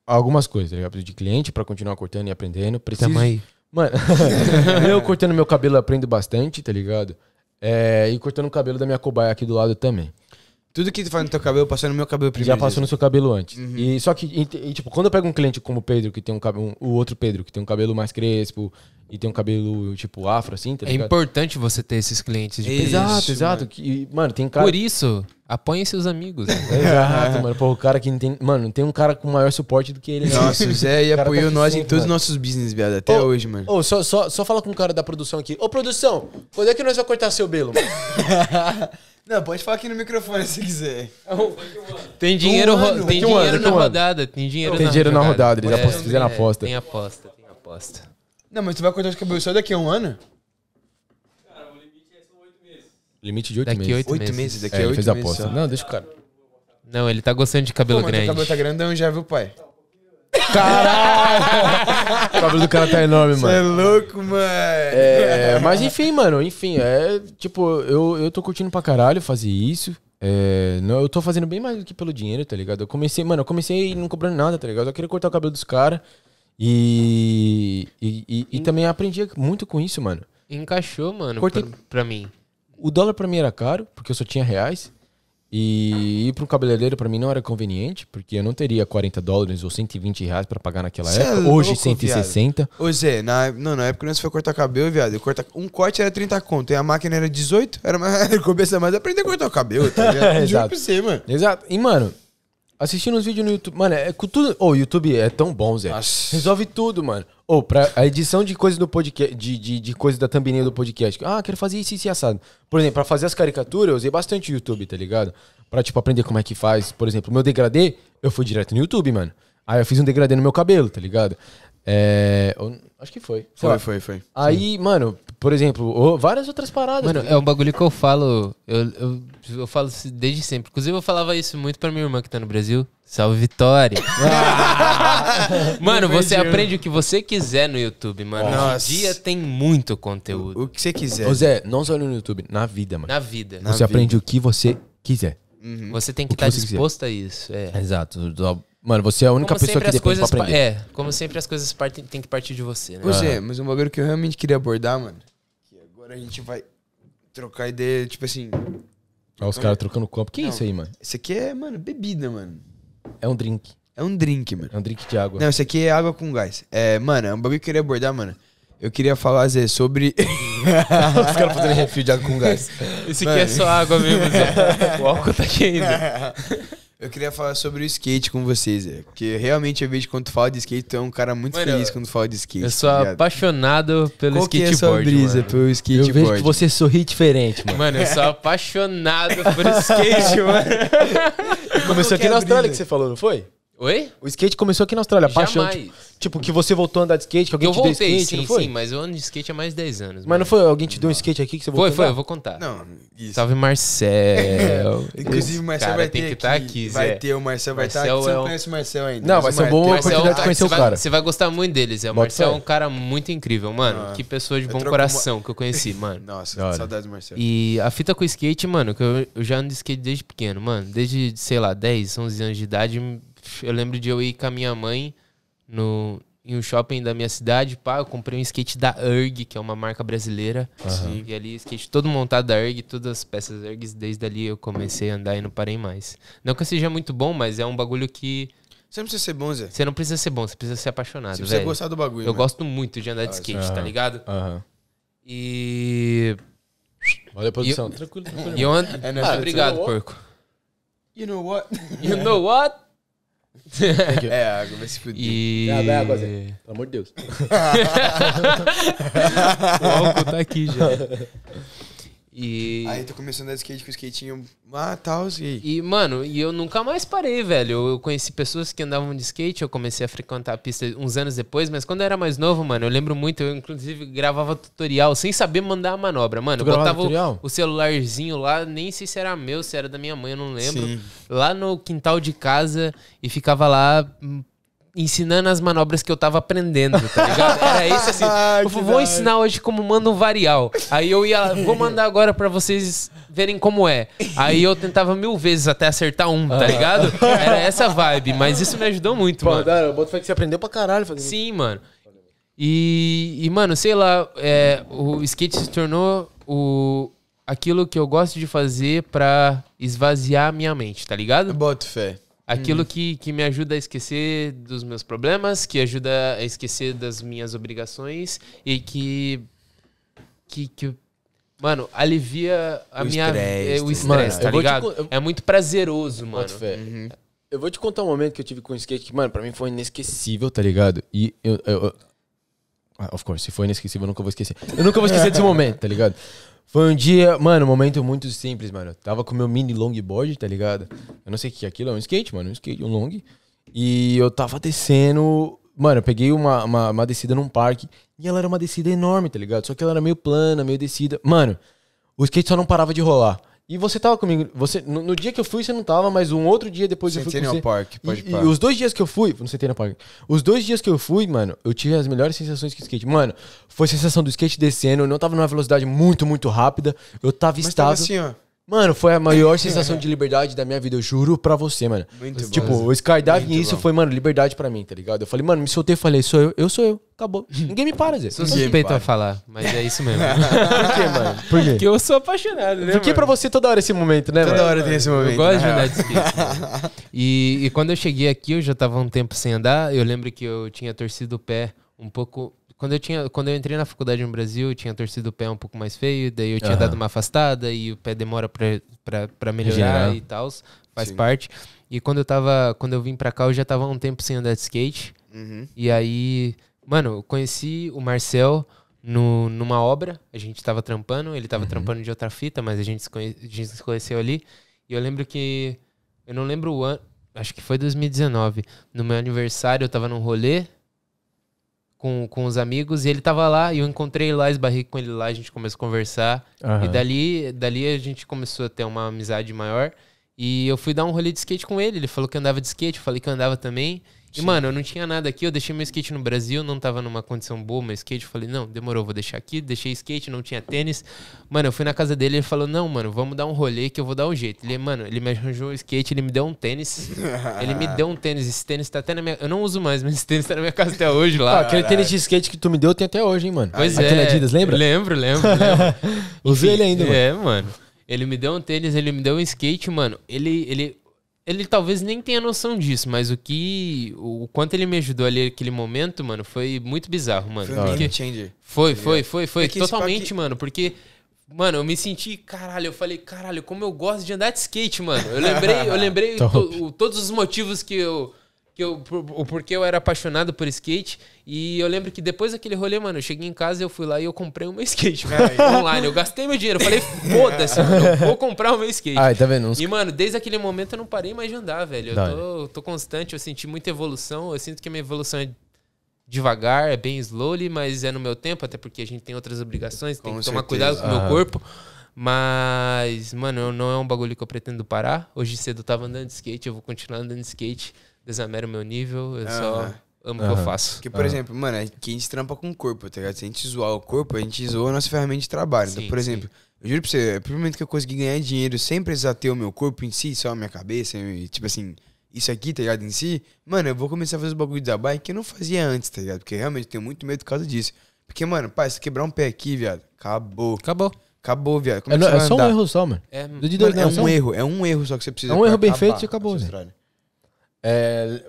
algumas coisas, tá ligado? Eu preciso de cliente para continuar cortando e aprendendo. Preciso. Tamo aí. Mano, eu cortando meu cabelo aprendo bastante, tá ligado? É, e cortando o cabelo da minha cobaia aqui do lado também. Tudo que tu faz no teu cabelo passou no meu cabelo primeiro. Já passou no seu cabelo antes. Uhum. E só que, e, e, tipo, quando eu pego um cliente como o Pedro, que tem um cabelo. Um, o outro Pedro, que tem um cabelo mais crespo e tem um cabelo, tipo, afro, assim, tá É importante você ter esses clientes de Exato, isso, exato. Mano. Que, mano, tem cara. Por isso, apoiem seus amigos. exato, mano. Pô, o cara que não tem. Mano, tem um cara com maior suporte do que ele. Né? Nossa, o Zé e apoiou tá nós sempre, em todos os nossos business, viado, até ô, hoje, mano. Ô, só, só, só fala com o cara da produção aqui. Ô, produção, quando é que nós vamos cortar seu belo, mano? Não, pode falar aqui no microfone se quiser. Tem dinheiro, um ano, tem um dinheiro ano, na um rodada. Tem dinheiro, tem na, dinheiro na rodada. Eles é, fez fizeram é, aposta. Tem aposta, tem aposta. Não, mas tu vai cortar os cabelos só daqui a um ano? Cara, o limite é só oito meses. Limite de oito meses. Daqui oito meses. meses. Daqui a é, oito meses. Não, deixa o cara. Não, ele tá gostando de cabelo Pô, grande. O cabelo tá grandão, já viu, pai? Caralho! o cabelo do cara tá enorme, mano. Você é louco, mano. É, mas enfim, mano, enfim, é. Tipo, eu, eu tô curtindo pra caralho fazer isso. É, não, eu tô fazendo bem mais do que pelo dinheiro, tá ligado? Eu comecei, mano, eu comecei não cobrando nada, tá ligado? Eu queria cortar o cabelo dos caras. E e, e, e, também aprendi muito com isso, mano. Encaixou, mano, Cortei... pra, pra mim. O dólar pra mim era caro, porque eu só tinha reais. E ir para um cabeleireiro para mim não era conveniente, porque eu não teria 40 dólares ou 120 reais para pagar naquela Cê é época. É louco, Hoje, 160. Pois é, na, não, na época nós foi cortar cabelo, viado. Eu corta, um corte era 30 conto, e a máquina era 18. Era mais, começa mais a aprender a cortar o cabelo, tá ligado? Exato. Pra você, mano. Exato. E, mano, Assistindo uns vídeos no YouTube. Mano, é com tudo. Ô, oh, o YouTube é tão bom, Zé. Nossa. Resolve tudo, mano. Ô, oh, pra a edição de coisas do podcast. De, de, de coisas da thumbnail do podcast. Ah, quero fazer isso e assado. Por exemplo, pra fazer as caricaturas, eu usei bastante o YouTube, tá ligado? Pra, tipo, aprender como é que faz. Por exemplo, meu degradê, eu fui direto no YouTube, mano. Aí eu fiz um degradê no meu cabelo, tá ligado? É, acho que foi. Foi, foi, foi. Aí, Sim. mano, por exemplo, várias outras paradas. Mano, tá é um bagulho que eu falo. Eu, eu, eu falo desde sempre. Inclusive, eu falava isso muito pra minha irmã que tá no Brasil. Salve Vitória! mano, você né? aprende o que você quiser no YouTube, mano. Nossa. Hoje em dia tem muito conteúdo. O, que você quiser. Ô Zé, não só no YouTube, na vida, mano. Na vida. você aprende o que você quiser. Uhum. Você tem que, que tá estar disposto quiser. a isso. É. Exato. Mano, você é a única como pessoa que depois pra aprender. É, como sempre as coisas partem, tem que partir de você, né? Você, ah. mas um bagulho que eu realmente queria abordar, mano, que agora a gente vai trocar ideia, tipo assim... Olha os caras trocando copo. Que é isso aí, mano? Isso aqui é, mano, bebida, mano. É um drink. É um drink, mano. É um drink de água. Não, isso aqui é água com gás. É, mano, é um bagulho que eu queria abordar, mano. Eu queria falar, Zé, sobre. Os caras fazendo refil de água com gás. Esse aqui é só água mesmo, Zé. O álcool tá aqui ainda. Eu queria falar sobre o skate com vocês, é. Porque realmente eu vejo quando tu fala de skate, tu é um cara muito mano, feliz quando tu fala de skate. Eu sou tá apaixonado pelo Qual skateboard. Que é a sua brisa mano? pelo skateboard. Eu vejo que você sorri diferente, mano. Mano, eu sou apaixonado por skate, mano. Começou aqui é na Austrália que você falou, não foi? Oi? O skate começou aqui na Austrália, Jamais. paixão. Tipo, tipo, que você voltou a andar de skate, que alguém eu te voltei, deu skate, sim, não foi? Sim, mas eu ando de skate há mais de 10 anos. Mas mano. não foi alguém te deu um skate aqui que você voltou? Foi, foi, eu vou contar. Não, isso. Salve Marcel. Inclusive o Marcel vai ter que estar tá aqui, aqui, Vai ter o Marcel, vai estar tá aqui. Você é não conhece o Marcel ainda. Não, vai ser bom boa Marcel, oportunidade de conhecer o cara. Você vai gostar muito deles. O Marcel é um cara muito incrível, mano. Ah, que pessoa de bom coração que eu conheci, mano. Nossa, saudades do Marcel. E a fita com skate, mano, que eu já ando de skate desde pequeno, mano. Desde, sei lá, 10, 11 anos de idade eu lembro de eu ir com a minha mãe no, em um shopping da minha cidade, pá, eu comprei um skate da ERG, que é uma marca brasileira. Uhum. E ali, skate todo montado da ERG, todas as peças ERGs, desde ali eu comecei a andar e não parei mais. Não que eu seja muito bom, mas é um bagulho que. Você não precisa ser bom, Zé. Você não precisa ser bom, você precisa ser apaixonado. Você precisa velho. gostar do bagulho. Eu né? gosto muito de andar de ah, skate, uhum. tá ligado? Aham. Uhum. E. Olha produção. Eu... Tranquilo, tranquilo. E eu... And... É, né? ah, obrigado, é porco. You know what? You know what? é, a água vai se fuder. E... É, água, Zé. Pelo amor de Deus. o álcool tá aqui já. E... Aí tu começou a andar de skate com o skatinho, ah, tal, e... e... mano, e eu nunca mais parei, velho. Eu conheci pessoas que andavam de skate, eu comecei a frequentar a pista uns anos depois, mas quando eu era mais novo, mano, eu lembro muito, eu inclusive gravava tutorial sem saber mandar a manobra, mano. Tu eu botava o, o, celularzinho lá, nem sei se era meu, se era da minha mãe, eu não lembro. Sim. Lá no quintal de casa e ficava lá hum, ensinando as manobras que eu tava aprendendo, tá ligado? Era isso assim. Ai, ah, eu vou ensinar hoje como manda um varial. Aí eu ia, vou mandar agora para vocês verem como é. Aí eu tentava mil vezes até acertar um, tá ah. ligado? Era essa vibe, mas isso me ajudou muito, Pô, mano. Cara, o Botafogo que você aprendeu pra caralho fazendo Sim, mano. E, e mano, sei lá, é, o skate se tornou o, aquilo que eu gosto de fazer pra esvaziar a minha mente, tá ligado? Boto fé. Aquilo que, que me ajuda a esquecer dos meus problemas, que ajuda a esquecer das minhas obrigações e que. que, que mano, alivia a o minha. estresse, é, o estresse, tá ligado? Te, eu... É muito prazeroso, mano. Uhum. Eu vou te contar um momento que eu tive com o skate que, mano, pra mim foi inesquecível, tá ligado? E eu, eu, eu... Ah, of course, se foi inesquecível, eu nunca vou esquecer. Eu nunca vou esquecer desse momento, tá ligado? Foi um dia, mano, um momento muito simples, mano. tava com meu mini longboard, tá ligado? Eu não sei o que é aquilo, é um skate, mano, um skate, um long. E eu tava descendo, mano, eu peguei uma, uma, uma descida num parque e ela era uma descida enorme, tá ligado? Só que ela era meio plana, meio descida. Mano, o skate só não parava de rolar. E você tava comigo. Você, no, no, dia que eu fui, você não tava, mas um outro dia depois Centennial eu fui. Centennial Park, pode e, parar. e os dois dias que eu fui. Não Centennial Park. Os dois dias que eu fui, mano, eu tive as melhores sensações que skate. Mano, foi a sensação do skate descendo. Eu não tava numa velocidade muito, muito rápida. Eu tava mas estável. Tava assim, ó. Mano, foi a maior sensação de liberdade da minha vida, eu juro pra você, mano. Muito tipo, bom. o skydiving isso bom. foi, mano, liberdade pra mim, tá ligado? Eu falei, mano, me soltei, falei, sou eu, eu sou eu, acabou. Ninguém me para, Zé. Sou suspeito a falar, mas é isso mesmo. Por quê, mano? Por quê? Porque eu sou apaixonado, né? Porque pra você toda hora esse momento, né, toda mano? hora tem esse momento. Eu gosto de andar de skate. Né? E, e quando eu cheguei aqui, eu já tava um tempo sem andar, eu lembro que eu tinha torcido o pé um pouco quando eu, tinha, quando eu entrei na faculdade no Brasil, eu tinha torcido o pé um pouco mais feio, daí eu tinha uhum. dado uma afastada e o pé demora para melhorar e tal, faz Sim. parte. E quando eu tava, quando eu vim para cá, eu já tava um tempo sem andar de skate. Uhum. E aí, mano, eu conheci o Marcel no, numa obra, a gente tava trampando, ele tava uhum. trampando de outra fita, mas a gente, se a gente se conheceu ali. E eu lembro que eu não lembro o ano, acho que foi 2019. No meu aniversário, eu tava num rolê com, com os amigos e ele tava lá e eu encontrei lá, esbarrei com ele lá, a gente começou a conversar. Uhum. E dali, dali a gente começou a ter uma amizade maior. E eu fui dar um rolê de skate com ele. Ele falou que andava de skate, eu falei que andava também. E, mano, eu não tinha nada aqui, eu deixei meu skate no Brasil, não tava numa condição boa meu skate. Falei, não, demorou, vou deixar aqui. Deixei skate, não tinha tênis. Mano, eu fui na casa dele, ele falou, não, mano, vamos dar um rolê que eu vou dar um jeito. Ele, mano, ele me arranjou um skate, ele me deu um tênis. ele me deu um tênis, esse tênis tá até na minha... Eu não uso mais, mas esse tênis tá na minha casa até hoje lá. Ah, aquele tênis de skate que tu me deu tem até hoje, hein, mano? Pois aquele é. Adidas, lembra? Lembro, lembro, lembro. Usei ele ainda, é, mano. É, mano. Ele me deu um tênis, ele me deu um skate, mano. Ele, ele ele talvez nem tenha noção disso, mas o que. O quanto ele me ajudou ali naquele momento, mano, foi muito bizarro, mano. Foi um changer. Foi, tá foi, foi, foi. É porque totalmente, que... mano, porque. Mano, eu me senti, caralho, eu falei, caralho, como eu gosto de andar de skate, mano. Eu lembrei, eu lembrei to, todos os motivos que eu que eu, o porquê eu era apaixonado por skate. E eu lembro que depois daquele rolê, mano, eu cheguei em casa, eu fui lá e eu comprei o meu skate online. Eu gastei meu dinheiro. Eu falei, foda-se, mano, eu vou comprar o meu skate. Ai, tá vendo? Uns... E, mano, desde aquele momento eu não parei mais de andar, velho. Eu tô, tô, constante, eu senti muita evolução. Eu sinto que a minha evolução é devagar, é bem slowly, mas é no meu tempo, até porque a gente tem outras obrigações, tem que tomar cuidado com o ah. meu corpo. Mas, mano, não é um bagulho que eu pretendo parar. Hoje cedo eu tava andando de skate, eu vou continuar andando de skate desamero meu nível, eu só amo o que eu faço. Porque, por exemplo, mano, aqui a gente trampa com o corpo, tá ligado? Se a gente zoar o corpo, a gente zoa a nossa ferramenta de trabalho. Então, sim, então, por exemplo, eu juro pra você, pelo momento que eu consegui ganhar dinheiro sem precisar ter o meu corpo em si, só a minha cabeça, tipo assim, isso aqui, tá ligado? Em si, mano, eu vou começar a fazer os bagulhos da bike que eu não fazia antes, tá ligado? Porque realmente tenho muito medo por causa disso. Porque, mano, pai, se quebrar um pé aqui, viado, acabou. Acabou. Acabou, viado. É, Como é, é só andar? um erro só, mano. É, mano, é, é um erro, é um erro só que você precisa. É um erro bem feito e acabou, né? É,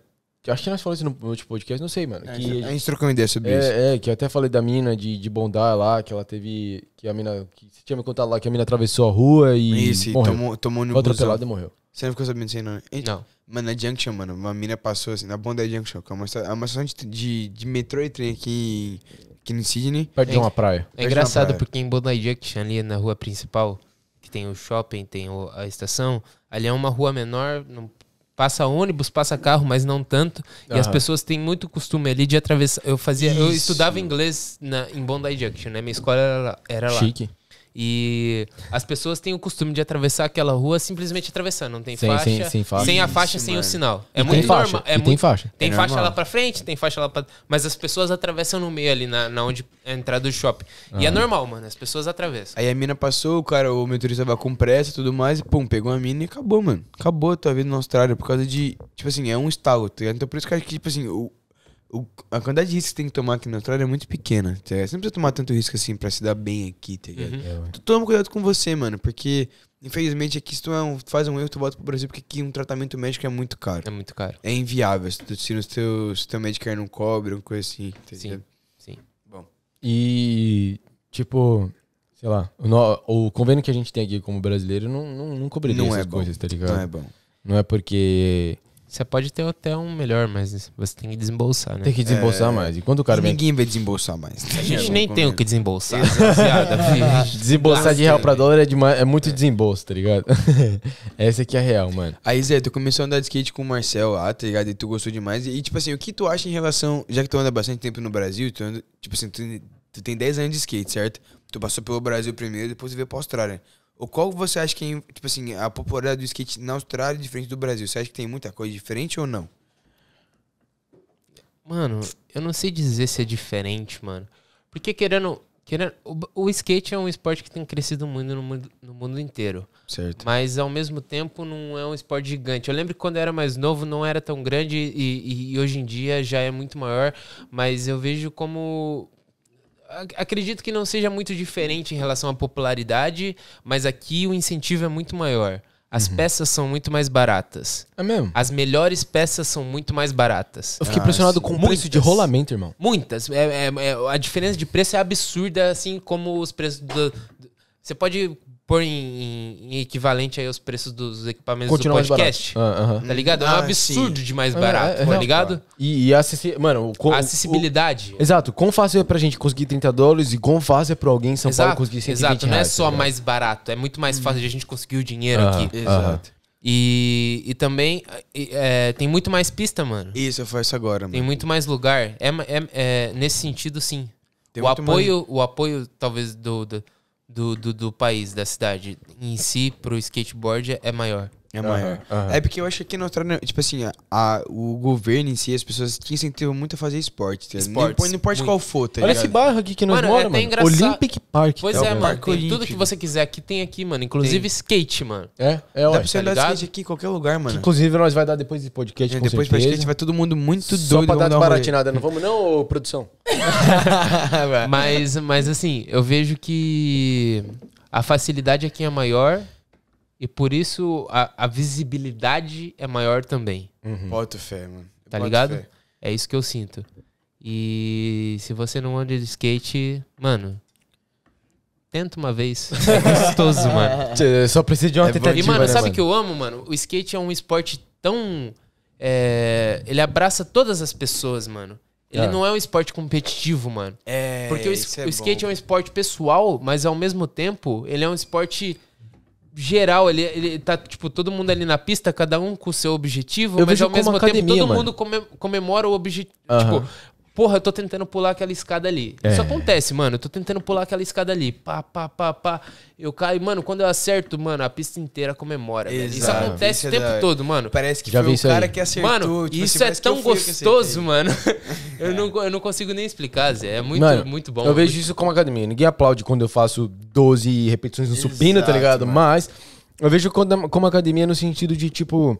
acho que nós falamos isso no outro podcast, não sei, mano. É, que, a gente trocou uma ideia sobre é, isso. É, que eu até falei da mina de, de Bondar lá, que ela teve. Que a mina. Que você tinha me contado lá que a mina atravessou a rua e. Isso, morreu. tomou, tomou no atropelada e morreu. Você não ficou sabendo disso aí, não? Né? Gente, não. Mano, na Junction, mano, uma mina passou assim, na Bondar Junction, que é uma, é uma estação de, de, de metrô e trem aqui, aqui em Sydney. Perto de é uma praia. É engraçado praia. porque em Bondar Junction, ali na rua principal, que tem o shopping, tem o, a estação, ali é uma rua menor, não passa ônibus, passa carro, mas não tanto. Uhum. E as pessoas têm muito costume ali de atravessar. Eu fazia, Isso. eu estudava inglês na, em Bondi Junction, né? Minha escola era, era lá. Chique. E as pessoas têm o costume de atravessar aquela rua simplesmente atravessando, não tem sem, faixa, sem, faixa, sem a faixa, Isso, sem mano. o sinal. É e muito faixa, normal. É muito, tem faixa. Tem é faixa normal. lá pra frente, tem faixa lá pra. Mas as pessoas atravessam no meio ali, na, na onde é a entrada do shopping. Uhum. E é ah. normal, mano, as pessoas atravessam. Aí a mina passou, o cara, o motorista tava com pressa e tudo mais, e pum, pegou a mina e acabou, mano. Acabou a tua tá vida na Austrália por causa de. Tipo assim, é um estalo, tá? Então por isso que acho que, tipo assim, o, a quantidade de risco que tem que tomar aqui na Austrália é muito pequena, tá Você não precisa tomar tanto risco assim pra se dar bem aqui, tá ligado? Uhum. É, Toma cuidado com você, mano, porque infelizmente aqui se tu é um, faz um erro, tu volta pro Brasil, porque aqui um tratamento médico é muito caro. É muito caro. É inviável se, tu, se, teu, se teu Medicare não cobre, uma coisa assim, tá Sim, ligado? sim. Bom. E, tipo, sei lá, o, o, convênio que a gente tem aqui como brasileiro não, não, não não é essas é coisas, tá ligado? Não é bom. Não é porque... Você pode ter até um melhor, mas você tem que desembolsar, né? Tem que desembolsar é... mais. Enquanto o cara Ninguém vem... vai desembolsar mais. A gente nem tem o que desembolsar. É desembolsar de real pra dólar é, demais, é muito é. desembolso, tá ligado? Essa aqui é a real, mano. Aí, Zé, tu começou a andar de skate com o Marcel lá, tá ligado? E tu gostou demais. E, tipo assim, o que tu acha em relação... Já que tu anda bastante tempo no Brasil, tu anda, tipo assim, tu, tu tem 10 anos de skate, certo? Tu passou pelo Brasil primeiro, depois veio pra Austrália qual você acha que, tipo assim, a popularidade do skate na Austrália é diferente do Brasil? Você acha que tem muita coisa diferente ou não? Mano, eu não sei dizer se é diferente, mano. Porque querendo. querendo o, o skate é um esporte que tem crescido muito no mundo, no mundo inteiro. Certo. Mas ao mesmo tempo não é um esporte gigante. Eu lembro que quando eu era mais novo não era tão grande e, e, e hoje em dia já é muito maior. Mas eu vejo como acredito que não seja muito diferente em relação à popularidade, mas aqui o incentivo é muito maior. As uhum. peças são muito mais baratas. É mesmo? As melhores peças são muito mais baratas. Eu fiquei ah, impressionado sim. com o Muitas. preço de rolamento, irmão. Muitas. É, é, é, a diferença de preço é absurda, assim como os preços do, do você pode pôr em, em, equivalente aí aos preços dos equipamentos Continua do podcast. uh ah, -huh. Tá ligado? É um ah, absurdo de mais barato, é, é, tá é, ligado? E, e acessi... Mano, com, a acessibilidade. O... exato. Quão fácil é pra gente conseguir 30 dólares e quão fácil é pra alguém em São exato, Paulo conseguir 120 Exato, não é tá só mais barato. É muito mais fácil de a gente conseguir o dinheiro uh -huh, aqui. Exato. E, e também é, tem muito mais pista, mano. Isso, eu faço agora, mano. Tem muito mais lugar. É, é, é nesse sentido, sim. Tem o apoio, mais... o apoio, talvez, do, do do, do, do país, da cidade em si, pro skateboard é maior? É maior. Uhum, uhum. É porque eu acho que aqui na Austrália, tipo assim, a, a, o governo em si, as pessoas te incentivam muito a fazer esporte. Tá? Esportes, não importa qual for, tá Olha esse bairro aqui que nós mano, é moramos, é mano. Engraçado. Olympic Park. Pois tá é, é mano. Tem tudo que você quiser aqui tem aqui, mano. Inclusive tem. skate, mano. É, é, ó. Dá pra você tá andar skate aqui em qualquer lugar, mano. Que, inclusive nós vai dar depois de podcast, é, Depois de podcast vai todo mundo muito Só doido. Só pra dar baratinada. Não vamos não, produção? mas, mas assim, eu vejo que a facilidade aqui é, é maior e por isso a, a visibilidade é maior também. Uhum. Boto fé, mano. Tá ligado? Fé. É isso que eu sinto. E se você não anda de skate, mano, Tenta uma vez. É gostoso, mano. Só precisa de uma é tentativa. E, mano, né, sabe o que eu amo, mano? O skate é um esporte tão. É... Ele abraça todas as pessoas, mano. Ele ah. não é um esporte competitivo, mano. É. Porque o, es... É o skate bom. é um esporte pessoal, mas ao mesmo tempo, ele é um esporte geral, ele, ele tá, tipo, todo mundo ali na pista, cada um com o seu objetivo, eu mas ao mesmo tempo todo mano. mundo comemora o objetivo. Uhum. Tipo, Porra, eu tô tentando pular aquela escada ali. É. Isso acontece, mano. Eu tô tentando pular aquela escada ali. Pá, pá, pá, pá. Eu caio, mano, quando eu acerto, mano, a pista inteira comemora. Isso acontece isso o é tempo da... todo, mano. Parece que Já foi o cara aí. que acertou. Mano, tipo, assim, isso assim, é tão gostoso, mano. É. Eu, não, eu não consigo nem explicar, Zé. É muito, mano, muito bom. Eu vejo isso como academia. Ninguém aplaude quando eu faço 12 repetições no Exato, supino, tá ligado? Mano. Mas eu vejo como academia no sentido de, tipo,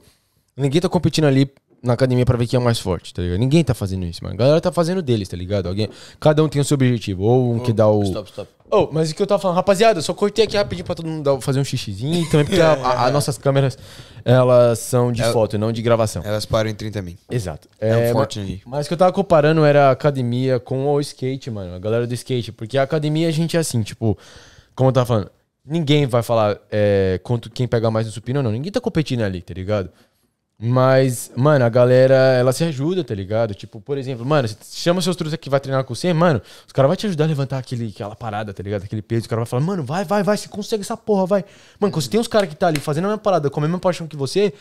ninguém tá competindo ali na academia pra ver quem é mais forte, tá ligado? Ninguém tá fazendo isso, mano. A galera tá fazendo deles, tá ligado? Alguém, cada um tem o seu objetivo. Ou um que oh, dá o. Stop, stop. Oh, mas o que eu tava falando? Rapaziada, eu só cortei aqui rapidinho pra todo mundo dar- fazer um xixizinho. Também porque as nossas câmeras, elas são de Ela- é foto e não de gravação. Elas param em 30 mil. Exato. É, um é, forte ali. Mas o que eu tava comparando era a academia com o skate, mano. A galera do skate. Porque a academia a gente é assim, tipo, como eu tava falando, ninguém vai falar é, quanto quem pega mais no supino ou não. Ninguém tá competindo ali, tá ligado? Mas, mano, a galera, ela se ajuda, tá ligado? Tipo, por exemplo, mano, você chama seus truques aqui vai treinar com você, mano, os caras vão te ajudar a levantar aquele, aquela parada, tá ligado? Aquele peso, o cara vai falar, mano, vai, vai, vai, você consegue essa porra, vai. Mano, quando você tem uns caras que tá ali fazendo a mesma parada, com a mesma paixão que você,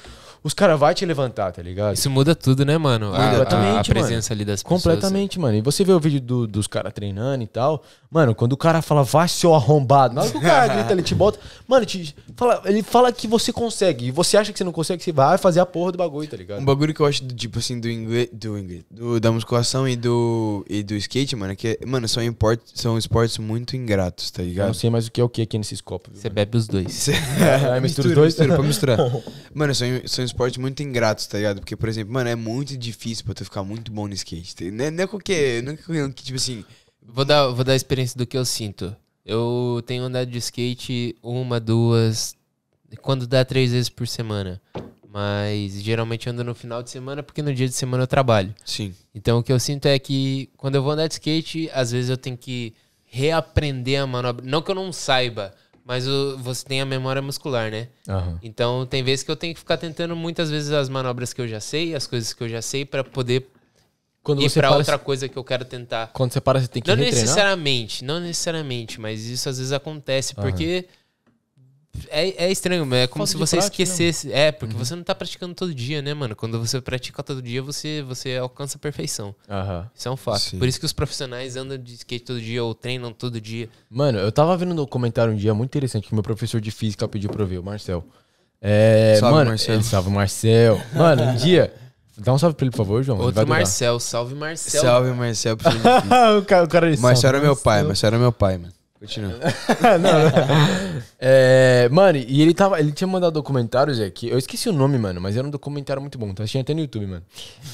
os caras vão te levantar, tá ligado? Isso muda tudo, né, mano? Completamente, a, a presença mano. ali das pessoas. Completamente, mano. E você vê o vídeo do, dos caras treinando e tal. Mano, quando o cara fala, vai, seu arrombado. Na hora que o cara grita, ele te bota. Mano, te, fala, ele fala que você consegue. E você acha que você não consegue, você vai fazer a porra do bagulho, tá ligado? Um bagulho que eu acho, do, tipo assim, do inglês. Do inglês do, da musculação e do, e do skate, mano, é que, mano, são, import, são esportes muito ingratos, tá ligado? Eu não sei mais o que é o que é aqui nesse copos. Você bebe os dois. Cê... é, mistura, mistura os dois. Mistura, pra misturar. mano, são, são esporte muito ingrato, tá ligado? Porque, por exemplo, mano, é muito difícil pra tu ficar muito bom no skate. Tá? Não, é, não é qualquer. Não é qualquer tipo assim. Vou dar, vou dar a experiência do que eu sinto. Eu tenho andado de skate uma, duas, quando dá três vezes por semana. Mas geralmente ando no final de semana porque no dia de semana eu trabalho. Sim. Então o que eu sinto é que quando eu vou andar de skate, às vezes eu tenho que reaprender a manobra. Não que eu não saiba, mas o, você tem a memória muscular, né? Uhum. Então tem vezes que eu tenho que ficar tentando muitas vezes as manobras que eu já sei, as coisas que eu já sei, para poder quando ir para para, outra coisa que eu quero tentar. Quando você para, você tem que Não retreinar? necessariamente, não necessariamente, mas isso às vezes acontece, uhum. porque é, é estranho, mas é como Falta se você prática, né, esquecesse. Não. É, porque uhum. você não tá praticando todo dia, né, mano? Quando você pratica todo dia, você, você alcança a perfeição. Uhum. Isso é um fato. Sim. Por isso que os profissionais andam de skate todo dia ou treinam todo dia. Mano, eu tava vendo um comentário um dia muito interessante que meu professor de física pediu pra eu ver, o Marcel. É, salve, mano, Marcel. salve, Marcel. Mano, um dia. Dá um salve pra ele, por favor, João. Outro Marcel, salve Marcel. Salve Marcel. o cara, o cara é Marcel era meu pai, Marcel era meu pai, mano. Continua. não, não. É, mano, e ele tava. Ele tinha mandado documentários aqui. É, eu esqueci o nome, mano, mas era um documentário muito bom. Tá assistindo até no YouTube, mano.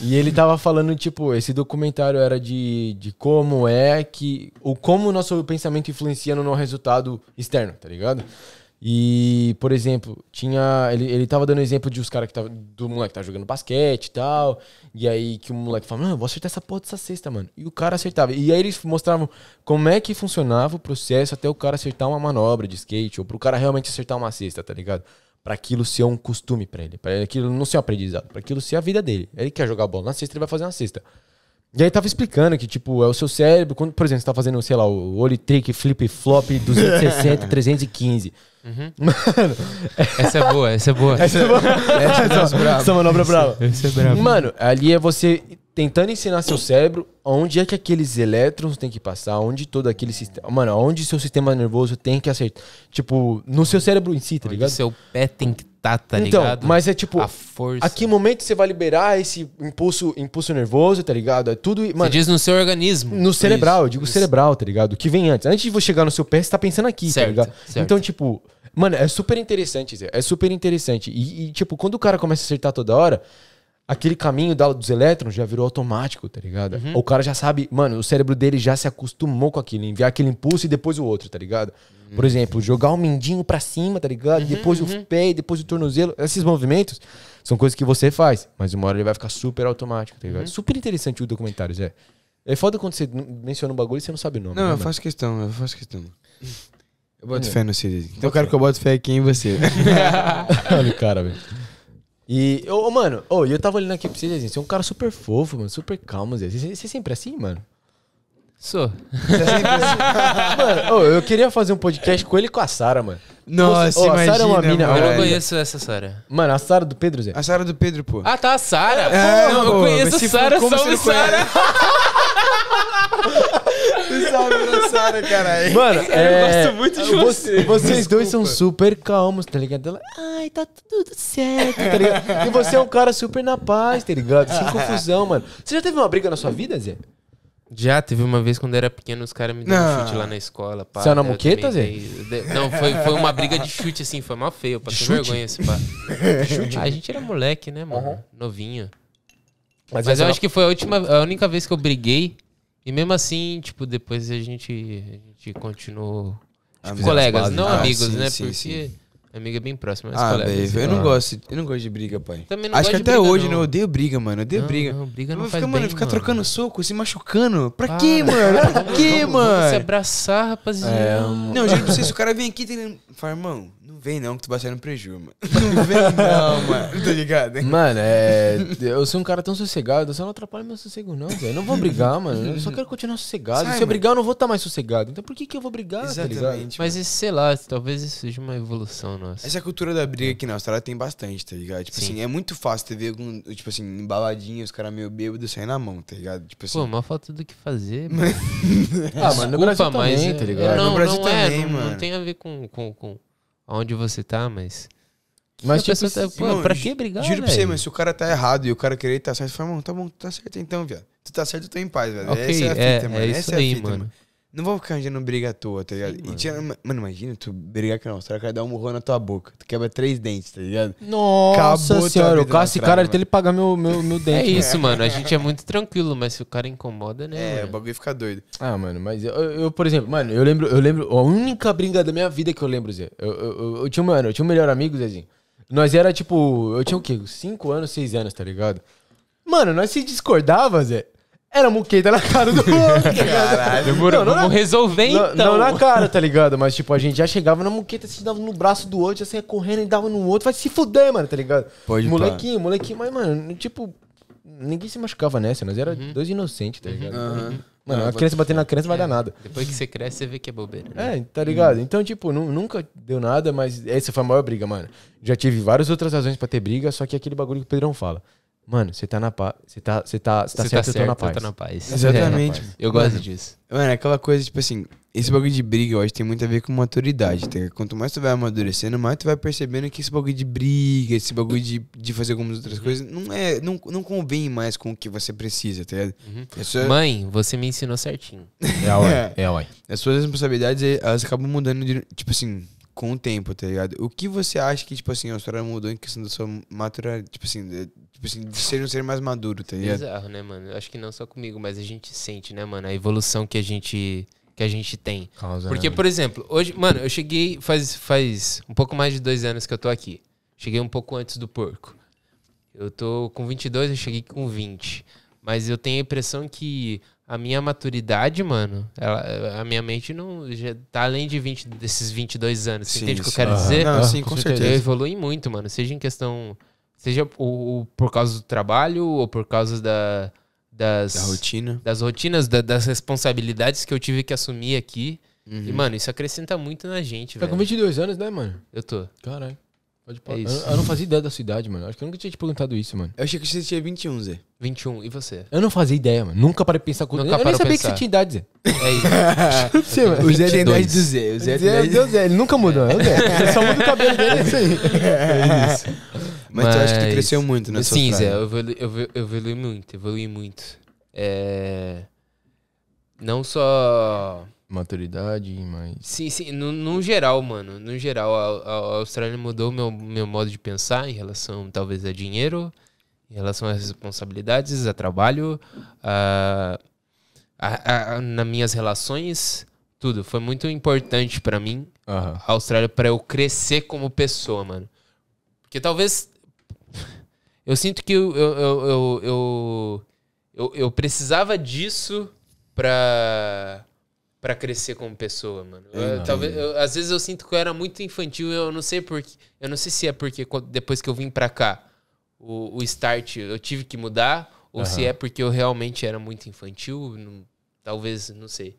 E ele tava falando, tipo, esse documentário era de, de como é que. o como o nosso pensamento influencia no resultado externo, tá ligado? E, por exemplo, tinha. Ele, ele tava dando exemplo de os caras que tava. Do moleque que tá jogando basquete e tal. E aí que o moleque fala, mano, eu vou acertar essa porra dessa cesta, mano. E o cara acertava. E aí eles mostravam como é que funcionava o processo até o cara acertar uma manobra de skate, ou pro cara realmente acertar uma cesta, tá ligado? para aquilo ser um costume para ele, para aquilo não ser um aprendizado, para aquilo ser a vida dele. Ele quer jogar bola na cesta ele vai fazer uma cesta E aí tava explicando que, tipo, é o seu cérebro, quando, por exemplo, você tá fazendo, sei lá, o olho trick, flip flop 260, 315. Uhum. Mano. Essa é boa, essa é boa. Essa, é boa. essa, é essa é é manobra essa, brava. Essa é brava. Mano, ali é você tentando ensinar seu cérebro onde é que aqueles elétrons tem que passar, onde todo aquele sistema. Mano, onde seu sistema nervoso tem que acertar. Tipo, no seu cérebro em si, tá onde ligado? Seu pé tem que estar, tá, tá então, ligado? Então, mas é tipo, a, força. a que momento você vai liberar esse impulso, impulso nervoso, tá ligado? É tudo. Mano, você diz no seu organismo. No é cerebral, isso, eu digo isso. cerebral, tá ligado? O que vem antes. Antes de você chegar no seu pé, você tá pensando aqui, tá certo, tá ligado? Certo. Então, tipo. Mano, é super interessante, Zé. É super interessante. E, e, tipo, quando o cara começa a acertar toda hora, aquele caminho da, dos elétrons já virou automático, tá ligado? Uhum. O cara já sabe, mano, o cérebro dele já se acostumou com aquilo, enviar aquele impulso e depois o outro, tá ligado? Por uhum. exemplo, jogar o mendinho mindinho pra cima, tá ligado? Uhum, depois o uhum. pé, depois o tornozelo. Esses movimentos são coisas que você faz, mas uma hora ele vai ficar super automático, tá ligado? Uhum. Super interessante o documentário, Zé. É foda quando você menciona um bagulho e você não sabe o nome. Não, né, eu mano? faço questão, eu faço questão. Eu boto é. fé no CD. Então eu quero que eu bote fé aqui em você. Olha o cara, velho. E, ô, ô, mano, ô, eu tava olhando aqui pra vocês, assim, você é um cara super fofo, mano, super calmo, Zé. Você, você é sempre assim, mano? Sou. É assim. mano, ô, eu queria fazer um podcast com ele e com a Sara, mano. Nossa, a Sara é uma mina, mano. Eu não conheço essa Sara. Mano, a Sara do Pedro, Zé. A Sara do Pedro, pô. Ah, tá, a Sara. É, Não, eu pô, conheço a Sara, como salve Sara. sabe é engraçado, caralho. Mano, é... eu gosto é, muito de você. Vocês dois são super calmos, tá ligado? Ela, ai, tá tudo certo, tá ligado? E você é um cara super na paz, tá ligado? Sem confusão, mano. Você já teve uma briga na sua vida, Zé? Já, teve uma vez quando eu era pequeno, os caras me deram um chute lá na escola. Pá, Você é na muqueta, Zé? Não, foi, foi uma briga de chute, assim, foi mal feio, passei vergonha esse pá. chute? Ah, a gente era moleque, né, mano? Uhum. Novinho. Mas, Mas eu não... É acho que foi a última, a única vez que eu briguei e mesmo assim, tipo, depois a gente, a gente continuou tipo, colegas, não ah, amigos, sim, né? Sim, Porque sim. amiga é bem próxima, mas ah, colegas. Né? eu não gosto, eu não gosto de briga, pai. Também não Acho gosto que até hoje, né? Eu odeio briga, mano. Eu odeio não, briga. Não, briga não, faz fica, bem, mano, ficar trocando soco, se assim, machucando. Pra quê, mano? Pra quê, mano? Vamos se abraçar, rapaziada. É, não, gente, não sei se o cara vem aqui tem. irmão, vem não que tu vai sair no prejuízo, mano. Não vem não, mano. Tá ligado? Hein? Mano, é. Eu sou um cara tão sossegado, você só não atrapalha meu sossego, não, velho. Eu não vou brigar, mano. Eu só quero continuar sossegado. Sai, Se eu brigar, eu não vou estar tá mais sossegado. Então por que, que eu vou brigar? Tá Exatamente. Tá Mas isso, sei lá, talvez isso seja uma evolução nossa. Essa cultura da briga aqui na Austrália tem bastante, tá ligado? Tipo Sim. assim, é muito fácil ter ver algum, tipo assim, embaladinha, os caras meio bêbados saindo na mão, tá ligado? Tipo assim. Pô, uma falta do que fazer, mano. ah, mano, no Brasil mas também, tá ligado? Não, no Brasil não é, também, é, mano. Não, não tem a ver com, com, com aonde você tá, mas. Mas, tipo, pessoa tá, pô, mano, pra que brigar, Juro pra você, mas se o cara tá errado e o cara querer tá certo, fala, mano, tá bom, tu tá certo então, viado. Tu tá certo, eu tô em paz, velho. Okay, essa é a fita, é, é mano. É isso essa aí, é a fita, mano. mano. Não vou ficar arranjando briga à toa, tá ligado? Sim, mano. Tinha, mano. imagina tu brigar com a Austrália, cara dá um murro na tua boca. Tu quebra três dentes, tá ligado? Nossa senhora, eu caço esse cara até ele pagar meu, meu, meu é dente. É isso, né? mano. A gente é muito tranquilo, mas se o cara incomoda, né? É, mano? o bagulho fica doido. Ah, mano, mas eu, eu, por exemplo, mano, eu lembro, eu lembro, a única briga da minha vida que eu lembro, Zé. Eu, eu, eu, eu tinha, mano, eu tinha um melhor amigo, Zezinho. Nós era tipo, eu tinha o quê? Cinco anos, seis anos, tá ligado? Mano, nós se discordava, Zé. Era muqueta na cara do outro. Tá Caralho, demorou. Não, não Vamos na- resolver então. Não, na cara, tá ligado? Mas, tipo, a gente já chegava na muqueta, se assim, dava no braço do outro, já saia correndo e dava no outro. Vai se fuder, mano, tá ligado? Pode pá. molequinho, molequinho. Mas, mano, tipo, ninguém se machucava nessa. Nós era uhum. dois inocentes, tá ligado? Uhum. Uhum. Mano, Não, a criança batendo na criança vai dar é. nada. Depois que você cresce, você vê que é bobeira. né? É, tá ligado? Então, tipo, nunca deu nada, mas essa foi a maior briga, mano. Já tive várias outras razões pra ter briga, só que é aquele bagulho que o Pedrão fala. Mano, você tá na paz. Tá, você tá, você tá, você tá, certo, tá eu tô na paz. Tá na paz. Exatamente. É, Eu gosto mano, disso. Mano, é aquela coisa, tipo assim, esse bagulho de briga, eu acho tem muito a ver com maturidade, tá? Quanto mais tu vai amadurecendo, mais tu vai percebendo que esse bagulho de briga, esse bagulho de, de fazer algumas outras coisas, não é, não, não convém mais com o que você precisa, tá ligado? Uhum. É sua... Mãe, você me ensinou certinho. É, é a hora. É, é a hora. As suas responsabilidades, elas acabam mudando, de, tipo assim, com o tempo, tá ligado? O que você acha que, tipo assim, a história mudou em questão da sua maturidade, tipo assim, de, tipo assim, de ser um ser mais maduro, tá ligado? Bizarro, né, mano? Acho que não só comigo, mas a gente sente, né, mano, a evolução que a gente que a gente tem. Causa, Porque, né? por exemplo, hoje, mano, eu cheguei faz, faz um pouco mais de dois anos que eu tô aqui. Cheguei um pouco antes do porco. Eu tô com 22, eu cheguei com 20. Mas eu tenho a impressão que a minha maturidade, mano, ela, a minha mente não já tá além de 20, desses 22 anos. Você sim, entende o que eu quero uhum. dizer? Não, sim, com, com certeza. certeza. Eu evolui muito, mano. Seja em questão. Seja o, o, por causa do trabalho ou por causa da, das, da rotina. das rotinas, da, das responsabilidades que eu tive que assumir aqui. Uhum. E, mano, isso acrescenta muito na gente, tá velho. Tá com 22 anos, né, mano? Eu tô. Caralho. Pode parar. É isso. Eu, eu não fazia ideia da sua idade, mano. Acho que eu nunca tinha te perguntado isso, mano. Eu achei que você tinha 21, Zé. 21, e você? Eu não fazia ideia, mano. Nunca parei de pensar com Eu nem sabia que você tinha idade, Zé. É isso. Sim, O Zé tem 10 do Zé. O Zé tem Zé, do Zé. ele nunca mudou. É. o Zé. só muda o cabelo dele, é isso aí. Mas, eu acho que tu cresceu muito zé? Sim, Zé, eu eu eu evolui muito, evolui muito. É... Não só maturidade, mas. Sim, sim. No, no geral, mano. No geral, a, a Austrália mudou meu, meu modo de pensar em relação, talvez, a dinheiro, em relação às responsabilidades, a trabalho, a, a, a nas minhas relações, tudo. Foi muito importante para mim uhum. a Austrália para eu crescer como pessoa, mano. Porque talvez. Eu sinto que eu, eu, eu, eu, eu, eu, eu precisava disso pra para crescer como pessoa, mano. Eu, talvez, eu, às vezes eu sinto que eu era muito infantil, eu não sei porque, eu não sei se é porque depois que eu vim para cá, o, o, start eu tive que mudar ou uhum. se é porque eu realmente era muito infantil, não, talvez, não sei.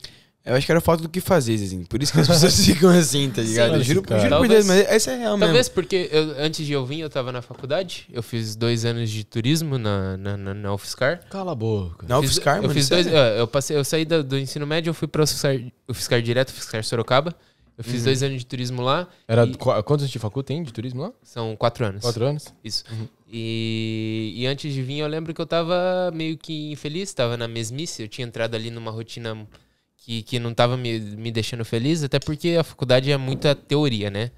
Eu acho que era falta do que fazer, assim. Por isso que as pessoas ficam assim, tá ligado? Sim, eu juro, juro talvez, por Deus, mas essa é real talvez mesmo. Talvez porque eu, antes de eu vir, eu tava na faculdade. Eu fiz dois anos de turismo na, na, na, na UFSCar. Cala a boca. Na UFSCar, eu Fiz é dois, eu, é, eu, passei, eu saí do, do ensino médio, eu fui pra UFSCar, UFSCar direto, UFSCar Sorocaba. Eu fiz uhum. dois anos de turismo lá. Era e... Quantos de faculdade tem de turismo lá? São quatro anos. Quatro anos? Isso. Uhum. E, e antes de vir, eu lembro que eu tava meio que infeliz, tava na mesmice. Eu tinha entrado ali numa rotina que, que não estava me, me deixando feliz, até porque a faculdade é muita teoria, né?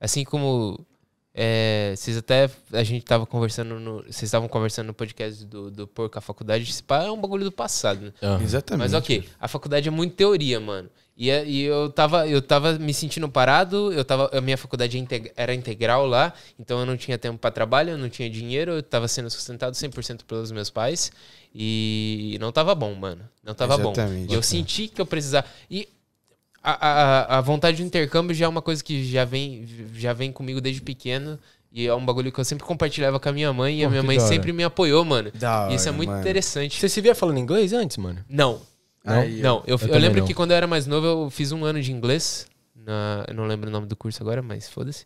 Assim como é, vocês até. A gente tava conversando no, Vocês estavam conversando no podcast do, do Porco, a faculdade. Esse é um bagulho do passado, né? Uhum. Exatamente. Mas ok, a faculdade é muito teoria, mano. E, é, e, eu, tava, eu tava me sentindo parado, eu tava, a minha faculdade é era integral lá, então eu não tinha tempo para trabalho, eu não tinha dinheiro, eu tava sendo sustentado 100% pelos meus pais e não tava bom, mano. Não tava Exatamente. bom. E eu senti que eu precisava. E a, a, a vontade de intercâmbio já é uma coisa que já vem, já vem comigo desde pequeno. E é um bagulho que eu sempre compartilhava com a minha mãe. Pô, e a minha mãe sempre me apoiou, mano. Da e isso é hora, é muito mano. interessante. Você se via falando inglês antes, mano? Não. Não, não eu, eu, eu lembro não. que quando eu era mais novo, eu fiz um ano de inglês. Na, eu não lembro o nome do curso agora, mas foda-se.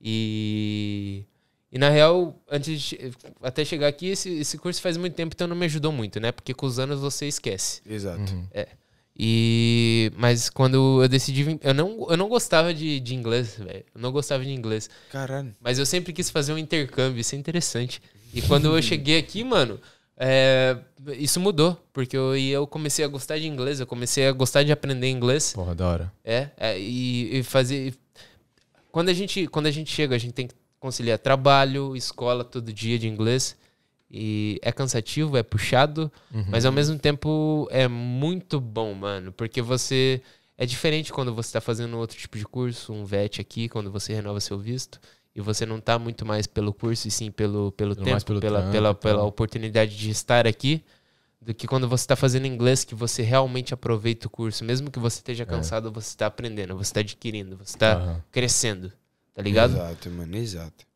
E. E na real, antes de, até chegar aqui, esse, esse curso faz muito tempo, então não me ajudou muito, né? Porque com os anos você esquece. Exato. Uhum. É. E mas quando eu decidi, eu não, eu não gostava de, de inglês, velho. Eu não gostava de inglês. Caralho. Mas eu sempre quis fazer um intercâmbio, isso é interessante. E quando eu cheguei aqui, mano, é, isso mudou, porque eu, eu comecei a gostar de inglês, eu comecei a gostar de aprender inglês. Porra, da hora. É, é e, e, fazer. Quando a, gente, quando a gente chega, a gente tem que conciliar trabalho, escola todo dia de inglês. E é cansativo, é puxado, uhum. mas ao mesmo tempo é muito bom, mano, porque você. É diferente quando você está fazendo outro tipo de curso, um VET aqui, quando você renova seu visto e você não está muito mais pelo curso e sim pelo, pelo tempo, pelo pela, tanto, pela, pela então. oportunidade de estar aqui, do que quando você está fazendo inglês, que você realmente aproveita o curso. Mesmo que você esteja é. cansado, é. você está aprendendo, você está adquirindo, você está uhum. crescendo, tá ligado? Exato, mano, exato.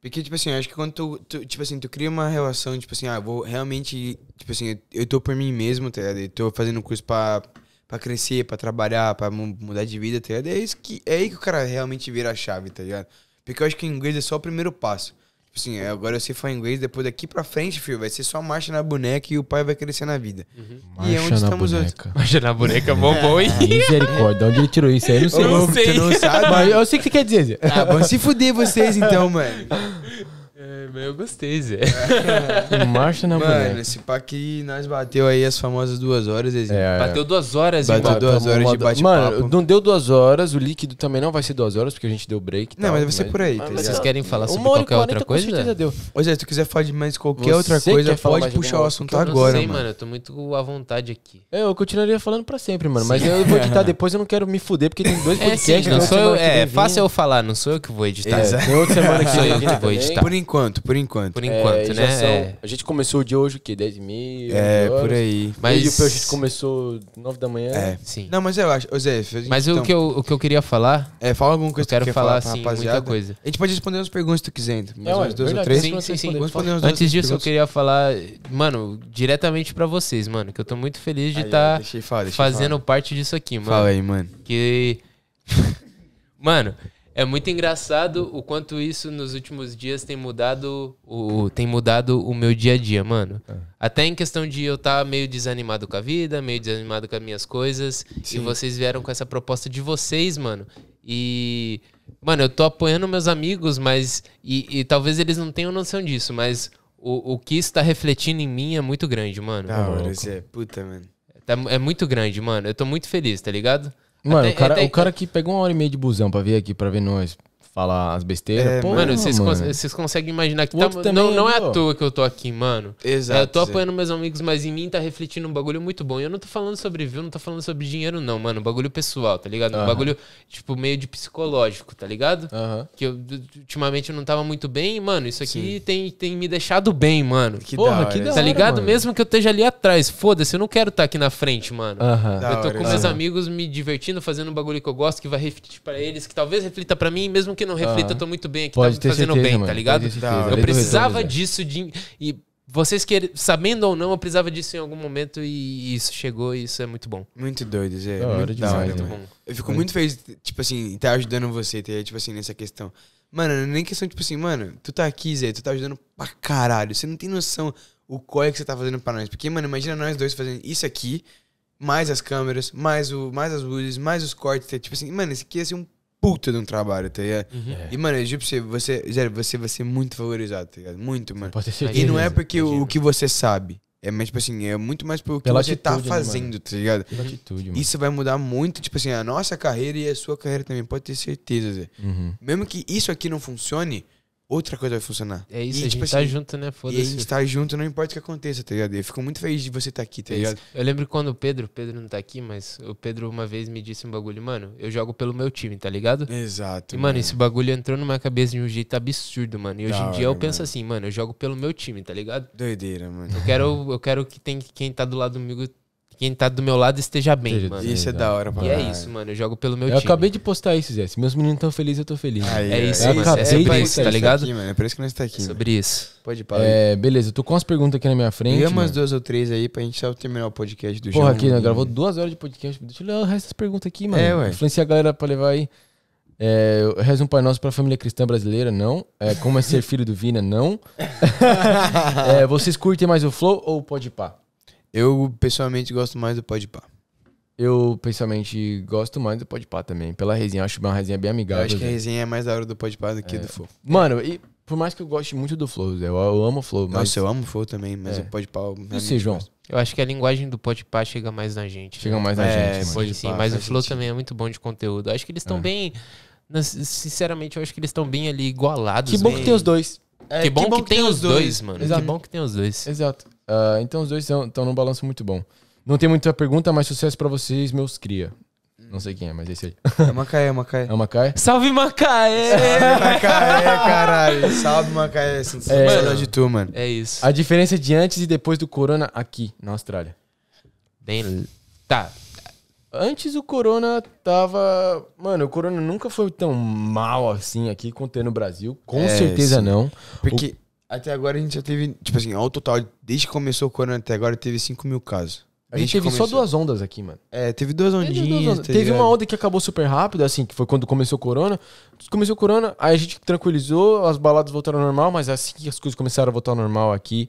Porque, tipo assim, acho que quando tu, tu, tipo assim, tu cria uma relação, tipo assim, ah, vou realmente, tipo assim, eu tô por mim mesmo, tá ligado? Eu tô fazendo curso pra, pra crescer, pra trabalhar, pra mudar de vida, tá ligado? É, isso que, é aí que o cara realmente vira a chave, tá ligado? Porque eu acho que inglês é só o primeiro passo. Tipo assim, é, agora eu sei falar inglês, depois daqui pra frente, filho, vai ser só marcha na boneca e o pai vai crescer na vida. Uhum. Marcha e é onde estamos hoje. Marcha na boneca, bom, bom. É. Misericórdia, onde ele tirou isso aí? Eu não sei. Eu não sei. Não sabe, mas eu sei o que você quer dizer. Ah, vão tá se fuder vocês então, mano. É, eu gostei, Zé. Marcha na Mano, esse pá que nós bateu aí as famosas duas horas, é, é, Bateu duas horas, Bateu igual. duas horas de bate-papo. Mano, não deu duas horas, o líquido também não vai ser duas horas, porque a gente deu break. Não, tal, mas vai ser por aí, tá ligado? Vocês querem falar sobre qualquer outra coisa? com coisa? deu. Ô Zé, se tu quiser falar de mais qualquer Você outra coisa, pode puxar o assunto eu agora, não sei, mano. Eu tô muito à vontade aqui. É, Eu continuaria falando pra sempre, mano. Mas eu vou editar depois, eu não quero me fuder, porque tem dois é, podcasts. não né? sou eu. É, fácil eu falar, não sou eu que vou editar. Exato. É, tem outra semana que eu vou editar. Por enquanto, por enquanto. Por é, enquanto, é, né? São, é. A gente começou o dia hoje o quê? 10 mil? É, por aí. Mas... E o a gente começou 9 da manhã. É. Sim. Não, mas eu acho, Zé, Mas então... o, que eu, o que eu queria falar... É, fala alguma coisa eu quero falar, falar assim, rapaziada. muita coisa. A gente pode responder as perguntas se tu quiser, Mais é, umas duas ou três. Sim, sim, sim. Antes disso, eu queria falar, mano, diretamente pra vocês, mano, que eu tô muito feliz de tá estar fazendo parte disso aqui, mano. Fala aí, mano. Que... Mano... É muito engraçado o quanto isso nos últimos dias tem mudado o, tem mudado o meu dia a dia, mano. É. Até em questão de eu estar tá meio desanimado com a vida, meio desanimado com as minhas coisas. Sim. E vocês vieram com essa proposta de vocês, mano. E. Mano, eu tô apoiando meus amigos, mas. E, e talvez eles não tenham noção disso, mas o, o que está refletindo em mim é muito grande, mano. Ah, tá mano, é puta, mano. É, é muito grande, mano. Eu tô muito feliz, tá ligado? Mano, até, o, cara, até... o cara que pegou uma hora e meia de busão pra vir aqui, pra ver nós, falar as besteiras. É, Pô, mano, vocês, Cons conseguem imaginar que tá, também, não, é não é à toa que eu tô aqui, mano. Exato. É, eu tô apoiando meus amigos, mas em mim tá refletindo um bagulho muito bom. E eu não tô falando sobre view, não tô falando sobre dinheiro, não, mano. Bagulho pessoal, tá ligado? Um bagulho, tipo, meio de psicológico, tá ligado? Que eu ultimamente eu não tava muito bem, e, mano. Isso aqui tem, tem me deixado bem, mano. Que Porra, da hora, que da tá hora, Tá ligado? Mano. Mesmo que eu esteja ali atrás. Foda-se, eu não quero estar tá aqui na frente, mano. Eu tô hora, com meus amigos me divertindo, fazendo um bagulho que eu gosto, que vai refletir para eles, que talvez reflita para mim, mesmo que não reflita, eu ah. tô muito bem aqui, tá pode tá me fazendo certeza, bem, tá mano, tá ligado? eu precisava disso de, e vocês que sabendo ou não, eu precisava disso em algum momento e isso chegou e isso é muito bom. Muito doido, Zé. Da hora muito demais, da bom. Eu fico muito feliz, tipo assim, estar tá ajudando você, ter, tá tipo assim, nessa questão. Mano, é nem questão, tipo assim, mano, tu tá aqui, Zé, tu tá ajudando pra caralho. Você não tem noção o corre que você tá fazendo pra nós. Porque, mano, imagina nós dois fazendo isso aqui, mais as câmeras, mais, o, mais as luzes, mais os cortes. Tipo assim, mano, isso aqui ia ser um puta de um trabalho, tá ligado? Uhum. É. E, mano, eu digo pra você, você, sério, você vai ser muito valorizado, tá ligado? Muito, mano. Pode ser e não é porque o, o, que você sabe. É, mais tipo assim, é muito mais pelo que Pela você tá atitude, tá fazendo, né, tá ligado? Pela atitude, mano. Isso vai mudar muito, tipo assim, a nossa carreira e a sua carreira também, pode ter certeza, Zé. Uhum. Mesmo que isso aqui não funcione, outra coisa vai funcionar. É isso, e, a tipo, gente tá assim, tá junto, né? Foda-se. E a gente tá junto, não importa o que aconteça, tá ligado? Eu fico muito feliz de você estar tá aqui, tá é ligado? Eu lembro quando o Pedro, Pedro não tá aqui, mas o Pedro uma vez me disse um bagulho, mano, eu jogo pelo meu time, tá ligado? Exato. E, mano, mano. esse bagulho entrou na minha cabeça de um jeito absurdo, mano. E hoje da em dia hora, eu penso assim, mano, eu jogo pelo meu time, tá ligado? Doideira, mano. Eu quero, eu quero que tem, quem tá do lado comigo quem tá do meu lado esteja bem, mano. Isso é da hora, mano. E é isso, mano. Eu jogo pelo meu eu time. Eu acabei de postar isso, Zé. Se meus meninos estão felizes, eu tô feliz. Aí, é, é isso, mano. É sobre isso, tá, tá ligado? Aqui, mano. É por isso que nós tá aqui. É sobre mano. isso. Pode parar. É, beleza. Eu tô com as perguntas aqui na minha frente. Liga umas duas ou três aí pra gente só terminar o podcast do jogo. Porra, aqui, né? né? Gravou duas horas de podcast. Deixa eu ler o resto das perguntas aqui, mano. É, ué. a galera pra levar aí. É, eu um Pai Nosso pra família cristã brasileira, não. É, como é ser filho do Vina, não. é, vocês curtem mais o Flow ou o Podpah? Eu, pessoalmente, gosto mais do Podpah. Eu, pessoalmente, gosto mais do Podpah também. Pela resenha, acho uma resenha bem amigável. Eu acho que a resenha é mais da hora do Podpah do que é. do Flow. Mano, e por mais que eu goste muito do Flow, eu, eu amo o Flow. Nossa, mas... eu amo o Flow também, mas é. o Podpah... sei, João? Eu acho que a linguagem do Podpah chega mais na gente. Chega né? mais na é, gente. Sim, sim, mas o Flow gente... também é muito bom de conteúdo. Eu acho que eles estão é. bem... Sinceramente, eu acho que eles estão bem ali igualados. Que bom bem... Né? que tem os dois. É, que, bom que, bom que tem, tem os dois, dois mano. Exato. Que bom que tem os dois. Exato. Uh, então os dois estão num balanço muito bom. Não tem muita pergunta, mas sucesso para vocês, meus cria. Não sei quem é, mas esse aí. É Macaé, é Macaé. É Macaé? Salve Macaé! Salve Macaé, caralho. Salve Macaé. É, de tu, mano. É isso. A diferença é de antes e depois do corona aqui na Austrália. Bem. Tá. Antes o corona tava. Mano, o corona nunca foi tão mal assim aqui quanto ter é no Brasil. Com é, certeza sim. não. Porque. O... Até agora a gente já teve, tipo assim, ao total, desde que começou o corona até agora, teve 5 mil casos. A gente teve começou. só duas ondas aqui, mano. É, teve duas ondinhas. Teve, duas Tá uma onda que acabou super rápido, assim, que foi quando começou o corona. Começou o corona, aí a gente tranquilizou, as baladas voltaram ao normal, mas assim que as coisas começaram a voltar ao normal aqui.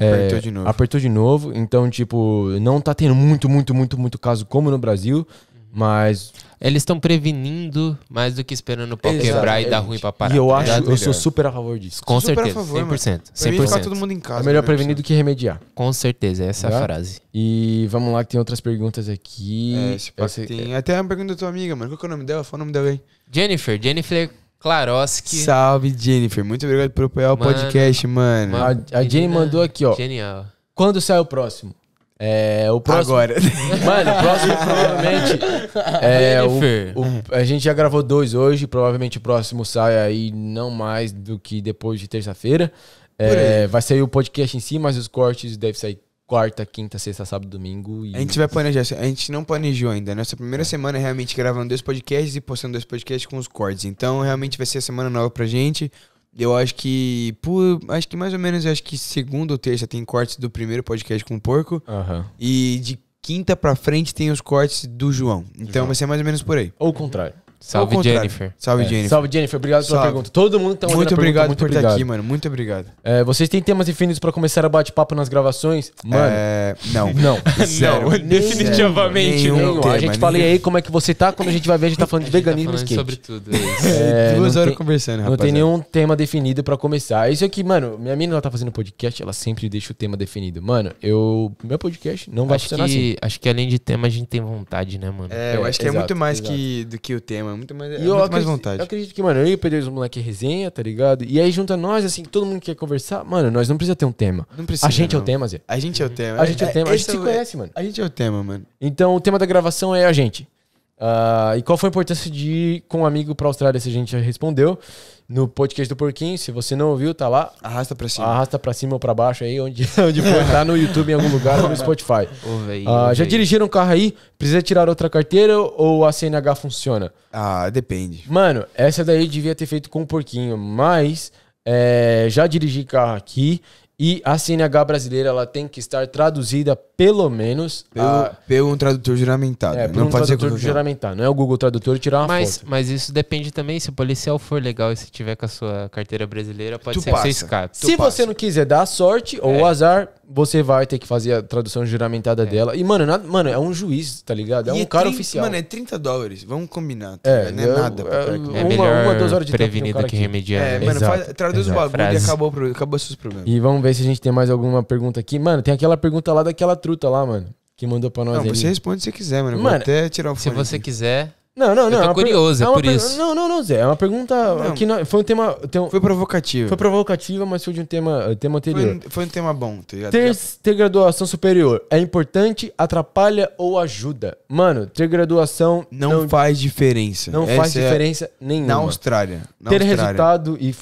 É, apertou é, de novo. Apertou de novo. Então, tipo, não tá tendo muito, muito, muito, muito caso como no Brasil. Mas. Eles estão prevenindo mais do que esperando o pau quebrar e dar ruim pra parar. E eu tá acho, eu sou super a favor disso. Com super certeza, a favor, 100%. 100%. Ficar todo mundo em casa, é melhor né, prevenir do que remediar. Com certeza, essa é a né? frase. E vamos lá, que tem outras perguntas aqui. É, esse tem. É... Até uma pergunta da tua amiga, mano. Qual que é o nome dela? Fala o nome dela aí. Jennifer. Jennifer Klaroski. Salve, Jennifer. Muito obrigado por apoiar mano, o podcast, mano. mano a, a Jenny mandou aqui, ó. Genial. Quando sai o próximo? É, o próximo. Agora. Mano, o próximo provavelmente. é, o, o, a gente já gravou dois hoje. Provavelmente o próximo sai aí não mais do que depois de terça-feira. É, vai sair o podcast em si, mas os cortes devem sair quarta, quinta, sexta, sábado, domingo. E... A gente vai planejar. A gente não planejou ainda. Né? Nossa primeira é. semana é realmente gravando dois podcasts e postando dois podcasts com os cortes. Então realmente vai ser a semana nova pra gente eu acho que por, acho que mais ou menos acho que segunda ou terça tem cortes do primeiro podcast com o porco uhum. e de quinta para frente tem os cortes do João. Então João. vai ser mais ou menos por aí. Ou o contrário. Salve, Jennifer. Salve, é. Jennifer. Salve, Jennifer. Obrigado Salve. pela pergunta. Todo mundo tá Muito obrigado muito por obrigado. estar aqui, mano. Muito obrigado. É, vocês têm temas definidos para começar a bate-papo nas gravações? Mano. É... Não. Não. não. Definitivamente Nenhum não. Tema, a gente fala, aí, como é que você tá? Quando a gente vai ver, a gente tá falando de tá veganismo tá e sobre tudo. É, é, é Duas horas tem, conversando, rapaz. Não tem nenhum tema definido para começar. Isso aqui, mano, minha menina ela tá fazendo podcast, ela sempre deixa o tema definido. Mano, eu. Meu podcast não vai acho funcionar que, assim. Acho que além de tema, a gente tem vontade, né, mano? É, eu é, acho que é muito mais que, do que o tema mano. Muito mais, é e é muito acredito, mais vontade. Eu acredito que, mano, eu e o Pedro os moleques resenha, tá ligado? E aí junta nós, assim, todo mundo quer conversar. Mano, nós não precisa ter um tema. Não precisa. A gente não. é o tema, Zé. A gente é o tema. A gente é o tema. A gente, é, tema. A gente se é conhece, mano. A gente é o tema, mano. Então o tema da gravação é a gente. Uh, e qual foi a importância de ir com um amigo para a Austrália? Se a gente já respondeu no podcast do Porquinho. Se você não ouviu, tá lá. Arrasta para cima. Arrasta para cima ou para baixo aí, onde, onde for. Tá no YouTube em algum lugar ou tá no Spotify. Ouve aí, uh, já dirigiram um carro aí? Precisa tirar outra carteira ou a CNH funciona? Ah, depende. Mano, essa daí devia ter feito com o Porquinho, mas é, já dirigi carro aqui e a CNH brasileira ela tem que estar traduzida pelo menos. Pelo, a... pelo um tradutor juramentado. É, né? não um o tradutor juramentado. Não é o Google Tradutor tirar uma mas, foto. Mas isso depende também. Se o policial for legal e se tiver com a sua carteira brasileira, pode tu ser passa. que você escape. Se passa. você não quiser dar sorte ou é. azar, você vai ter que fazer a tradução juramentada é. dela. E, mano, nada, mano, é um juiz, tá ligado? É e um é cara 30, oficial. Mano, é 30 dólares. Vamos combinar. Tá? É, não é nada. É, é melhor uma, duas horas de prevenida que, que remediar. É, mano, faz, traduz Exato. o bagulho Frase. e acabou, acabou seus problemas. E vamos ver se a gente tem mais alguma pergunta aqui. Mano, tem aquela pergunta lá daquela truta lá, mano, que mandou pra nós Não, aí. você responde se quiser, mano. Eu Mano, vou até tirar o Se você aqui. quiser. Não, não, não. Eu é tô é curioso, é, é por isso. Não, não, não, Zé. É uma pergunta Não. que não- foi um tema. tem um- Foi, provocativo. Foi, provocativa, mas foi de um tema, eh, tema anterior. foi um tema bom, tá ligado? Ter, ter graduação superior é importante, atrapalha ou ajuda? Mano, ter graduação não, Não, faz diferença. Essa faz é diferença nenhuma. Na Austrália. Na ter Austrália. resultado e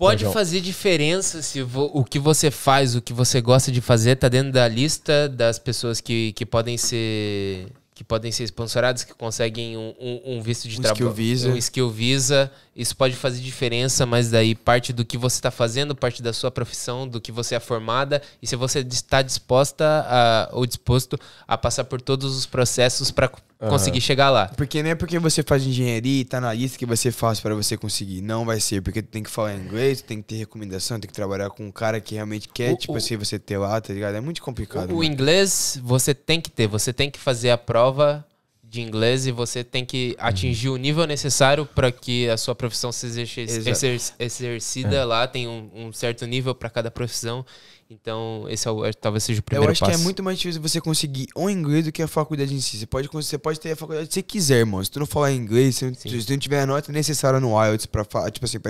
Pode fazer diferença se vo, o que você faz, o que você gosta de fazer, tá dentro da lista das pessoas que, que podem ser que podem ser sponsoradas, que conseguem um, um, um visto de um trabalho, um skill visa, isso pode fazer diferença, mas daí parte do que você está fazendo, parte da sua profissão, do que você é formada e se você está disposta a, ou disposto a passar por todos os processos para uhum. conseguir chegar lá. Porque não é porque você faz engenharia e está na lista que você faz para você conseguir. Não vai ser, porque tem que falar inglês, tem que ter recomendação, tem que trabalhar com um cara que realmente quer, o, tipo o, assim, você ter lá, tá ligado? É muito complicado. O, o inglês você tem que ter, você tem que fazer a prova de inglês e você tem que uhum. atingir uhum. o nível necessário para que a sua profissão se exerce, exer, exercida é. lá, tem um, um certo nível para cada profissão. Então, esse é o, é, talvez seja o primeiro passo. Eu acho passo. que é muito mais difícil você conseguir o inglês do que a faculdade em si. Você pode, você pode ter a faculdade que você quiser, irmão. Se tu não falar inglês, se, se tu não tiver a nota necessária no IELTS para tipo assim,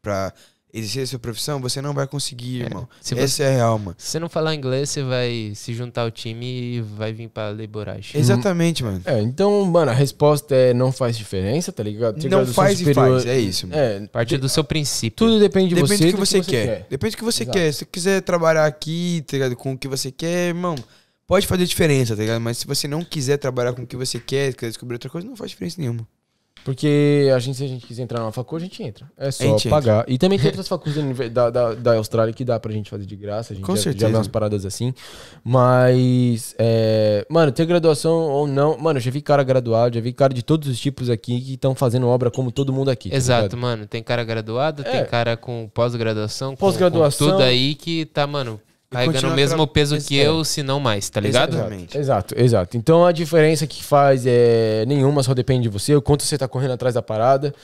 para exercer a sua profissão, você não vai conseguir, é, irmão. Essa você, é real, mano. Se você não falar inglês, você vai se juntar ao time e vai vir pra Leiborage. Exatamente, mano. É, então, mano, a resposta é não faz diferença, tá ligado? não faz superior... e faz, é isso. Mano. É, parte do seu princípio. Tudo depende de depende você. Depende do que, você, que você quer. quer. Depende do que você Exato. quer. Se você quiser trabalhar aqui, tá ligado? Com o que você quer, irmão pode fazer diferença, tá ligado? Mas se você não quiser trabalhar com o que você quer, quer descobrir outra coisa, não faz diferença nenhuma. Porque a gente, se a gente quiser entrar numa facul, a gente entra. É só pagar. Entra. E também tem outras faculdades da, da, da, Austrália que dá pra gente fazer de graça. A gente Com já, certeza. Já umas paradas assim. Mas, é, mano, ter graduação ou não... Mano, eu já vi cara graduado, já vi cara de todos os tipos aqui que estão fazendo obra como todo mundo aqui. Tá Exato, tá mano. Tem cara graduado, é. tem cara com pós-graduação. Pós-graduação. Tudo aí que tá, mano carregando o mesmo peso que eu, se não mais, tá ligado? Exatamente. Exato, exato. Então a diferença que faz é nenhuma, só depende de você, o quanto você tá correndo atrás da parada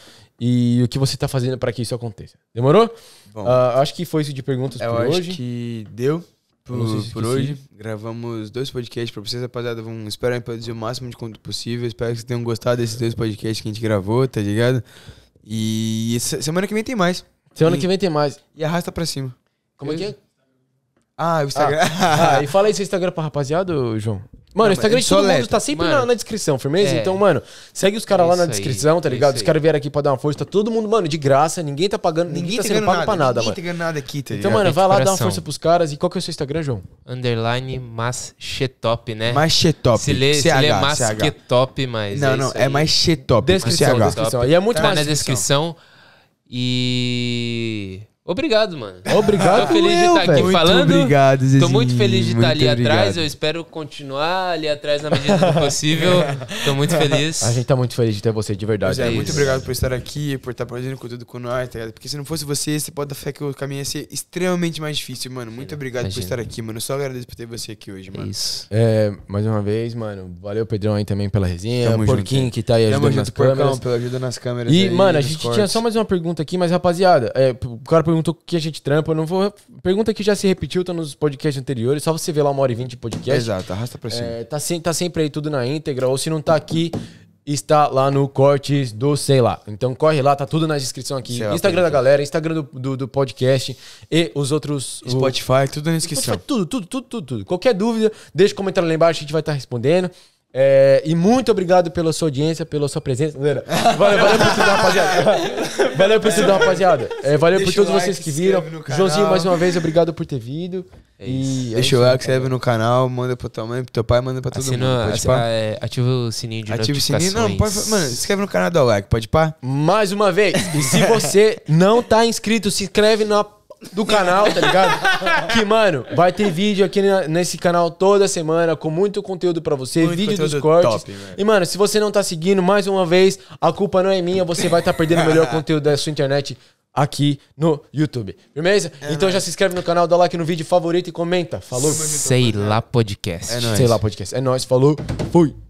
e o que você tá fazendo para que isso aconteça. Demorou? Bom, uh, acho que foi isso de perguntas por hoje. Eu acho que deu por, se por hoje. Gravamos dois podcasts para vocês, rapaziada. Vamos, espero produzir o máximo de conteúdo possível. Espero que vocês tenham gostado desses dois podcasts que a gente gravou, tá ligado? E semana que vem tem mais. Semana e, que vem tem mais. E arrasta pra cima. Como é que é? Ah, o Instagram. Ah, ah, e fala aí seu Instagram pra rapaziada, João. Mano, o Instagram de todo mundo tá sempre na, na, descrição, firmeza? É. Então, mano, segue os caras lá é na descrição, tá é aí, tá ligado? Os caras vieram aqui pra dar uma força, tá todo mundo, mano, de graça, ninguém tá pagando, ninguém, ninguém tá, tá sendo pago nada, pra nada, ninguém mano. Ninguém tá ganhando nada aqui, tá então, ligado? Então, mano, vai lá dar uma força pros caras. E qual que é o seu Instagram, João? Underline Maschetop, né? Maschetop. Se lê, CH, se lê Maschetop, mas. Não, é não, é Maschetop. Descrição, descrição. E é muito mais. Tá na descrição. E. Obrigado, mano. Obrigado, Tô feliz eu, de tá estar aqui muito falando. Obrigado, Zezinho. Tô muito feliz de estar tá ali obrigado. atrás. Eu espero continuar ali atrás na medida do possível. Tô muito feliz. A gente tá muito feliz de ter você, de verdade. Zé, é muito obrigado por estar aqui, por estar produzindo conteúdo com nós, tá ligado? Porque se não fosse você, você pode dar fé que o caminho ia ser extremamente mais difícil, mano. Muito obrigado Imagina. por estar aqui, mano. Eu só agradeço por ter você aqui hoje, mano. Isso. É, mais uma vez, mano. Valeu, Pedrão, aí também pela resenha. Tamo Porquinho junto. que tá aí ajudando Tamo junto, nas porcão, câmeras. pela ajuda nas câmeras. E, aí, mano, a gente cortes. tinha só mais uma pergunta aqui, mas rapaziada, é, o cara perguntou perguntou que a gente trampa. não vou. Pergunta que já se repetiu, tá nos podcasts anteriores. Só você ver lá uma hora e vinte de podcast. Exato, arrasta pra cima. É, tá, se, tá sempre aí tudo na íntegra. Ou se não tá aqui, está lá no cortes do sei lá. Então corre lá, tá tudo na descrição aqui. Lá, Instagram da galera, Instagram do, do, do, podcast e os outros. Spotify, o... tudo na descrição. Spotify, tudo, tudo, tudo, tudo, tudo. Qualquer dúvida, deixa o comentário lá embaixo, a gente vai estar tá respondendo. É, e muito obrigado pela sua audiência, pela sua presença. Valeu, valeu por tudo, rapaziada. Valeu por tudo, rapaziada. É, valeu Deixa por todos like, vocês que viram. Joãozinho, mais uma vez, obrigado por ter vindo. É e é Deixa o like, se inscreve no canal, manda pra tua mãe, pro teu pai, manda pra todo mundo. Pode assim, ativa o sininho de ativa notificações. Ativa o sininho. Não, pode, mano, se inscreve no canal, dá o like, pode pá? Mais uma vez. E se você não tá inscrito, se inscreve na do canal, tá ligado? que, mano, vai ter vídeo aqui na, nesse canal toda semana com muito conteúdo para você, muito vídeo dos cortes. Top, e, mano, se você não tá seguindo, mais uma vez, a culpa não é minha, você vai estar tá perdendo o melhor conteúdo da sua internet aqui no YouTube. Firmeza? É então nóis. já se inscreve no canal, dá like no vídeo, favorito e comenta. Falou. Sei lá podcast. É Sei lá podcast. É nóis, falou. Fui.